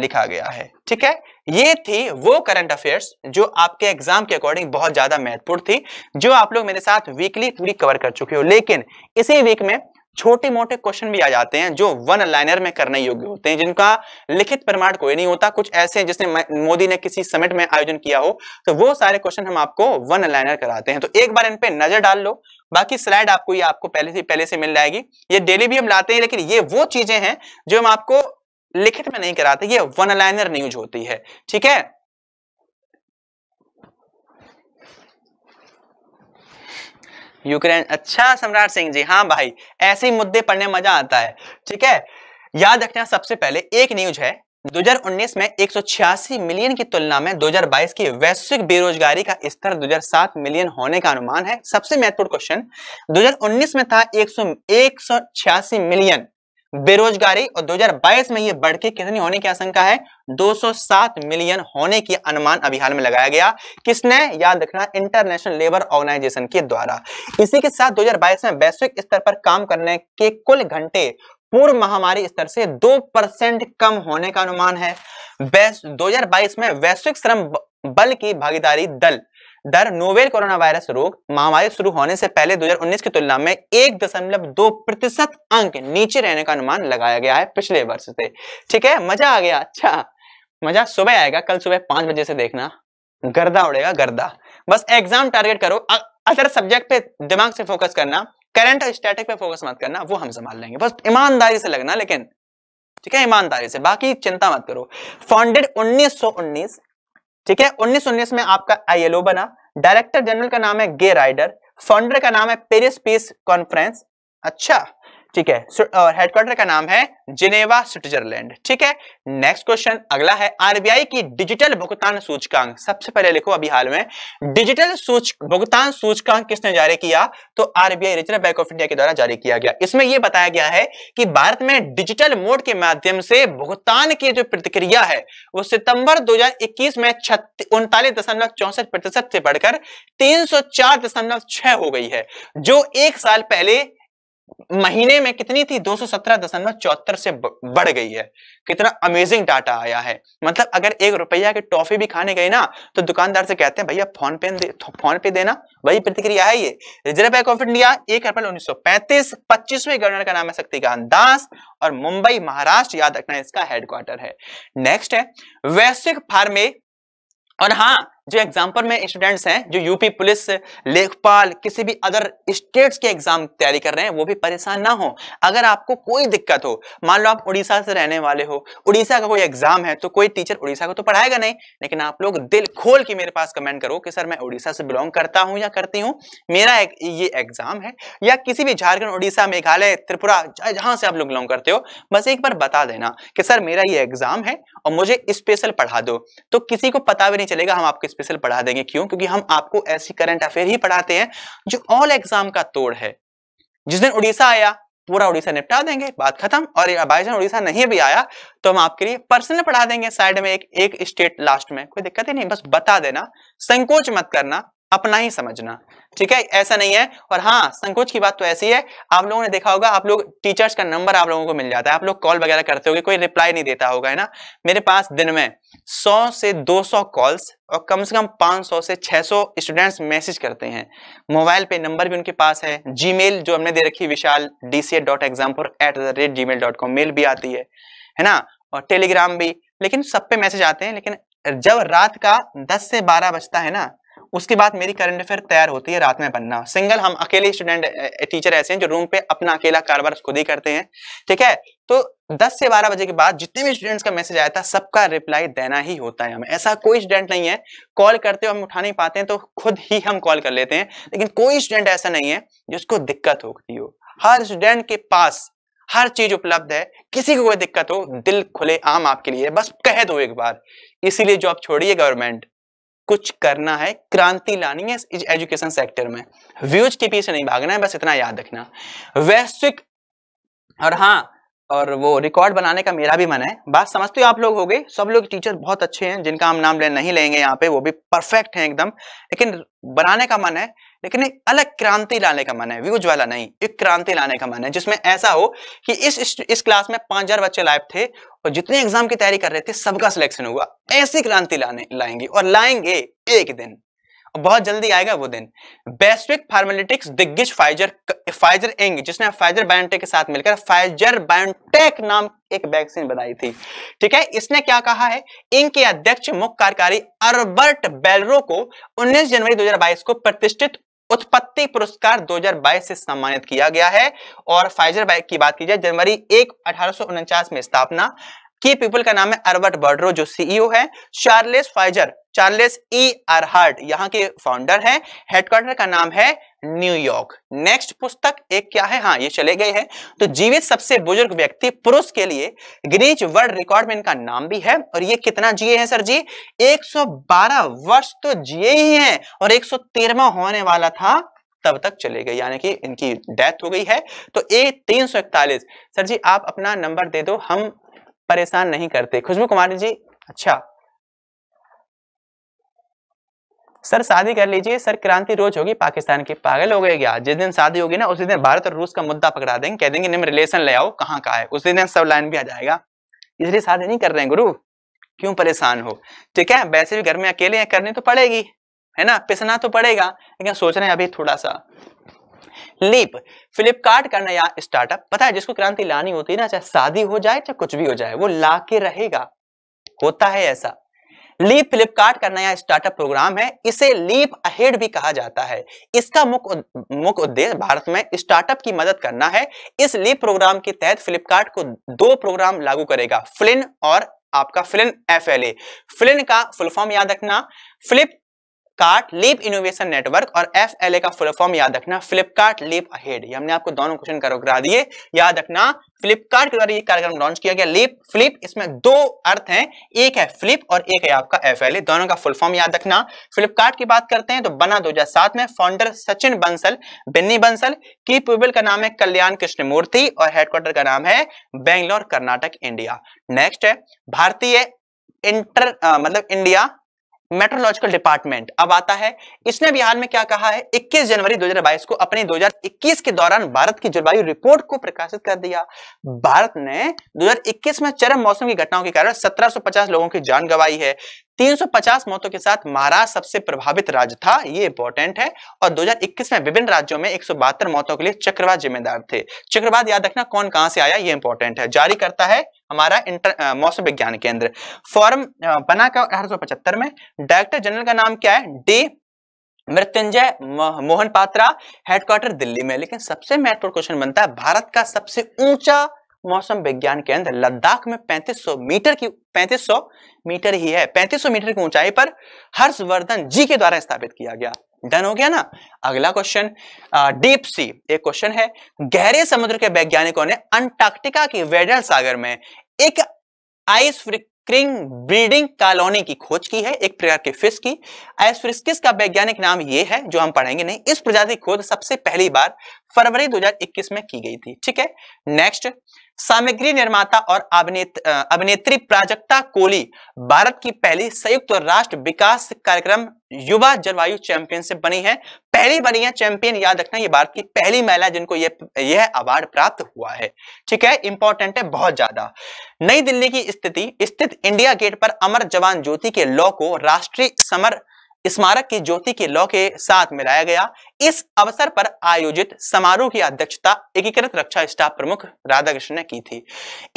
लिखा गया है ठीक है ये थी वो करंट अफेयर्स जो आपके एग्जाम के अकॉर्डिंग बहुत ज्यादा महत्वपूर्ण थी जो आप लोग मेरे साथ वीकली पूरी कवर कर चुके हो लेकिन इसी वीक में छोटे मोटे क्वेश्चन भी आ जाते हैं जो वन लाइनर में करने योग्य होते हैं जिनका लिखित प्रमाण कोई नहीं होता कुछ ऐसे जिसने मोदी ने किसी समिट में आयोजन किया हो तो वो सारे क्वेश्चन हम आपको वन लाइनर कराते हैं तो एक बार इन पे नजर डाल लो बाकी स्लाइड आपको ये आपको पहले से पहले से मिल जाएगी ये डेली भी हम लाते हैं लेकिन ये वो चीजें हैं जो हम आपको लिखित में नहीं कराते ये वन लाइनर न्यूज होती है ठीक है यूक्रेन अच्छा सम्राट सिंह जी हाँ भाई ऐसे मुद्दे पढ़ने मजा आता है ठीक है याद रखना सबसे पहले एक न्यूज है 2019 में 186 मिलियन की तुलना में 2022 की वैश्विक बेरोजगारी का स्तर 2007 मिलियन होने का अनुमान है सबसे महत्वपूर्ण क्वेश्चन 2019 में था 100 186 मिलियन बेरोजगारी और 2022 में ये बढ़ के कितनी होने की आशंका है 207 मिलियन होने की अनुमान अभी हाल में लगाया गया किसने याद रखना इंटरनेशनल लेबर ऑर्गेनाइजेशन के द्वारा इसी के साथ 2022 में वैश्विक स्तर पर काम करने के कुल घंटे पूर्व महामारी स्तर से दो परसेंट कम होने का अनुमान है दो हजार में वैश्विक श्रम बल की भागीदारी दल दर नोवेल कोरोना वायरस रोग महामारी शुरू होने से पहले 2019 की तुलना में एक दशमलव दो प्रतिशत अंक नीचे रहने का अनुमान लगाया गया है पिछले वर्ष से ठीक है मजा आ गया अच्छा मजा सुबह आएगा कल सुबह पांच बजे से देखना गर्दा उड़ेगा गर्दा बस एग्जाम टारगेट करो अदर सब्जेक्ट पे दिमाग से फोकस करना करंट और स्टैटिक पे फोकस मत करना वो हम संभाल लेंगे बस ईमानदारी से लगना लेकिन ठीक है ईमानदारी से बाकी चिंता मत करो फाउंडेड 1919 ठीक है उन्नीस में आपका आईएलओ बना डायरेक्टर जनरल का नाम है गे राइडर फाउंडर का नाम है पेरिस पीस कॉन्फ्रेंस अच्छा ठीक है और हेडक्वार्टर uh, का नाम है जिनेवा स्विट्जरलैंड ठीक है नेक्स्ट क्वेश्चन अगला है आरबीआई की डिजिटल भुगतान सूचकांक सबसे पहले लिखो अभी हाल में डिजिटल सूच भुगतान सूचकांक किसने जारी किया तो RBI reserve bank of India के द्वारा जारी किया गया इसमें यह बताया गया है कि भारत में डिजिटल मोड के माध्यम से भुगतान की जो प्रतिक्रिया है वो सितंबर दो में उनतालीस प्रतिशत से बढ़कर तीन हो गई है जो एक साल पहले महीने में कितनी थी दो से बढ़ गई है कितना अमेजिंग डाटा आया है मतलब अगर एक रुपया की टॉफी भी खाने गए ना तो दुकानदार से कहते हैं भैया फोन पे फोन पे देना वही प्रतिक्रिया है ये रिजर्व बैंक ऑफ इंडिया एक अप्रैल उन्नीस सौ पैंतीस पच्चीसवें गवर्नर का नाम है शक्तिकांत दास और मुंबई महाराष्ट्र याद रखना इसका हेडक्वार्टर है नेक्स्ट है वैश्विक फार्मे और हाँ जो एग्जाम्पल में स्टूडेंट्स हैं जो यूपी पुलिस लेखपाल किसी भी अदर स्टेट्स के एग्जाम तैयारी कर रहे हैं वो भी परेशान ना हो अगर आपको कोई दिक्कत हो मान लो आप उड़ीसा से रहने वाले हो उड़ीसा का कोई एग्जाम है तो कोई टीचर उड़ीसा को तो पढ़ाएगा नहीं लेकिन आप लोग दिल खोल के मेरे पास कमेंट करो कि सर मैं उड़ीसा से बिलोंग करता हूँ या करती हूँ मेरा एक, ये एग्जाम है या किसी भी झारखंड उड़ीसा मेघालय त्रिपुरा जहां से आप लोग बिलोंग करते हो बस एक बार बता देना कि सर मेरा ये एग्जाम है और मुझे स्पेशल पढ़ा दो तो किसी को पता भी नहीं चलेगा हम आपके स्पेशल पढ़ा देंगे क्यों क्योंकि हम आपको ऐसी करंट अफेयर ही पढ़ाते हैं जो ऑल एग्जाम का तोड़ है जिस दिन उड़ीसा आया पूरा उड़ीसा निपटा देंगे बात खत्म और बाई चांस उड़ीसा नहीं भी आया तो हम आपके लिए पर्सनल पढ़ा देंगे साइड में एक एक स्टेट लास्ट में कोई दिक्कत ही नहीं बस बता देना संकोच मत करना अपना ही समझना ठीक है ऐसा नहीं है और हाँ संकोच की बात तो ऐसी है आप लोगों ने देखा होगा आप लोग टीचर्स का नंबर आप लोगों को मिल जाता है आप लोग कॉल वगैरह करते होगे कोई रिप्लाई नहीं देता होगा है ना मेरे पास दिन में 100 से 200 कॉल्स और कम से कम 500 से 600 स्टूडेंट्स मैसेज करते हैं मोबाइल पे नंबर भी उनके पास है जी जो हमने दे रखी Vishal D at the rate G mail dot com mail भी आती है है ना और टेलीग्राम भी लेकिन सब पे मैसेज आते हैं लेकिन जब रात का दस से बारह बजता है ना उसके बाद मेरी करंट अफेयर तैयार होती है रात में बनना सिंगल हम अकेले स्टूडेंट टीचर ऐसे हैं जो रूम पे अपना अकेला कारोबार खुद ही करते हैं ठीक है तो 10 से 12 बजे के बाद जितने भी स्टूडेंट्स का मैसेज आया था सबका रिप्लाई देना ही होता है हमें ऐसा कोई स्टूडेंट नहीं है कॉल करते हो हम उठा नहीं पाते हैं तो खुद ही हम कॉल कर लेते हैं लेकिन कोई स्टूडेंट ऐसा नहीं है जिसको दिक्कत होती हो हर स्टूडेंट के पास हर चीज उपलब्ध है किसी को कोई दिक्कत हो दिल खुले आम आपके लिए बस कह दो एक बार इसीलिए जॉब छोड़िए गवर्नमेंट कुछ करना है क्रांति लानी है इस एजुकेशन सेक्टर में व्यूज के पीछे नहीं भागना है बस इतना याद रखना वैश्विक और हाँ और वो रिकॉर्ड बनाने का मेरा भी मन है बात समझते हो आप लोग हो गए सब लोग टीचर बहुत अच्छे हैं जिनका हम नाम ले नहीं लेंगे यहाँ पे वो भी परफेक्ट हैं एकदम लेकिन बनाने का मन है लेकिन एक अलग क्रांति लाने का मन है व्यूज वाला नहीं एक क्रांति लाने का मन है जिसमें ऐसा हो कि इस इस, क्लास में पांच हजार बच्चे लाइव थे और जितने एग्जाम की तैयारी कर रहे थे सबका सिलेक्शन हुआ ऐसी क्रांति लाने लाएंगे और लाएंगे एक दिन बहुत जल्दी आएगा वो दिन वैश्विक फार्मेलिटिक्स दिग्गज फाइजर फाइजर एंग जिसने फाइजर बायोटेक के साथ मिलकर फाइजर बायोटेक नाम एक वैक्सीन बनाई थी ठीक है इसने क्या कहा है इंग के अध्यक्ष मुख्य कार्यकारी अरबर्ट बेलरो को 19 जनवरी 2022 को प्रतिष्ठित उत्पत्ति पुरस्कार 2022 से सम्मानित किया गया है और फाइजर बाइक की बात की जाए जनवरी एक अठारह में स्थापना की पीपल का नाम है अरबर्ट बर्ड्रो जो सीईओ e है Charles Pfizer Charles E e Erhart यहाँ के फाउंडर है हेडक्वार्टर का नाम है न्यूयॉर्क नेक्स्ट पुस्तक एक क्या है हाँ ये चले गए हैं तो जीवित सबसे बुजुर्ग व्यक्ति पुरुष के लिए गिनीज वर्ल्ड रिकॉर्ड में इनका नाम भी है और ये कितना जिए हैं सर जी 112 वर्ष तो जिए ही हैं और 113वां होने वाला था तब तक चले गए यानी कि इनकी डेथ हो गई है तो ए तीन सर जी आप अपना नंबर दे दो हम परेशान नहीं करते खुशबू कुमारी जी अच्छा सर शादी कर लीजिए सर क्रांति रोज होगी पाकिस्तान की पागल हो गए क्या जिस दिन शादी होगी ना उसी दिन भारत और रूस का मुद्दा पकड़ा देंगे कह देंगे निम्न रिलेशन ले आओ कहाँ का है उसी दिन सब लाइन भी आ जाएगा इसलिए शादी नहीं कर रहे हैं गुरु क्यों परेशान हो ठीक है वैसे भी घर में अकेले हैं करनी तो पड़ेगी है ना पिसना तो पड़ेगा लेकिन सोच रहे हैं अभी थोड़ा सा लीप फ्लिपकार्ट का नया स्टार्टअप पता है जिसको क्रांति लानी होती है ना चाहे शादी हो जाए चाहे कुछ भी हो जाए वो ला के रहेगा होता है ऐसा लीप फ्लिपकार्ट का नया स्टार्टअप प्रोग्राम है इसे लीप अहेड भी कहा जाता है इसका मुख्य मुख्य उद्देश्य भारत में स्टार्टअप की मदद करना है इस लीप प्रोग्राम के तहत फ्लिपकार्ट को दो प्रोग्राम लागू करेगा फ्लिन और आपका FLIN F L A FLIN का फुल फॉर्म याद रखना flip Flipkart leap innovation network और एफ एल ए का फुल फॉर्म याद रखना फ्लिपकार्ट लीप अहेड हमने आपको दोनों क्वेश्चन करा दिए याद रखना फ्लिपकार्ट के द्वारा ये कार्यक्रम लॉन्च किया गया लीप फ्लिप इसमें दो अर्थ हैं एक है फ्लिप और एक है आपका एफ एल ए दोनों का फुल फॉर्म याद रखना फ्लिपकार्ट की बात करते हैं तो बना दो हजार सात में फाउंडर सचिन बंसल बिन्नी बंसल की पीपल का नाम है कल्याण कृष्णमूर्ति और हेडक्वार्टर का नाम है बेंगलोर कर्नाटक इंडिया नेक्स्ट है भारतीय इंटर आ, मतलब इंडिया मेट्रोलॉजिकल डिपार्टमेंट अब आता है इसने बिहार में क्या कहा है 21 जनवरी 2022 को अपने 2021 के दौरान भारत की जलवायु रिपोर्ट को प्रकाशित कर दिया भारत ने 2021 में चरम मौसम की घटनाओं के कारण 1750 लोगों की जान गंवाई है 350 मौतों के साथ महाराष्ट्र सबसे प्रभावित राज्य था ये इंपॉर्टेंट है और 2021 में विभिन्न राज्यों में एक मौतों के लिए चक्रवात जिम्मेदार थे चक्रवात याद रखना कौन कहां से आया ये इंपॉर्टेंट है जारी करता है हमारा इंटर मौसम विज्ञान केंद्र फॉर्म बना का अठारह में डायरेक्टर जनरल का नाम क्या है डी मृत्युंजय मोहन पात्रा हेडक्वार्टर दिल्ली में लेकिन सबसे महत्वपूर्ण क्वेश्चन बनता है भारत का सबसे ऊंचा मौसम विज्ञान केंद्र लद्दाख में 3500 मीटर की 3500 मीटर ही है 3500 मीटर की ऊंचाई पर हर्षवर्धन जी के द्वारा स्थापित किया गया डन हो गया ना अगला क्वेश्चन डीप सी एक क्वेश्चन है गहरे समुद्र के वैज्ञानिकों ने अंटार्कटिका के वेडल सागर में एक आइस क्रिंग ब्रीडिंग कॉलोनी की खोज की है एक प्रकार के फिश की एसफ्रिस्किस का वैज्ञानिक नाम ये है जो हम पढ़ेंगे नहीं इस प्रजाति की खोज सबसे पहली बार फरवरी 2021 में की गई थी ठीक है नेक्स्ट सामग्री निर्माता और अभिनेत्री प्राजक्ता कोली भारत की पहली संयुक्त राष्ट्र विकास कार्यक्रम युवा जलवायु चैंपियनशिप बनी है पहली बनी है चैंपियन याद रखना ये भारत की पहली महिला जिनको ये यह अवार्ड प्राप्त हुआ है ठीक है इंपॉर्टेंट है बहुत ज्यादा नई दिल्ली की स्थिति स्थित इंडिया गेट पर अमर जवान ज्योति के लॉ को राष्ट्रीय समर स्मारक की ज्योति के लॉ के साथ मिलाया गया इस अवसर पर आयोजित समारोह की अध्यक्षता एकीकृत रक्षा स्टाफ प्रमुख राधाकृष्ण ने की थी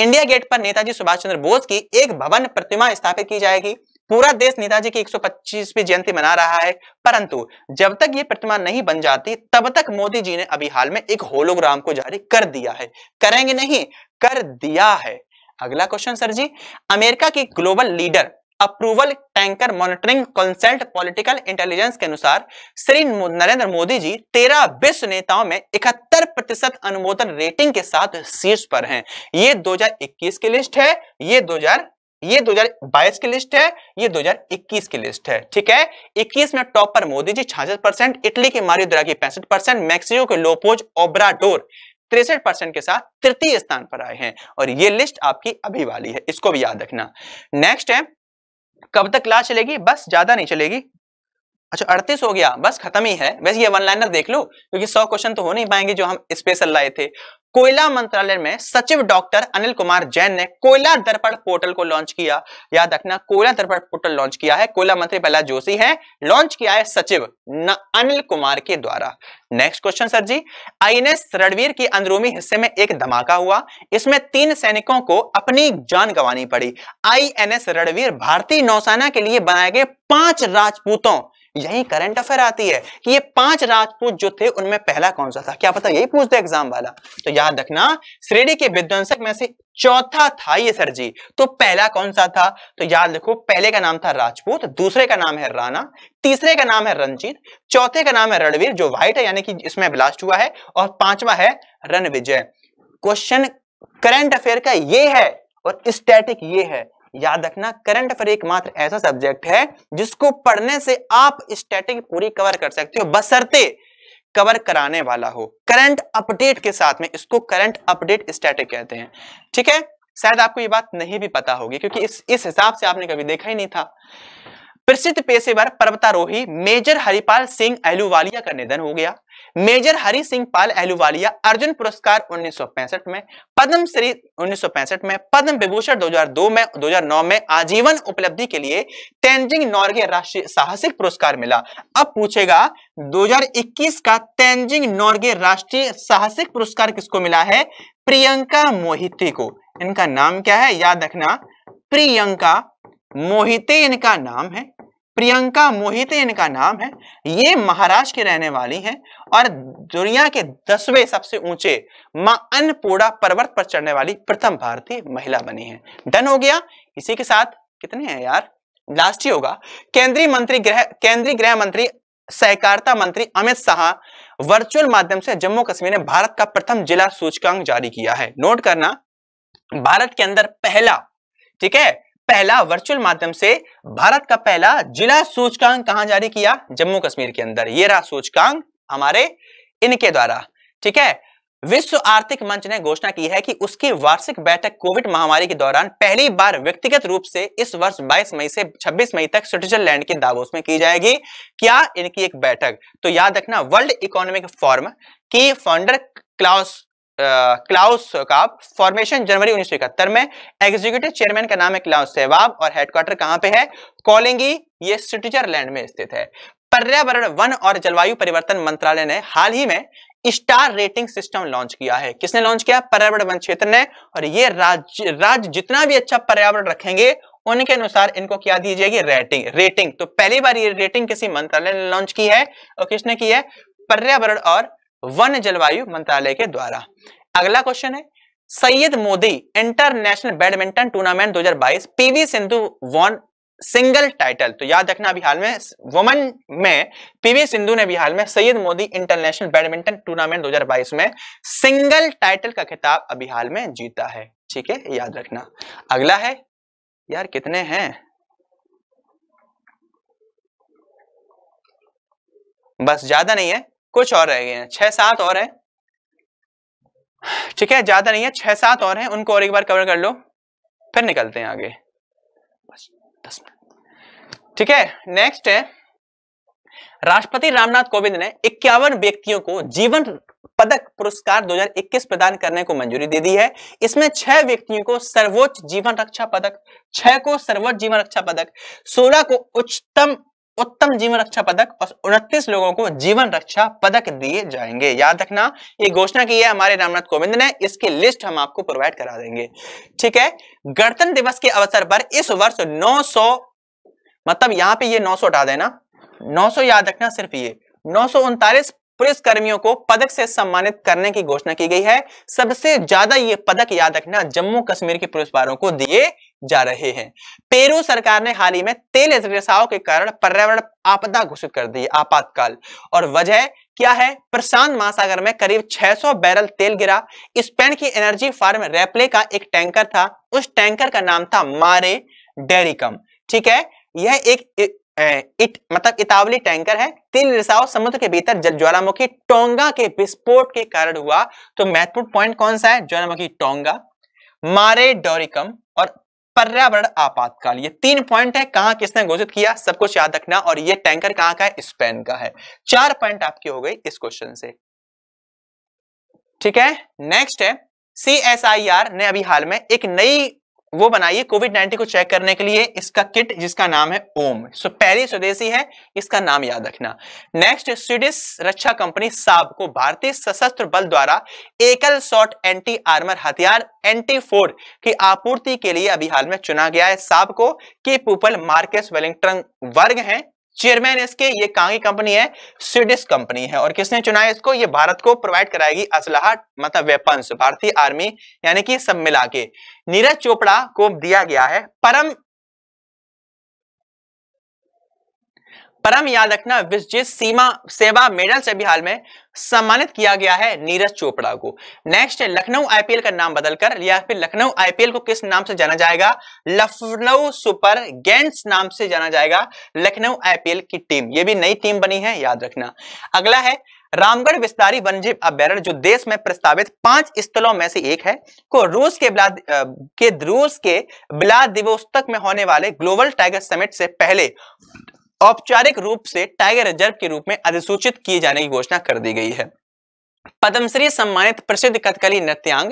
इंडिया गेट पर नेताजी सुभाष चंद्र बोस की एक भवन प्रतिमा स्थापित की जाएगी पूरा देश नेताजी की 125वीं जयंती मना रहा है परंतु जब तक ये प्रतिमा नहीं बन जाती तब तक मोदी जी ने अभी हाल में एक होलोग्राम को जारी कर दिया है करेंगे नहीं कर दिया है अगला क्वेश्चन सर जी अमेरिका की global leader approval tracker monitoring consult political intelligence के अनुसार श्री नरेंद्र मोदी जी तेरह विश्व नेताओं में इकहत्तर प्रतिशत अनुमोदन रेटिंग के साथ शीर्ष पर हैं ये 2021 की लिस्ट है ये ये 2022 की लिस्ट है ये 2021 की लिस्ट है ठीक है 21 में टॉप पर मोदी जी छियासठ परसेंट इटली के मारियो द्रागी पैंसठ परसेंट मैक्सिको के लोपोज ओब्राडोर तिरसठ परसेंट के साथ तृतीय स्थान पर आए हैं और ये लिस्ट आपकी अभी वाली है इसको भी याद रखना नेक्स्ट है कब तक क्लास चलेगी बस ज्यादा नहीं चलेगी अच्छा अड़तीस हो गया बस खत्म ही है वैसे ये वन लाइनर देख लो क्योंकि सौ क्वेश्चन तो हो नहीं पाएंगे जो हम स्पेशल लाए थे कोयला मंत्रालय में सचिव डॉक्टर अनिल कुमार जैन ने कोयला दर्पण पोर्टल को लॉन्च किया याद रखना कोयला दर्पण पोर्टल लॉन्च किया है कोयला मंत्री प्रहलाद जोशी है लॉन्च किया है सचिव अनिल कुमार के द्वारा next question sir ji INS Ranvir के अंदरूनी हिस्से में एक धमाका हुआ इसमें तीन सैनिकों को अपनी जान गंवानी पड़ी आईएनएस रणवीर भारतीय नौसेना के लिए बनाए गए पांच राजपूतों यही करंट अफेयर आती है कि ये पांच राजपूत जो थे उनमें पहला कौन सा था क्या पता यही पूछते एग्जाम वाला तो याद रखना श्रेणी के विध्वंसक में से चौथा था ये सर जी तो पहला कौन सा था तो याद रखो पहले का नाम था राजपूत दूसरे का नाम है राणा तीसरे का नाम है रंजीत चौथे का नाम है रणवीर जो व्हाइट है यानी कि इसमें ब्लास्ट हुआ है और पांचवा है रणविजय क्वेश्चन करंट अफेयर का ये है और स्टैटिक ये है याद रखना करंट अफेयर एकमात्र ऐसा सब्जेक्ट है जिसको पढ़ने से आप स्टैटिक पूरी कवर कर सकते हो बसरते कवर कराने वाला हो करंट अपडेट के साथ में इसको करंट अपडेट स्टैटिक कहते हैं ठीक है शायद आपको ये बात नहीं भी पता होगी क्योंकि इस इस हिसाब से आपने कभी देखा ही नहीं था प्रसिद्ध पेशेवर पर्वतारोही मेजर हरिपाल सिंह अहलुवालिया का निधन हो गया मेजर हरि सिंह पाल अहलुवालिया अर्जुन पुरस्कार 1965 में पद्म श्री 1965 में पद्म विभूषण 2002 में 2009 में आजीवन उपलब्धि के लिए तेंजिंग नॉर्गे राष्ट्रीय साहसिक पुरस्कार मिला अब पूछेगा 2021 का तेंजिंग नॉर्गे राष्ट्रीय साहसिक पुरस्कार किसको मिला है प्रियंका मोहिती को इनका नाम क्या है याद रखना प्रियंका मोहिते इनका नाम है प्रियंका मोहिते इनका नाम है ये महाराष्ट्र की रहने वाली हैं और दुनिया के दसवें सबसे ऊंचे मां अन्नपूर्णा पर्वत पर चढ़ने वाली प्रथम भारतीय महिला बनी है डन हो गया इसी के साथ कितने हैं यार लास्ट ही होगा केंद्रीय मंत्री गृह केंद्रीय गृह मंत्री सहकारिता मंत्री अमित शाह वर्चुअल माध्यम से जम्मू कश्मीर ने भारत का प्रथम जिला सूचकांक जारी किया है नोट करना भारत के अंदर पहला ठीक है पहला वर्चुअल माध्यम से हाँ। भारत का पहला जिला सूचकांक कहां जारी किया जम्मू कश्मीर के अंदर ये रहा सूचकांक हमारे इनके द्वारा ठीक है विश्व आर्थिक मंच ने घोषणा की है कि उसकी वार्षिक बैठक कोविड महामारी के दौरान पहली बार व्यक्तिगत रूप से इस वर्ष 22 मई से 26 मई तक स्विट्जरलैंड के दावोस में की जाएगी क्या इनकी एक बैठक तो याद रखना वर्ल्ड इकोनॉमिक फोरम की फाउंडर क्लाउस क्लाउस का फॉर्मेशन जनवरी उन्नीस सौ इकहत्तर में एग्जीक्यूटिव चेयरमैन का नाम है क्लाउस सहवाब और हेडक्वार्टर कहां पे है कॉलिंगी ये स्विट्जरलैंड में स्थित है पर्यावरण वन और जलवायु परिवर्तन मंत्रालय ने हाल ही में स्टार रेटिंग सिस्टम लॉन्च किया है किसने लॉन्च किया पर्यावरण वन क्षेत्र ने और ये राज्य राज्य जितना भी अच्छा पर्यावरण रखेंगे उनके अनुसार इनको क्या दी जाएगी रेटिंग रेटिंग तो पहली बार ये रेटिंग किसी मंत्रालय ने लॉन्च की है और किसने की है पर्यावरण और वन जलवायु मंत्रालय के द्वारा अगला क्वेश्चन है Syed Modi international badminton tournament 2022 PV Sindhu won single title तो याद रखना अभी हाल में वुमन में पीवी सिंधु ने भी हाल में Syed Modi international badminton tournament 2022 में सिंगल टाइटल का खिताब अभी हाल में जीता है ठीक है याद रखना अगला है यार कितने हैं बस ज्यादा नहीं है कुछ और रह गए हैं छह सात और हैं ठीक है ज्यादा नहीं है छह सात और हैं उनको और एक बार कवर कर लो फिर निकलते हैं आगे बस दस मिनट ठीक है नेक्स्ट है राष्ट्रपति रामनाथ कोविंद ने इक्यावन व्यक्तियों को जीवन पदक पुरस्कार 2021 प्रदान करने को मंजूरी दे दी है इसमें छह व्यक्तियों को सर्वोच्च जीवन रक्षा पदक छह को सर्वोच्च जीवन रक्षा पदक सोलह को उच्चतम उत्तम जीवन रक्षा पदक और उनतीस लोगों को जीवन रक्षा पदक दिए जाएंगे याद रखना ये घोषणा की है हमारे रामनाथ कोविंद ने इसकी लिस्ट हम आपको प्रोवाइड करा देंगे ठीक है गणतंत्र दिवस के अवसर पर इस वर्ष 900 मतलब यहाँ पे ये 900 हटा देना 900 याद रखना सिर्फ ये नौ पुलिस कर्मियों को पदक से सम्मानित करने की घोषणा की गई है सबसे ज्यादा ये पदक याद रखना जम्मू कश्मीर के पुलिस वालों को दिए जा रहे हैं पेरू सरकार ने हाल ही में तेल रिसाव के कारण पर्यावरण आपदा घोषित कर दी आपातकाल और वजह क्या है प्रशांत महासागर में करीब 600 बैरल तेल गिरा स्पेन की एनर्जी फार्म रेपले का एक टैंकर था उस टैंकर का नाम था मारे डेरिकम ठीक है यह एक इट मतलब इतावली टैंकर है तेल रिसाव समुद्र के भीतर जल ज्वालामुखी टोंगा के विस्फोट के कारण हुआ तो महत्वपूर्ण पॉइंट कौन सा है ज्वालामुखी टोंगा मारे डोरिकम और पर्यावरण आपातकाल ये तीन पॉइंट है कहा किसने घोषित किया सब कुछ याद रखना और ये टैंकर कहां का है स्पेन का है चार पॉइंट आपकी हो गई इस क्वेश्चन से ठीक है नेक्स्ट है सी ने अभी हाल में एक नई वो बनाइए कोविड नाइन्टीन को चेक करने के लिए इसका किट जिसका नाम है ओम सो पहली स्वदेशी है इसका नाम याद रखना नेक्स्ट स्वीडिश रक्षा कंपनी साब को भारतीय सशस्त्र बल द्वारा एकल शॉट एंटी आर्मर हथियार एंटी फोर की आपूर्ति के लिए अभी हाल में चुना गया है साब को के पुपल मार्केस वेलिंगटन वर्ग हैं चेयरमैन इसके ये कांगी कंपनी है स्वीडिश कंपनी है और किसने चुना है इसको ये भारत को प्रोवाइड कराएगी असलाह मतलब वेपन्स भारतीय आर्मी यानी कि सब मिला के नीरज चोपड़ा को दिया गया है परम पर हम याद रखना विजय सीमा सेवा मेडल से भी हाल में सम्मानित किया गया है नीरज चोपड़ा को नेक्स्ट है लखनऊ आईपीएल का नाम बदलकर या फिर लखनऊ आईपीएल को किस नाम से जाना जाएगा लखनऊ सुपर गेंट्स नाम से जाना जाएगा लखनऊ आईपीएल की टीम ये भी नई टीम बनी है याद रखना अगला है रामगढ़ विस्तारी वनजीव अभ्यारण जो देश में प्रस्तावित पांच स्थलों में से एक है को रूस के ब्लाद के रूस के ब्लादिवोस्तक में होने वाले ग्लोबल टाइगर समिट से पहले औपचारिक रूप से टाइगर रिजर्व के रूप में अधिसूचित किए जाने की घोषणा कर दी गई है पद्मश्री सम्मानित प्रसिद्ध कथकली नृत्यांग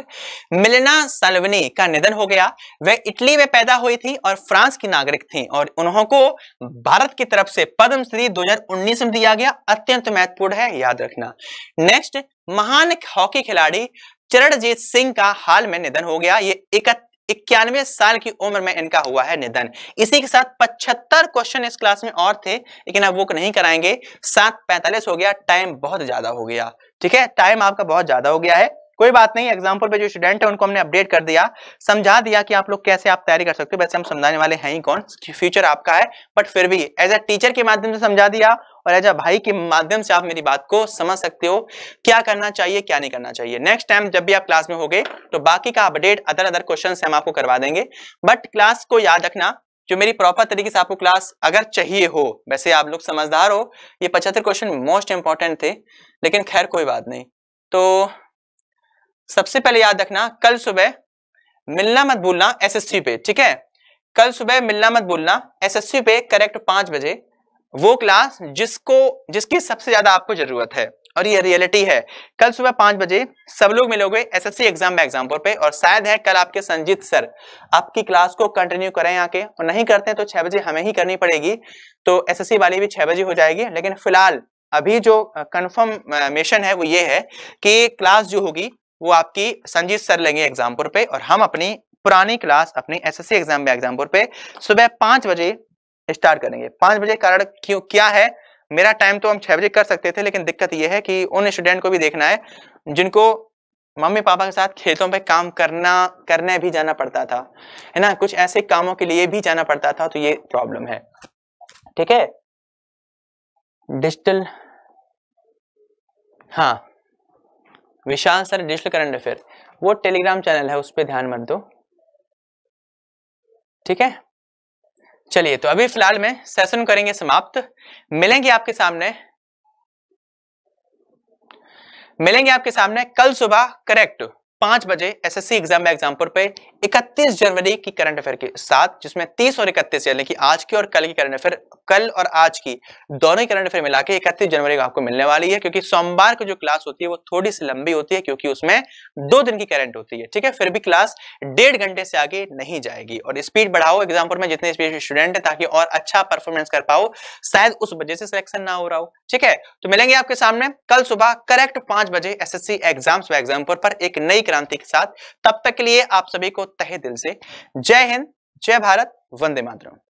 मिलना सलवनी का निधन हो गया वह इटली में पैदा हुई थी और फ्रांस की नागरिक थी और उन्होंने भारत की तरफ से पद्मश्री 2019 में दिया गया अत्यंत महत्वपूर्ण है याद रखना नेक्स्ट महान हॉकी खिलाड़ी चरणजीत सिंह का हाल में निधन हो गया ये इक्यानवे साल की उम्र में इनका हुआ है निधन इसी के साथ 75 क्वेश्चन इस क्लास में और थे लेकिन अब वो नहीं कराएंगे सात पैंतालीस हो गया टाइम बहुत ज्यादा हो गया ठीक है टाइम आपका बहुत ज्यादा हो गया है कोई बात नहीं एग्जाम्पल पे जो स्टूडेंट है उनको हमने अपडेट कर दिया समझा दिया कि आप लोग कैसे आप तैयारी कर सकते हो वैसे हम समझाने वाले हैं ही कौन फ्यूचर आपका है बट फिर भी एज अ टीचर के माध्यम से समझा दिया और एज अ भाई के माध्यम से आप मेरी बात को समझ सकते हो क्या करना चाहिए क्या नहीं करना चाहिए नेक्स्ट टाइम जब भी आप क्लास में हो तो बाकी का अपडेट अदर अदर क्वेश्चन हम आपको करवा देंगे बट क्लास को याद रखना जो मेरी प्रॉपर तरीके से आपको क्लास अगर चाहिए हो वैसे आप लोग समझदार हो ये पचहत्तर क्वेश्चन मोस्ट इंपॉर्टेंट थे लेकिन खैर कोई बात नहीं तो सबसे पहले याद रखना कल सुबह मिलना मत भूलना एसएससी पे ठीक है कल सुबह मिलना मत भूलना एसएससी पे करेक्ट पांच बजे वो क्लास जिसको जिसकी सबसे ज्यादा आपको जरूरत है और ये रियलिटी है कल सुबह पांच बजे सब लोग मिलोगे एसएससी एग्जाम में पे और शायद है कल आपके संजीत सर आपकी क्लास को कंटिन्यू करें आके और नहीं करते तो छह बजे हमें ही करनी पड़ेगी तो एसएससी वाली भी छह बजे हो जाएगी लेकिन फिलहाल अभी जो कंफर्मेशन है वो ये है कि क्लास जो होगी वो आपकी संजीत सर लेंगे एग्जामपुर पे और हम अपनी पुरानी क्लास अपनी एसएससी एग्जाम में एग्जामपुर पे सुबह पांच बजे स्टार्ट करेंगे पांच बजे कारण क्यों क्या है मेरा टाइम तो हम छह बजे कर सकते थे लेकिन दिक्कत यह है कि उन स्टूडेंट को भी देखना है जिनको मम्मी पापा के साथ खेतों पे काम करना करने भी जाना पड़ता था है ना कुछ ऐसे कामों के लिए भी जाना पड़ता था तो ये प्रॉब्लम है ठीक है डिजिटल हाँ Vishal sir digital current affair वो टेलीग्राम चैनल है उस पर ध्यान मत दो ठीक है चलिए तो अभी फिलहाल में सेशन करेंगे समाप्त मिलेंगे आपके सामने मिलेंगे आपके सामने कल सुबह करेक्ट पांच बजे एसएससी एग्जाम एग्जामपुर पे 31 जनवरी की करंट अफेयर के साथ जिसमें 30 और इकतीस यानी कि आज की और कल की करंट अफेयर कल और आज की दोनों ही करंट अफेयर मिला के इकतीस जनवरी को आपको मिलने वाली है क्योंकि सोमवार को जो क्लास होती है वो थोड़ी सी लंबी होती है क्योंकि उसमें दो दिन की करंट होती है ठीक है फिर भी क्लास डेढ़ घंटे से आगे नहीं जाएगी और स्पीड बढ़ाओ एग्जाम्पल में जितने स्पीड स्टूडेंट है ताकि और अच्छा परफॉर्मेंस कर पाओ शायद उस वजह से सिलेक्शन ना हो रहा हो ठीक है तो मिलेंगे आपके सामने कल सुबह करेक्ट पांच बजे S S C exams example पर एक नई क्रांति के साथ तब तक के लिए आप सभी को तहे दिल से जय हिंद जय भारत वंदे मातरम